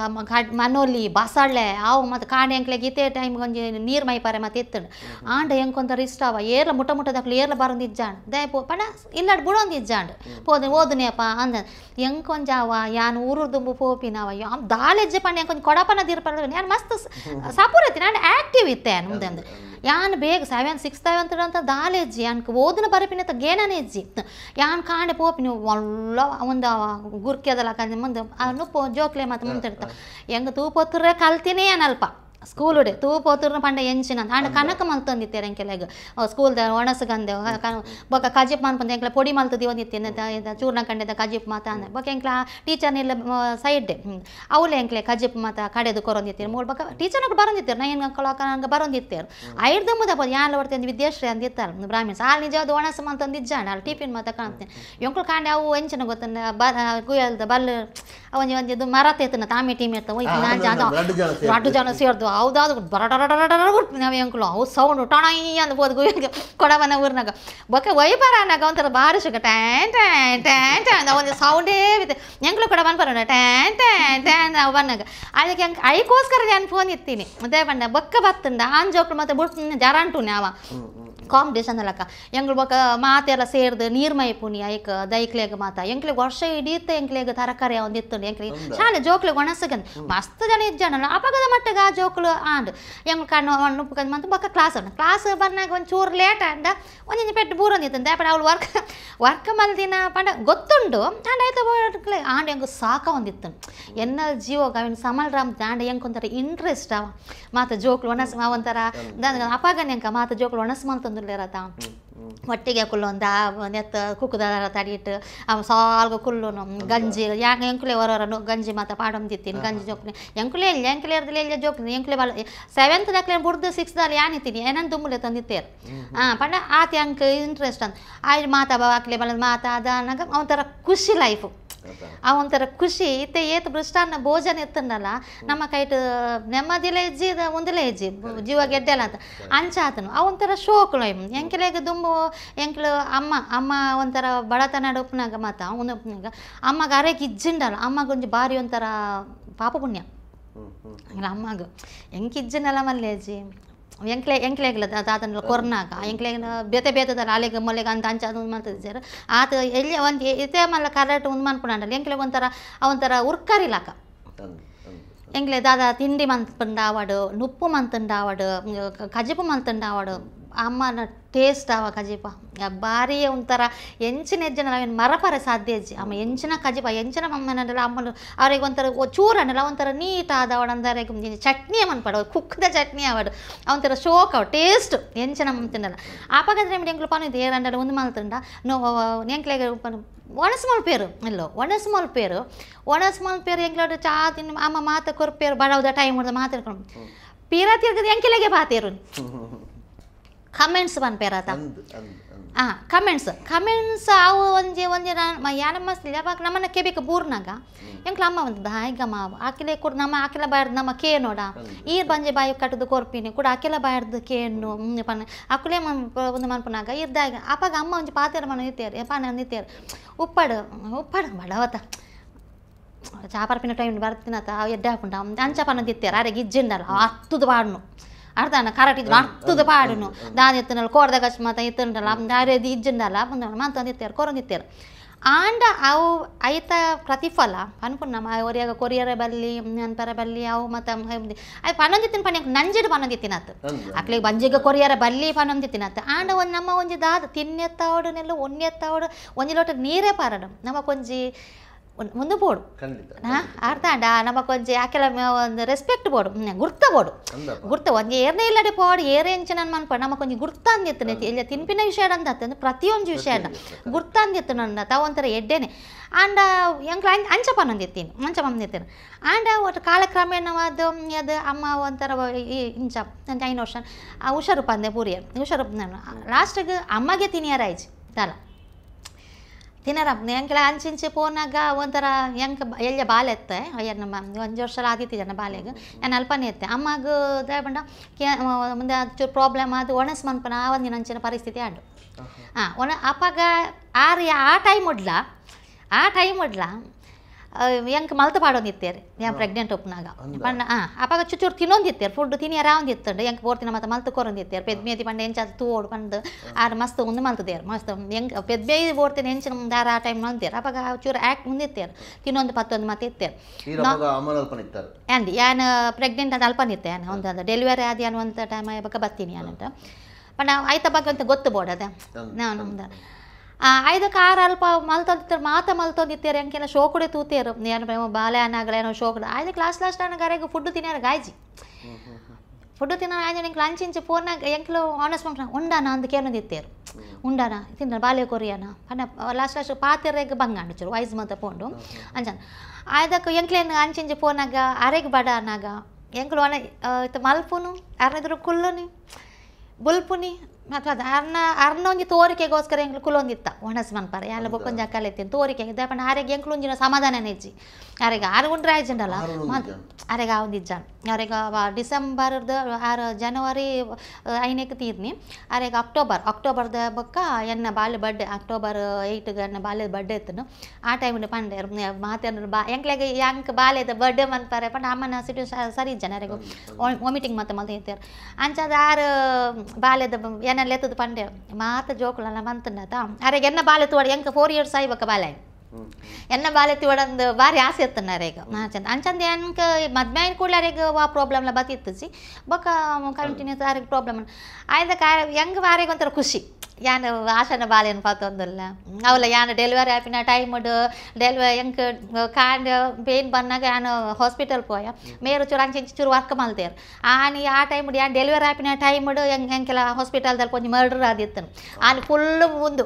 ಮನೋಲಿ ಬಸಳೆ ಅವು ಮತ್ತು ಕಾಂಡೆ ಎಂಕ್ಲೆಗೆ ಇತೇ ಟೈಮ್ ಒಂಜಿ ನೀರ್ ಮೈ ಮತ್ತೆ ಎತ್ತಡು ಆಂಡ ಎಂಕೊಂತರ ಇಷ್ಟ ಅವ ಏರ್ಲ ಮುಟ್ಟ ಮುಟ್ಟದಕ್ಲು ಏರ್ಲ ಬರೊಂದಿಜ್ಜಾಂಡ್ ದಯ ಪೋ ಪಂಡ ಇಲ್ಲಾಡ್ ಬುಡೊಂದಿಜ್ಜಾಂಡ್ ಪೋದ ಓದನೇಪ ಅಂದ ಎಂಕೊಂಜಾವ ಯಾನ್ ಊರು ದುಂಬು ಪೋಪಿನವ ದಾಳೆಜ್ಜೆ ಪಂಡ ಎಂಕೊಂಜ್ ಕೊಡಪನ ದೀರ್ಪಡ ಯಾನ್ ಮಸ್ತ್ ಸಪೂರತಿ ನಾನು ಆಕ್ಟಿವ್ ಇತ್ತೆ ನಮ್ದಂದು ಯಾನ್ ಬೇಗ ಸೆವೆನ್ ಸಿಕ್ಸ್ ಸೆವೆನ್ ಅಂತ ದಾಲೆಜ್ಜಿ ಯಾನ್ ಓದಿನ ಬರಪಿನತ್ತ ಗೇನನೇಜ್ಜಿ ಯಾನ್ ಕಾಂಡೆ ಪೋಪಿ ನೀವು ಒಳ್ಳ ಒಂದು ಗುರ್ಕೆದಲ್ಲ ಮುಂದೆ ಜೋಕ್ಲೆ ಮತ್ತು ಮುಂತಿರ್ತ ಹೆಂಗ ತೂಪೊತ್ತರೆ ಕಲ್ತಿನಿ ಏನಲ್ಪ ಸ್ಕೂಲುಡೆ ತೂ ಹೋತೂರ್ನ ಪಂಡ ಎಂಚಿನ ಹಂಡ ಕನಕ ಮಲ್ತೊಂದಿತ್ತೇರೆ ಕೆಲಗ ಸ್ಕೂಲ್ದ ಒಣಸಗಂದೆ ಬೊಕ ಕಾಜಿಪ್ ಮನ್ಪಂದ ಎಂಕ್ಲೆ ಪೊಡಿ ಮಲ್ತದಿ ಒಂದಿತ್ತೇನೆ ಚೂರ್ನ ಕಂಡೆ ಕಾಜಿಪ್ ಮಾತ ಅಂದ ಬೊಕ ಟೀಚರ್ ಟೀಚರ್ನೆಲ್ಲ ಸೈಡ್ ಅವಳು ಎಂಕ್ಲೆ ಕಾಜಿಪ್ ಮಾತ ಕಡೆದು ಕೊರೊಂದಿತ್ತೇರು ಮೂರು ಬೊಕ ಟೀಚರ್ ಕೂಡ ಬರೊಂದಿತ್ತೇರು ನಾ ಏನು ಕಳಕ ನಂಗೆ ಬರೊಂದಿತ್ತೇರು ಐಡ್ದು ಮುದ ಬಂದು ಯಾನ್ ಬರ್ತೀನಿ ವಿದ್ಯಾಶ್ರೀ ಅಂದಿತ್ತಾರ ಬ್ರಾಹ್ಮಿಣ್ಸ್ ಅಲ್ಲಿ ನಿಜವಾದ ಒಣಸ ಮಲ್ತಂದಿಜ್ಜಾಣ ಅಲ್ಲಿ ಟಿಫಿನ್ ಮಾತ ಕಾಣ್ತೇನೆ ಎಂಕ್ಳು ಕಾಂಡೆ ಅವು ಎಂಚನ ಗೊತ್ತನ್ನ ಬ ಬಲ್ಲ ಬಲ್ ಅವನ ಒಂದು ಮರ ತೆತ್ತನ ತಾಮಿ ಟೀಮಿ ಇರ್ತಾವ ದೊಡ್ಡ ಜನ ಸೇರ್ದು ಯಾವುದಾದ್ರು ಬರಡರಡರಡರ ನಾವು ಹೆಂಗ್ಳು ಅವು ಸೌಂಡು ಟೊಣಯಿ ಅನ್ಬೋದು ಗುಯ್ಯಾಗ ಕೊಡವನ ಊರಿನಾಗ ಬೊಕ್ಕೆ ಒಯ್ಬಾರ ಅನ್ನಗ ಒಂಥರ ಬಾರಿ ಟ್ಯಾನ್ ಟ್ಯಾನ್ ಟ್ಯಾನ್ ಟ್ಯಾನ್ ಒಂದು ಸೌಂಡೇ ಬಿತ್ತು ಹೆಂಗ್ಳು ಕೊಡವನ್ ಬರೋಣ ಟ್ಯಾನ್ ಟ್ಯಾನ್ ಟ್ಯಾನ್ ಅವು ಬನ್ನಾಗ ಅದಕ್ಕೆ ಹೆಂಗೆ ಅದಕ್ಕೋಸ್ಕರ ನಾನು ಫೋನ್ ಇರ್ತೀನಿ ಅದೇ ಬಣ್ಣ ಬೊಕ್ಕ ಬತ್ತಂದ ಆನ್ ಜೋಕ್ಳು ಮತ್ತೆ ಬುಟ್ ಜರಂಟು ಅವ ಕಾಂಪಿಟೇಷನ್ ಅಲ್ಲಕ್ಕ ಹೆಂಗ್ಬೇಕ ಮಾತೆಲ್ಲ ಸೇರ್ದು ನೀರ್ಮಯ ಪುಣ್ಯ ಐಕ್ ದೈಕ್ಲೇಗ ಮಾತ ಎಂಕ್ಲೆಗ್ ವರ್ಷ ಹಿಡಿಯುತ್ತೆ ಎಂಕ್ಲೆಗ್ ತರಕಾರಿ ಒಂದಿತ್ತು ಎಂಕ್ಲೆಗ್ ಶಾಲೆ ಜೋಕ್ಲೆ ಒಣಸಗನ್ ಮಸ್ತ್ ಜನ ಇಜ್ಜನ ಅಪಗದ ಮಟ್ಟಗ ಆ ಜೋಕ್ಲು ಆಂಡ್ ಎಂಗ್ ಕಣ್ಣು ಒಣ್ಣು ಮಂತ ಬಕ್ಕ ಕ್ಲಾಸ್ ಉಂಡು ಕ್ಲಾಸ್ ಬರ್ನಾಗ ಒಂದು ಚೂರು ಲೇಟ್ ಅಂಡ ಒಂದಿನ ಪೆಟ್ಟು ಬೂರೊಂದಿತ್ತು ದಾಪಡ ಅವಳು ವರ್ಕ್ ವರ್ಕ್ ಮಲ್ದಿನ ಪಂಡ ಗೊತ್ತುಂಡು ಆಂಡ್ ಆಯ್ತು ಆಂಡ್ ಹೆಂಗ್ ಸಾಕ ಒಂದಿತ್ತು ಎನ್ನ ಜೀವೋಗ ಅವನ್ ಸಮಲ್ ರಾಮ್ ದಾಂಡ ಹೆಂಗ್ ಒಂಥರ ಇಂಟ್ರೆಸ್ಟ್ ಅವ ಮಾತ ಜೋಕ್ಲು ಒಣಸ್ ಒಂಥರ ಅಪಾಗನ್ ಎಂಕ ಮಾತ ಜೋಕ್ಲು ಒಣಸ್ ಮಂತ ಒಟ್ಟಿಗೆ ಕುಲ್ಲು ಕುಲ್ಲೊಂದ ನೆತ್ತ ಕುಕ್ಕದಾರ ತಡಿಟ್ಟು ಅವ ಸಾಲ್ಗ ಕುಲ್ಲುನು ಗಂಜಿ ಯಾಕೆ ಎಂಕುಲೆ ಹೊರವರನು ಗಂಜಿ ಮಾತ ಪಾಡೊಂದಿತ್ತಿನ ಗಂಜಿ ಜೋಕ್ನಿ ಎಂಕುಲೆ ಇಲ್ಲ ಎಂಕುಲೆ ಇರ್ದಿಲ್ಲ ಇಲ್ಲ ಜೋಕ್ನಿ ಎಂಕುಲೆ ಬಾಳ ಸೆವೆಂತ್ ದಾಖಲೆ ಬುಡ್ದು ದಾಲ್ ಏನಿತ್ತೀನಿ ಏನಂತ ತುಂಬಲೆ ತಂದಿತ್ತೇರು ಹಾಂ ಪಂಡ ಆತ ಅಂಕ ಇಂಟ್ರೆಸ್ಟ್ ಅಂತ ಆಯ್ತು ಮಾತಾ ಬಾಕ್ಲೆ ಬಲ ಮಾತಾ ಅದ ಅನ್ನಂಗ ಅವಂಥರ ಖುಷಿ ಲೈಫು ಆ ಒಂಥರ ಖುಷಿ ಇತ್ತೆ ಏತ್ ಬೃಷ್ಟಾನ್ನ ಭೋಜನ ಎತ್ತನಲ್ಲ ನಮ್ಮ ಕೈಟ್ ನೆಮ್ಮದಿಲೇ ಹೆಜ್ಜಿ ಒಂದಲೇ ಹೆಜ್ಜಿ ಜೀವ ಗೆಡ್ಡೆಲ್ಲ ಅಂತ ಅಂಚ ಆತನು ಆ ಒಂಥರ ಶೋಕ್ಳು ದುಂಬು ಎಂಕ್ಳು ಅಮ್ಮ ಅಮ್ಮ ಒಂಥರ ಬಡತನ ಡೊಪ್ನಾಗ ಮಾತ ಅವನು ಅಮ್ಮಗ ಅರೆಗೆ ಇಜ್ಜಿಂಡಲ್ಲ ಅಮ್ಮಗ ಒಂಜಿ ಬಾರಿ ಒಂಥರ ಪಾಪ ಪುಣ್ಯ ಅಮ್ಮಗ ಹೆಂಗೆ ಮಲ್ಲೆ ಮಲ್ಲೇಜಿ ಎಂಕ್ಲೆ ಎಂಕ್ಲೆಗ್ಲದ ಅದಾದನ್ನೆಲ್ಲ ಕೊರ್ನಾಗ ಎಂಕ್ಲೆಗ್ನ ಬೇತೆ ಬೇತದ ಅಲೆಗೆ ಮೊಲೆಗ ಅಂತ ಅಂಚ ಅದು ಮಾಡ್ತದೆ ಆತ ಎಲ್ಲಿ ಒಂದು ಇದೇ ಮಲ್ಲ ಕರೆಕ್ಟ್ ಒಂದು ಮಾಡ್ಕೊಂಡಲ್ಲ ಎಂಕ್ಲೆ ಒಂಥರ ಅವಂಥರ ಲಾಕ ಎಂಕ್ಲೆ ದಾದ ತಿಂಡಿ ಮಂತಂಡ ಆವಾಡು ನುಪ್ಪು ಮಂತ್ ಆವಾಡು ಕಜಿಪು ಮಂತಂಡ ಆವಾಡು ಅಮ್ಮನ ಟೇಸ್ಟ್ ಆವ ಕಜಿಪ ಭಾರಿಯೇ ಒಂಥರ ಹೆಂಚಿನ ಹೆಜ್ಜೆ ನಾವೇನು ಮರಪರ ಸಾಧ್ಯ ಹೆಜ್ಜೆ ಅಮ್ಮ ಎಂಚಿನ ಕಜಿಪ ಎಂಚಿನ ಅಮ್ಮನಲ್ಲ ಅಮ್ಮನ ಅವ್ರಿಗೆ ಒಂಥರ ಚೂರನಲ್ಲ ಒಂಥರ ನೀಟ್ ಆದವಡ ಅಂದರೆ ಚಟ್ನಿ ಅಮ್ಮನ್ಪಡ ಅವ್ರು ಕುಕ್ಕದ ಚಟ್ನಿ ಅವಡು ಅವಂಥರ ಶೋಕ್ ಅವ ಟೇಸ್ಟ್ ಎಂಚಿನ ಅಮ್ಮ ತಿನ್ನಲ್ಲ ಆಪಗದ್ರೆ ನಿಮ್ಗೆ ಎಂಕ್ಲು ಪಾನು ಇದು ಏರಂಡ ಒಂದು ಮಾಲ್ತಂಡ ನೋ ಎಂಕ್ಲೆಗೆ ಒಣಸ್ಮಾಲ್ ಪೇರು ಇಲ್ಲೋ ಒಣಸ್ಮಾಲ್ ಪೇರು ಒಣಸ್ಮಾಲ್ ಪೇರು ಎಂಕ್ಲೋಡು ಚಾ ತಿನ್ನು ಅಮ್ಮ ಮಾತು ಕೊರ್ಪೇರು ಬಡವ್ದ ಟೈಮ್ ಹೊಡೆದ ಮಾತಾಡ್ಕೊಂಡು ಪೀರಾ ತಿರ್ಗದ ಎಂಕೆಲೆಗೆ ಬಾತೇರು ಕಮೆಂಟ್ಸ್ ಬನ್ಪೇರತ ಹಾಂ ಕಮೆಂಟ್ಸ್ ಕಮೆಂಟ್ಸ್ ಅವು ಒಂಜಿ ಒಂಜಿ ಯಾನಮ್ಮ ಯಾವಾಗ ನಮ್ಮನ್ನ ಕೇಬೇಕು ಬೂರ್ನಾಗ ಎಂಕ್ಲ ಅಮ್ಮ ಬಂದದ ಈಗ ಮಾವು ಆಕಿಲೆ ಕೂಡ ನಮ್ಮ ಆಕಿಲ ಬಾಯರ್ದು ನಮ್ಮ ಕೇ ನೋಡ ಈರ್ ಬಂಜೆ ಬಾಯಿ ಕಟ್ಟದು ಕೊರ್ಪಿನಿ ಕೂಡ ಆಕಿಲ ಬಾಯರ್ದು ಕೇನು ಪನ್ನ ಅಕುಲೆ ಒಂದು ಇರ್ ಇರ್ದಾಗ ಅಪ್ಪಾಗ ಅಮ್ಮ ಒಂಜಿ ಪಾತಿರ ಮನ ನಿತ್ಯಾರ ಎಪ್ಪ ನಿತ್ಯಾರ ಉಪ್ಪಡು ಉಪ್ಪಡು ಬಡವತ ಚಾಪರ್ಪಿನ ಟೈಮ್ ಬರ್ತೀನತ ಎಡ್ಡೆ ಹಾಕೊಂಡ ಅಂಚ ಪನ್ನದಿತ್ಯಾರ ಅರೆ ಗಿಜ್ಜಿಂಡಲ್ಲ ಹತ್ತದು ಬಾಡ್ನು అర్థాన కరెక్ట్ మర్తుది పాడును దాని ఎత్తున్నారు కోరద కచ్చిమత ఎత్తుండాల దారేది ఇజ్జిండాల మంతని ఎత్తారు కొరంగి ఎత్తారు ಆಂಡ ಅವು ಐತ ಪ್ರತಿಫಲ ಅನ್ಕೊಂಡು ನಮ್ಮ ಒರಿಯಾಗ ಕೊರಿಯರ ಬಲ್ಲಿ ಅನ್ಪರ ಬಲ್ಲಿ ಅವು ಮತ್ತು ಅವು ಪನೊಂದಿತ್ತಿನ ಪಣ ನಂಜಿಡ್ ಪನೊಂದಿತ್ತಿನತ್ ಅಕ್ಲಿಗೆ ಬಂಜಿಗ ಕೊರಿಯರ ಬಲ್ಲಿ ಪನೊಂದಿತ್ತಿನತ್ ಆಂಡ ಒಂದು ನಮ್ಮ ಒಂಜಿ ದಾದ ತಿನ್ನೆತ್ತಾವಡನೆಲ್ಲ ಒಣ್ಣೆತ್ತಾವಡು ಒಂಜಿ ಲೋಟ ನೀರೇ ಪಾರಡು ನಮಕೊಂಜಿ ముందు పోడు అర్థం నమ్మ ಆ ಕೆಲ ಒಂದು ರೆಸ್ಪೆಕ್ಟ್ ಬೋಡು ಗುರ್ತ ಬೋಡು ಗುರ್ತ ಒಂದು ಏರ್ನೇ ಇಲ್ಲಡೆ ಪೋಡು ಏರೇಂಚಿನ ಮನ್ಪ ನಮ್ಮ ಒಂದು ಗುರ್ತ ಅಂದಿತ್ತನೆ ಇಲ್ಲ ತಿನ್ಪಿನ ವಿಷಯ ಅಂದ ಪ್ರತಿಯೊಂದು ವಿಷಯ ಗುರ್ತ ನನ್ನ ತಾವು ಒಂಥರ ಎಡ್ಡೆನೆ ಆಂಡ ಎಂಕ್ಲ ಅಂಚಪ್ಪ ನಂದಿತ್ತೀನಿ ಮಂಚಪ್ಪ ಅಂದಿತ್ತೀನಿ ಆಂಡ ಒಟ್ಟು ಕಾಲಕ್ರಮೇಣವಾದ ಅದು ಅಮ್ಮ ಒಂಥರ ಇಂಚ ಐನು ವರ್ಷ ಹುಷಾರು ಪಂದೆ ಪೂರಿಯ ಹುಷಾರು ಲಾಸ್ಟಿಗೆ ಅಮ್ಮಗೆ ತಿನಿಯರಾಯ್ತು ತಲಾ ತಿನ್ನರ ಹೆಂಗೆ ಅಂಚಿಂಚೆ ಫೋನಾಗ ಒಂಥರ ಹೆಂಗೆ ಎಲ್ಲ ಬಾಲೆತ್ತೆ ಎತ್ತೆ ಅಯ್ಯ ನಮ್ಮ ಒಂದು ವರ್ಷ ಆದಿತ್ತು ಜನ ಬಾಲೆಗೆ ನಾನು ಅಲ್ಪನೇ ಎತ್ತೆ ಅಮ್ಮಾಗ ಬಂಡ ಮುಂದೆ ಚೂರು ಪ್ರಾಬ್ಲಮ್ ಅದು ಒಣಸ್ ಮನ್ಪನ ಆ ಒಂದು ಅಂಚಿನ ಪರಿಸ್ಥಿತಿ ಆಡು ಹಾಂ ಒಣ ಅಪ್ಪಾಗ ಆರು ಆ ಟೈಮ್ ಉಡ್ಲ ಆ ಟೈಮ್ ಉಡ್ಲ ಎಂಕ್ ಮಲ್ತ ಪಾಡೊಂದಿತ್ತೇರು ಯಾ ಪ್ರೆಗ್ನೆಂಟ್ ಒಪ್ಪನಾಗ ಪಂಡ ಹಾಂ ಅಪ್ಪಾಗ ಚುಚೂರು ತಿನ್ನೊಂದಿತ್ತೇರು ಫುಡ್ ತಿನಿಯರ ಆವೊಂದಿತ್ತಂಡು ಎಂಕ್ ಬೋರ್ತಿನ ಮತ್ತೆ ಮಲ್ತು ಕೊರೊಂದಿತ್ತೇರು ಪೆದ್ಮೇದಿ ಪಂಡ ಎಂಚಾದ ತೂವೋಡು ಬಂದು ಆರು ಮಸ್ತ್ ಉಂದು ಮಲ್ತದೇರು ಮಸ್ತ್ ಎಂಕ್ ಪೆದ್ಮೇದಿ ಬೋರ್ತಿನ ಎಂಚಿನ ದಾರ ಆ ಟೈಮ್ ಮಲ್ತೇರು ಅಪ್ಪಾಗ ಚೂರು ಆ್ಯಕ್ಟ್ ಮುಂದಿತ್ತೇರು ತಿನ್ನೊಂದು ಪತ್ತೊಂದು ಮತ್ತೆ ಇತ್ತೇರು ಆಂಡಿ ಯಾನು ಪ್ರೆಗ್ನೆಂಟ್ ಅದು ಅಲ್ಪನಿತ್ತೆ ಯಾನು ಒಂದು ಡೆಲಿವರಿ ಆದ ಯಾನು ಒಂದು ಟೈಮ್ ಬಗ್ಗೆ ಬರ್ತೀನಿ ಯಾನಂತ ಪಂಡ ಆಯ್ತಾ ಬಗ್ಗೆ ಅಂತ ಗೊತ್ತು ಬೋಡದ ನಾನು ಐದಕ್ಕೆ ಆರು ಅಲ್ಪ ಮಲ್ತೊಂದಿತ್ತಾರೆ ಮಾತ ಮಲ್ತೊಂದಿತ್ತಾರೆ ಅಂಕೆಲ್ಲ ಶೋಕಡೆ ತೂತೇರು ಏನು ಪ್ರೇಮ ಬಾಲೆ ಅನ್ನಾಗಲೇನೋ ಶೋಕಡೆ ಆಯ್ತು ಲಾಸ್ಟ್ ಲಾಸ್ಟ್ ಅನ್ನಗಾರಿಗೆ ಫುಡ್ ತಿನ್ನಾರು ಗಾಯ್ಜಿ ఫుడ్ తిన్నాను ఆయన ఇంకా లంచ్ ఇచ్చి పూర్ణ ఎంకలో ఆనర్స్ పంపినాను ఉండానా అందుకేనో తిత్తారు ఉండానా తిన్నాను బాలే కొరియానా అని లాస్ట్ లాస్ట్ పాతిరేగ బంగా అండిచ్చారు వయసు మంత పోండు అంచాను ఆయనకు ఎంకలేను అంచించి పోనాక అరేగి బడ అనగా ఎంకలు అనే మల్పును అరనిదురు కుళ్ళుని బుల్పుని ಮತ್ತು ಅದು ಅರ್ನ ಅರ್ನೊಂಜಿ ತೋರಿಕೆಗೋಸ್ಕರ ಎಂಕ್ಲುಲೊಂದಿತ್ತ ಒಣಸ್ ಮನ್ಪರ ಯಾಲ ಬೊಕ್ಕೊಂಜಿ ತೋರಿಕೆ ಇದೆ ದಾಪಂಡ ಆರೆಗೆ ಒಂದಿನ ಸಮಾಧಾನ ನೆಜ್ಜಿ ಅರೆಗ ಆರು ಉಂಡ್ರೆ ಆ ಆರೆಗೆ ಆವಂದಿಜ್ಜ ಡಿಸೆಂಬರ್ ಡಿಸೆಂಬರ್ದ ಆರು ಜನವರಿ ಐನಕ್ಕೆ ತೀರ್ನಿ ಆರೆಗೆ ಅಕ್ಟೋಬರ್ ಅಕ್ಟೋಬರ್ದ ಬೊಕ್ಕ ಎನ್ನ ಬಾಲ್ಯ ಬರ್ಡೇ ಅಕ್ಟೋಬರ್ ಏಯ್ಟ್ಗೆ ಎನ್ನ ಬಾಲ್ಯದ ಬರ್ಡೇ ಇತ್ತು ಆ ಟೈಮ್ನ ಪಂಡೆ ಮಾತೇನ ಬಾ ಎಂಕ್ಲೆಗೆ ಯಾಂಕ್ ಬಾಲ್ಯದ ಬರ್ಡೇ ಮನ್ಪರೆ ಪಂಡ ಅಮ್ಮನ ಸಿಟಿ ಸರಿ ಇಜ್ಜನ ವಾಮಿಟಿಂಗ್ ಮತ್ತೆ ಮತ್ತೆ ಇರ್ತಾರೆ ಆರು ಬಾಲ್ಯದ ಎನ್ನ ನನ್ನ ಲೆತ್ತದ ಪಂಡೆ ಮಾತ ಜೋಕುಲಲ್ಲ ಮಂತನ್ನತ ಅರೆ ಎನ್ನ ಬಾಲೆ ತೋಡ ಎಂಕ ಫೋರ್ ಇಯರ್ಸ್ ಆಯ್ ಬಕ ಬಾಲೆ ಎನ್ನ ಬಾಲೆ ತೋಡ ಒಂದು ಬಾರಿ ಆಸೆ ಇತ್ತನ್ನಾರ ಈಗ ನಾ ಚಂದ ಅಂಚಂದ ಎನ್ಕ ಮದ್ವೆ ಆಯ್ನ ಕೂಡಲೇ ಈಗ ಆ ಪ್ರಾಬ್ಲಮ್ಲ ಬತ್ತಿತ್ತು ಸಿ ಬಕ ಕಂಟಿನ್ಯೂಸ್ ಆರಿಗೆ ಪ್ರಾಬ್ಲಮ್ ಆಯ್ದ ಹೆಂಗೆ ವಾರಿಗೆ ಒಂಥರ ಖುಷಿ ಯಾನ್ ಆಶನ ಬಾಲೆನ್ ಪಾತೊಂದುಲ್ಲ ಅವಲ ಯಾನ್ ಡೆಲಿವರಿ ಆಪಿನ ಡು ಡೆಲಿವರಿ ಎಂಕ್ ಕಾಂಡ್ ಪೇನ್ ಬಂದಾಗ ಯಾನ್ ಹಾಸ್ಪಿಟಲ್ ಪೋಯ ಮೇರು ಚೂರು ಅಂಚೆ ಚೂರು ವರ್ಕ್ ಮಲ್ತೇರು ಆನಿ ಆ ಟೈಮ್ಡು ಯಾನ್ ಡೆಲಿವರಿ ಆಪಿನ ಟೈಮ್ಡು ಹೆಂಗೆ ಹೆಂಗೆಲ್ಲ ಹಾಸ್ಪಿಟಲ್ದಲ್ಲಿ ಕೊಂಚ ಮರ್ಡರ್ ಆದಿತ್ತು ಆನ್ ಫುಲ್ ಮುಂದು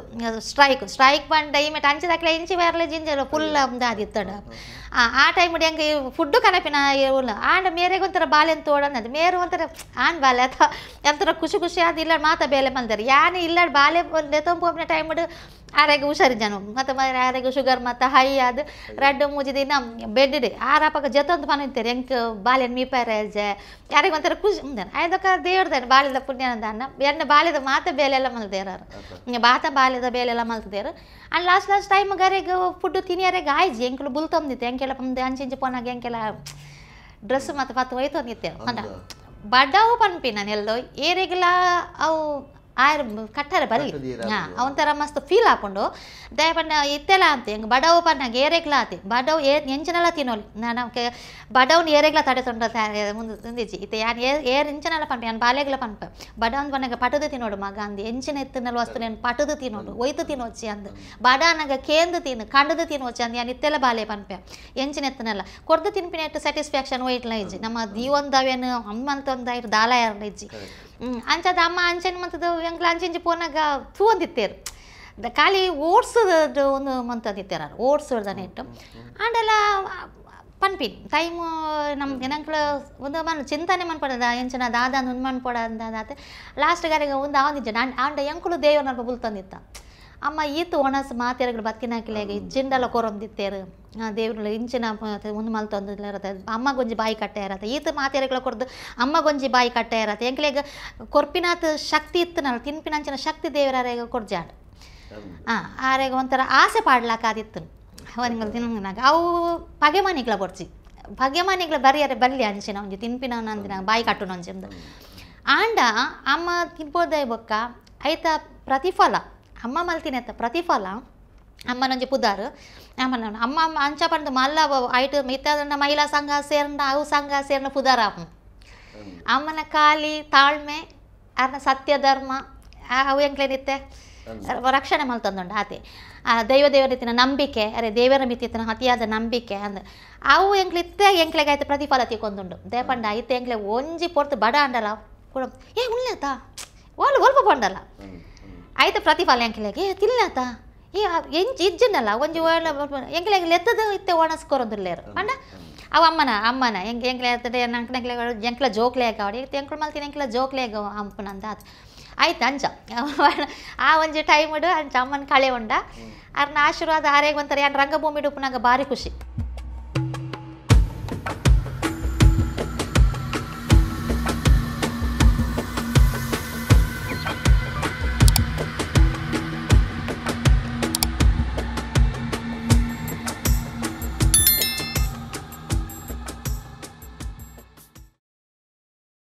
ಸ್ಟ್ರೈಕ್ ಸ್ಟ್ರೈಕ್ ಬಂದ ಟೈಮ್ ಅಂಚೆ ದಾಖಲೆ ಇಂಚಿ ಬೇರೆ ಜಿಂಜರು ಫುಲ್ ಆದಿತ್ತಡು ಆ ಟೈಮ್ಡು ಹೆಂಗೆ ಫುಡ್ಡು ಕನಪಿನ ಆಂಡ ಮೇರೆಗೆ ಒಂಥರ ಬಾಲೆ ಅಂತ ಓಡನ್ನದು ಮೇರು ಒಂಥರ ಆಂಡ್ ಬಾಲೆ ಅಥವಾ ಎಂಥರ ಖುಷಿ ಖುಷಿ ಆದ ಇಲ್ಲ ಮಾತ ಬೇಲೆ ಬಂದರು ಯಾನೆ ಇಲ್ಲ ಬಾಲೆ ಟೈಮ್ ಟೈಮ್ಡು ಆರಾಗ ಹುಷಾರಿದ್ದಾನು ಮತ್ತೆ ಮತ್ತು ಆರಾಗ ಶುಗರ್ ಮತ್ತು ಹೈ ಅದು ರಡ್ಡು ಮೂಜಿದ ನಮ್ಮ ಬೆಡ್ಡೆ ಆರಾಪಾಗ ಜತೊಂದು ಮನಿತಾರೆ ಹೆಂಗ್ ಬಾಲ್ಯನ ಮೀಪಾರ ಎಲ್ಜೆ ಯಾರಿಗೆ ಒಂಥರ ಖುಷಿ ಆಯ್ದಕ್ಕ ದೇವ್ರದಾನೆ ಬಾಲ್ಯದ ಪುಣ್ಯ ಅಂದ ಅನ್ನ ಎಣ್ಣೆ ಬಾಲ್ಯದ ಮಾತ ಬೇಲೆಲ್ಲ ಮಲ್ದೇರಾರು ಬಾತ ಬಾಲ್ಯದ ಎಲ್ಲ ಮಲ್ತದೇರು ಅಂಡ್ ಲಾಸ್ಟ್ ಲಾಸ್ಟ್ ಟೈಮ್ ಗರೆಗೆ ಫುಡ್ ತಿನ್ನಿಯಾರಾಗ ಆಯ್ಜಿ ಹೆಂಕ್ಲು ಬುಲ್ ತಂದಿತ್ತೆ ಹೆಂಗೆಲ್ಲ ಅಂಚಿಂಚು ಪೋನಾಗ ಹೆಂಗೆಲ್ಲ ಡ್ರೆಸ್ ಮತ್ತು ಪತ್ತು ಹೋಯ್ತು ಅಂದಿತ್ತೆ ಅಂದ ಬಡವು ಪನ್ಪಿ ನಾನು ಎಲ್ಲೋ ಏರಿಗೆಲ್ಲ ಅವು ಆಯ್ರ ಕಟ್ಟರೆ ಬರೀ ಹಾಂ ಮಸ್ತ್ ಫೀಲ್ ಹಾಕೊಂಡು ದಯಪಣ್ಣ ಇತ್ತೆಲ್ಲ ಅಂತ ಹೆಂಗೆ ಬಡವು ಪನ್ನಾಗ ಏರೆಗ್ಲ ಆತಿ ಬಡವು ಏ ಎಂಚನೆಲ್ಲ ತಿನ್ನೋಲಿ ನಾನು ಬಡವ್ನ ಏರೆಗ್ಲ ತಡೆ ತೊಂಡ ತಿಂದಿಜಿ ಇತ್ತೆ ಯಾರು ಏರ್ ಏರ್ ಇಂಚನೆಲ್ಲ ಪಂಪ ಯಾನು ಬಾಲೆಗ್ಲ ಪಂಪ ಬಡವನ್ ಪನ್ನಾಗ ಪಟದು ತಿನ್ನೋಡು ಮಗ ಅಂದು ಎಂಚಿನ ಎತ್ತಿನಲ್ಲಿ ವಸ್ತು ನಾನು ಪಟದು ತಿನ್ನೋಡು ಒಯ್ತು ತಿನ್ನೋಚಿ ಅಂದು ಅನ್ನಾಗ ಕೇಂದು ತಿನ್ನು ಕಂಡದು ತಿನ್ನೋಚಿ ಅಂದು ಯಾನ್ ಇತ್ತೆಲ್ಲ ಬಾಲೆ ಪಂಪೆ ಎಂಚಿನ ಎತ್ತನಲ್ಲ ಕೊಡ್ದು ತಿನ್ಪಿನ ಎಟ್ಟು ಸ್ಯಾಟಿಸ್ಫ್ಯಾಕ್ಷನ್ ಒಯ್ಟ್ಲ ಇಜ್ಜಿ ನಮ್ಮ ದೀವೊಂದವೇನು ಅಮ್ಮಂತ ಒಂದಾಯ್ರು ದಾಲ ಯಾರು ಇಜ್ಜಿ ಹ್ಞೂ ಅಂಚದ ಅಮ್ಮ ಅಂಚನ್ ಮಂತದ ಹೆಂಗ್ಲ ಅಂಚೆಂಜಿ ಪೋನಾಗ ಥೂ ಅಂದಿತ್ತೇರು ದ ಖಾಲಿ ಓಟ್ಸದ ಒಂದು ಮಂತ್ ಓಟ್ಸ್ ಹೇಳ್ದಾನೆ ಇಟ್ಟು ಆಂಡೆಲ್ಲ ಪನ್ಪಿನ್ ಟೈಮ್ ನಮ್ಮ ಏನಂಕಳ ಒಂದು ಮನ್ ಚಿಂತಾನೆ ಮನ್ಪಡದ ಎಂಚನ ದಾದ ಒಂದು ಮನ್ಪಡ ಅಂತ ಲಾಸ್ಟ್ ಗಾರಿಗೆ ಒಂದು ಆವಂದಿಜ್ಜ ನಾನು ಆಂಡ ಎಂಕುಲು ದೇವ್ರನ್ನ ಬುಲ್ ತಂದಿತ್ತ ಅಮ್ಮ ಈತು ಒಣಸ ಮಾತೆರಗಡೆ ಬತ್ತಿನಾಕಿಲೆಗ ಇಜ್ಜಿಂಡಲ ಕೊರೊಂದಿತ್ತೇರು ದೇವ್ರ ಇಂಚಿನ ಒಂದು ಮಲ್ ಇರತ್ತೆ ಅಮ್ಮ ಗೊಂಜಿ ಬಾಯಿ ಕಟ್ಟೆ ಇರತ್ತೆ ಈತ ಮಾತೆರಗಳ ಕೊಡ್ದು ಅಮ್ಮ ಗೊಂಜಿ ಬಾಯಿ ಕಟ್ಟೆ ಇರತ್ತೆ ಎಂಕ್ಲೆಗ ಕೊರ್ಪಿನಾತ್ ಶಕ್ತಿ ತಿನ್ಪಿನ ಅಂಚಿನ ಶಕ್ತಿ ದೇವರಾರೇಗ ಕೊರ್ಜಾಡ್ ಹಾಂ ಆರೇಗ ಒಂಥರ ಆಸೆ ಪಾಡ್ಲಾಕಾದಿತ್ತು ಒಂದು ತಿನ್ನಾಗ ಅವು ಪಗೆಮಾನಿಗ್ಲ ಕೊಡ್ಸಿ ಪಗೆಮಾನಿಗಳ ಬರಿಯಾರೆ ಬಲ್ಲಿ ಅಂಚಿನ ಒಂಜಿ ತಿನ್ಪಿನ ನಂದಿನ ಬಾಯಿ ಕಟ್ಟುನ ಅಂಚಿಂದು ಆಂಡ ಅಮ್ಮ ತಿನ್ಬೋದೇ ಬೊಕ್ಕ ಐತ ಪ್ರತಿಫಲ ಅಮ್ಮ ಮಲ್ತಿನೆತ್ತ ಪ್ರತಿಫಲ ಅಮ್ಮನೊಂಜಿ ಪುದಾರ್ ಅಮ್ಮನ ಅಮ್ಮ ಅಂಚ ಮಲ್ಲ ಐಟ್ ಮಿತ್ತದನ್ನ ಮಹಿಳಾ ಸಂಘ ಸೇರ್ನ ಅವು ಸಂಘ ಸೇರ್ನ ಪುದಾರ ಅಮ್ಮನ ಕಾಲಿ ತಾಳ್ಮೆ ಅರ್ನ ಸತ್ಯ ಧರ್ಮ ಅವು ಎಂಕ್ಲೇನಿತ್ತೆ ರಕ್ಷಣೆ ಮಲ್ತಂದುಂಡು ಆತೆ ದೈವ ದೇವರ ರೀತಿನ ನಂಬಿಕೆ ಅರೆ ದೇವರ ಮಿತಿತ್ತಿನ ಅತಿಯಾದ ನಂಬಿಕೆ ಅಂದ ಅವು ಎಂಕ್ಲಿತ್ತೆ ಎಂಕ್ಲೆಗೆ ಪ್ರತಿಫಲ ತಿಕ್ಕೊಂದುಂಡು ದೇಪಂಡ ಐತೆ ಎಂಕ್ಲೆ ಒಂಜಿ ಪೊರ್ತು ಬಡ ಅಂಡಲ್ಲ ಏ ಉಳ್ಳೆತಾ ಒಲ್ ಒಲ್ಪ ಪೊಂಡಲ್ಲ ಆಯ್ತು ಪ್ರತಿಫಲ ಎಂಕಲೆಗೆ ತಿಲ್ಲಾತ ಈ ಎಂಚು ಇಜ್ಜನಲ್ಲ ಒಂಜಿ ಒಳ್ಳೆ ಎಂಕಲೆ ಎತ್ತದ ಇತ್ತೆ ಒಣಸ್ಕೊರೊಂದುಲ್ಲೇರು ಅಂಡ ಅವ ಅಮ್ಮನ ಅಮ್ಮನ ಎಂಗೆ ಎಂಕ್ಲೆ ಎತ್ತದೆ ನಂಕನೆಂಕ್ಲೆಗಳು ಎಂಕ್ಲ ಜೋಕ್ಲೇಗ ಅವಡಿ ಎಂಕ್ಳು ಮಲ್ತಿನ ಎಂಕ್ಲ ಜೋಕ್ಲೇಗ ಅಂಪನ ಆತು ಆಯ್ತು ಅಂಜ ಆ ಒಂಜಿ ಟೈಮ್ ಅಂಚ ಅಮ್ಮನ ಕಳೆ ಉಂಡ ಅರ್ನ ಆಶೀರ್ವಾದ ಆರೇಗೆ ಒಂಥರ ಏನು ರಂಗಭೂಮಿ ಡುಪ್ಪನಾಗ ಭಾರಿ ಖುಷಿ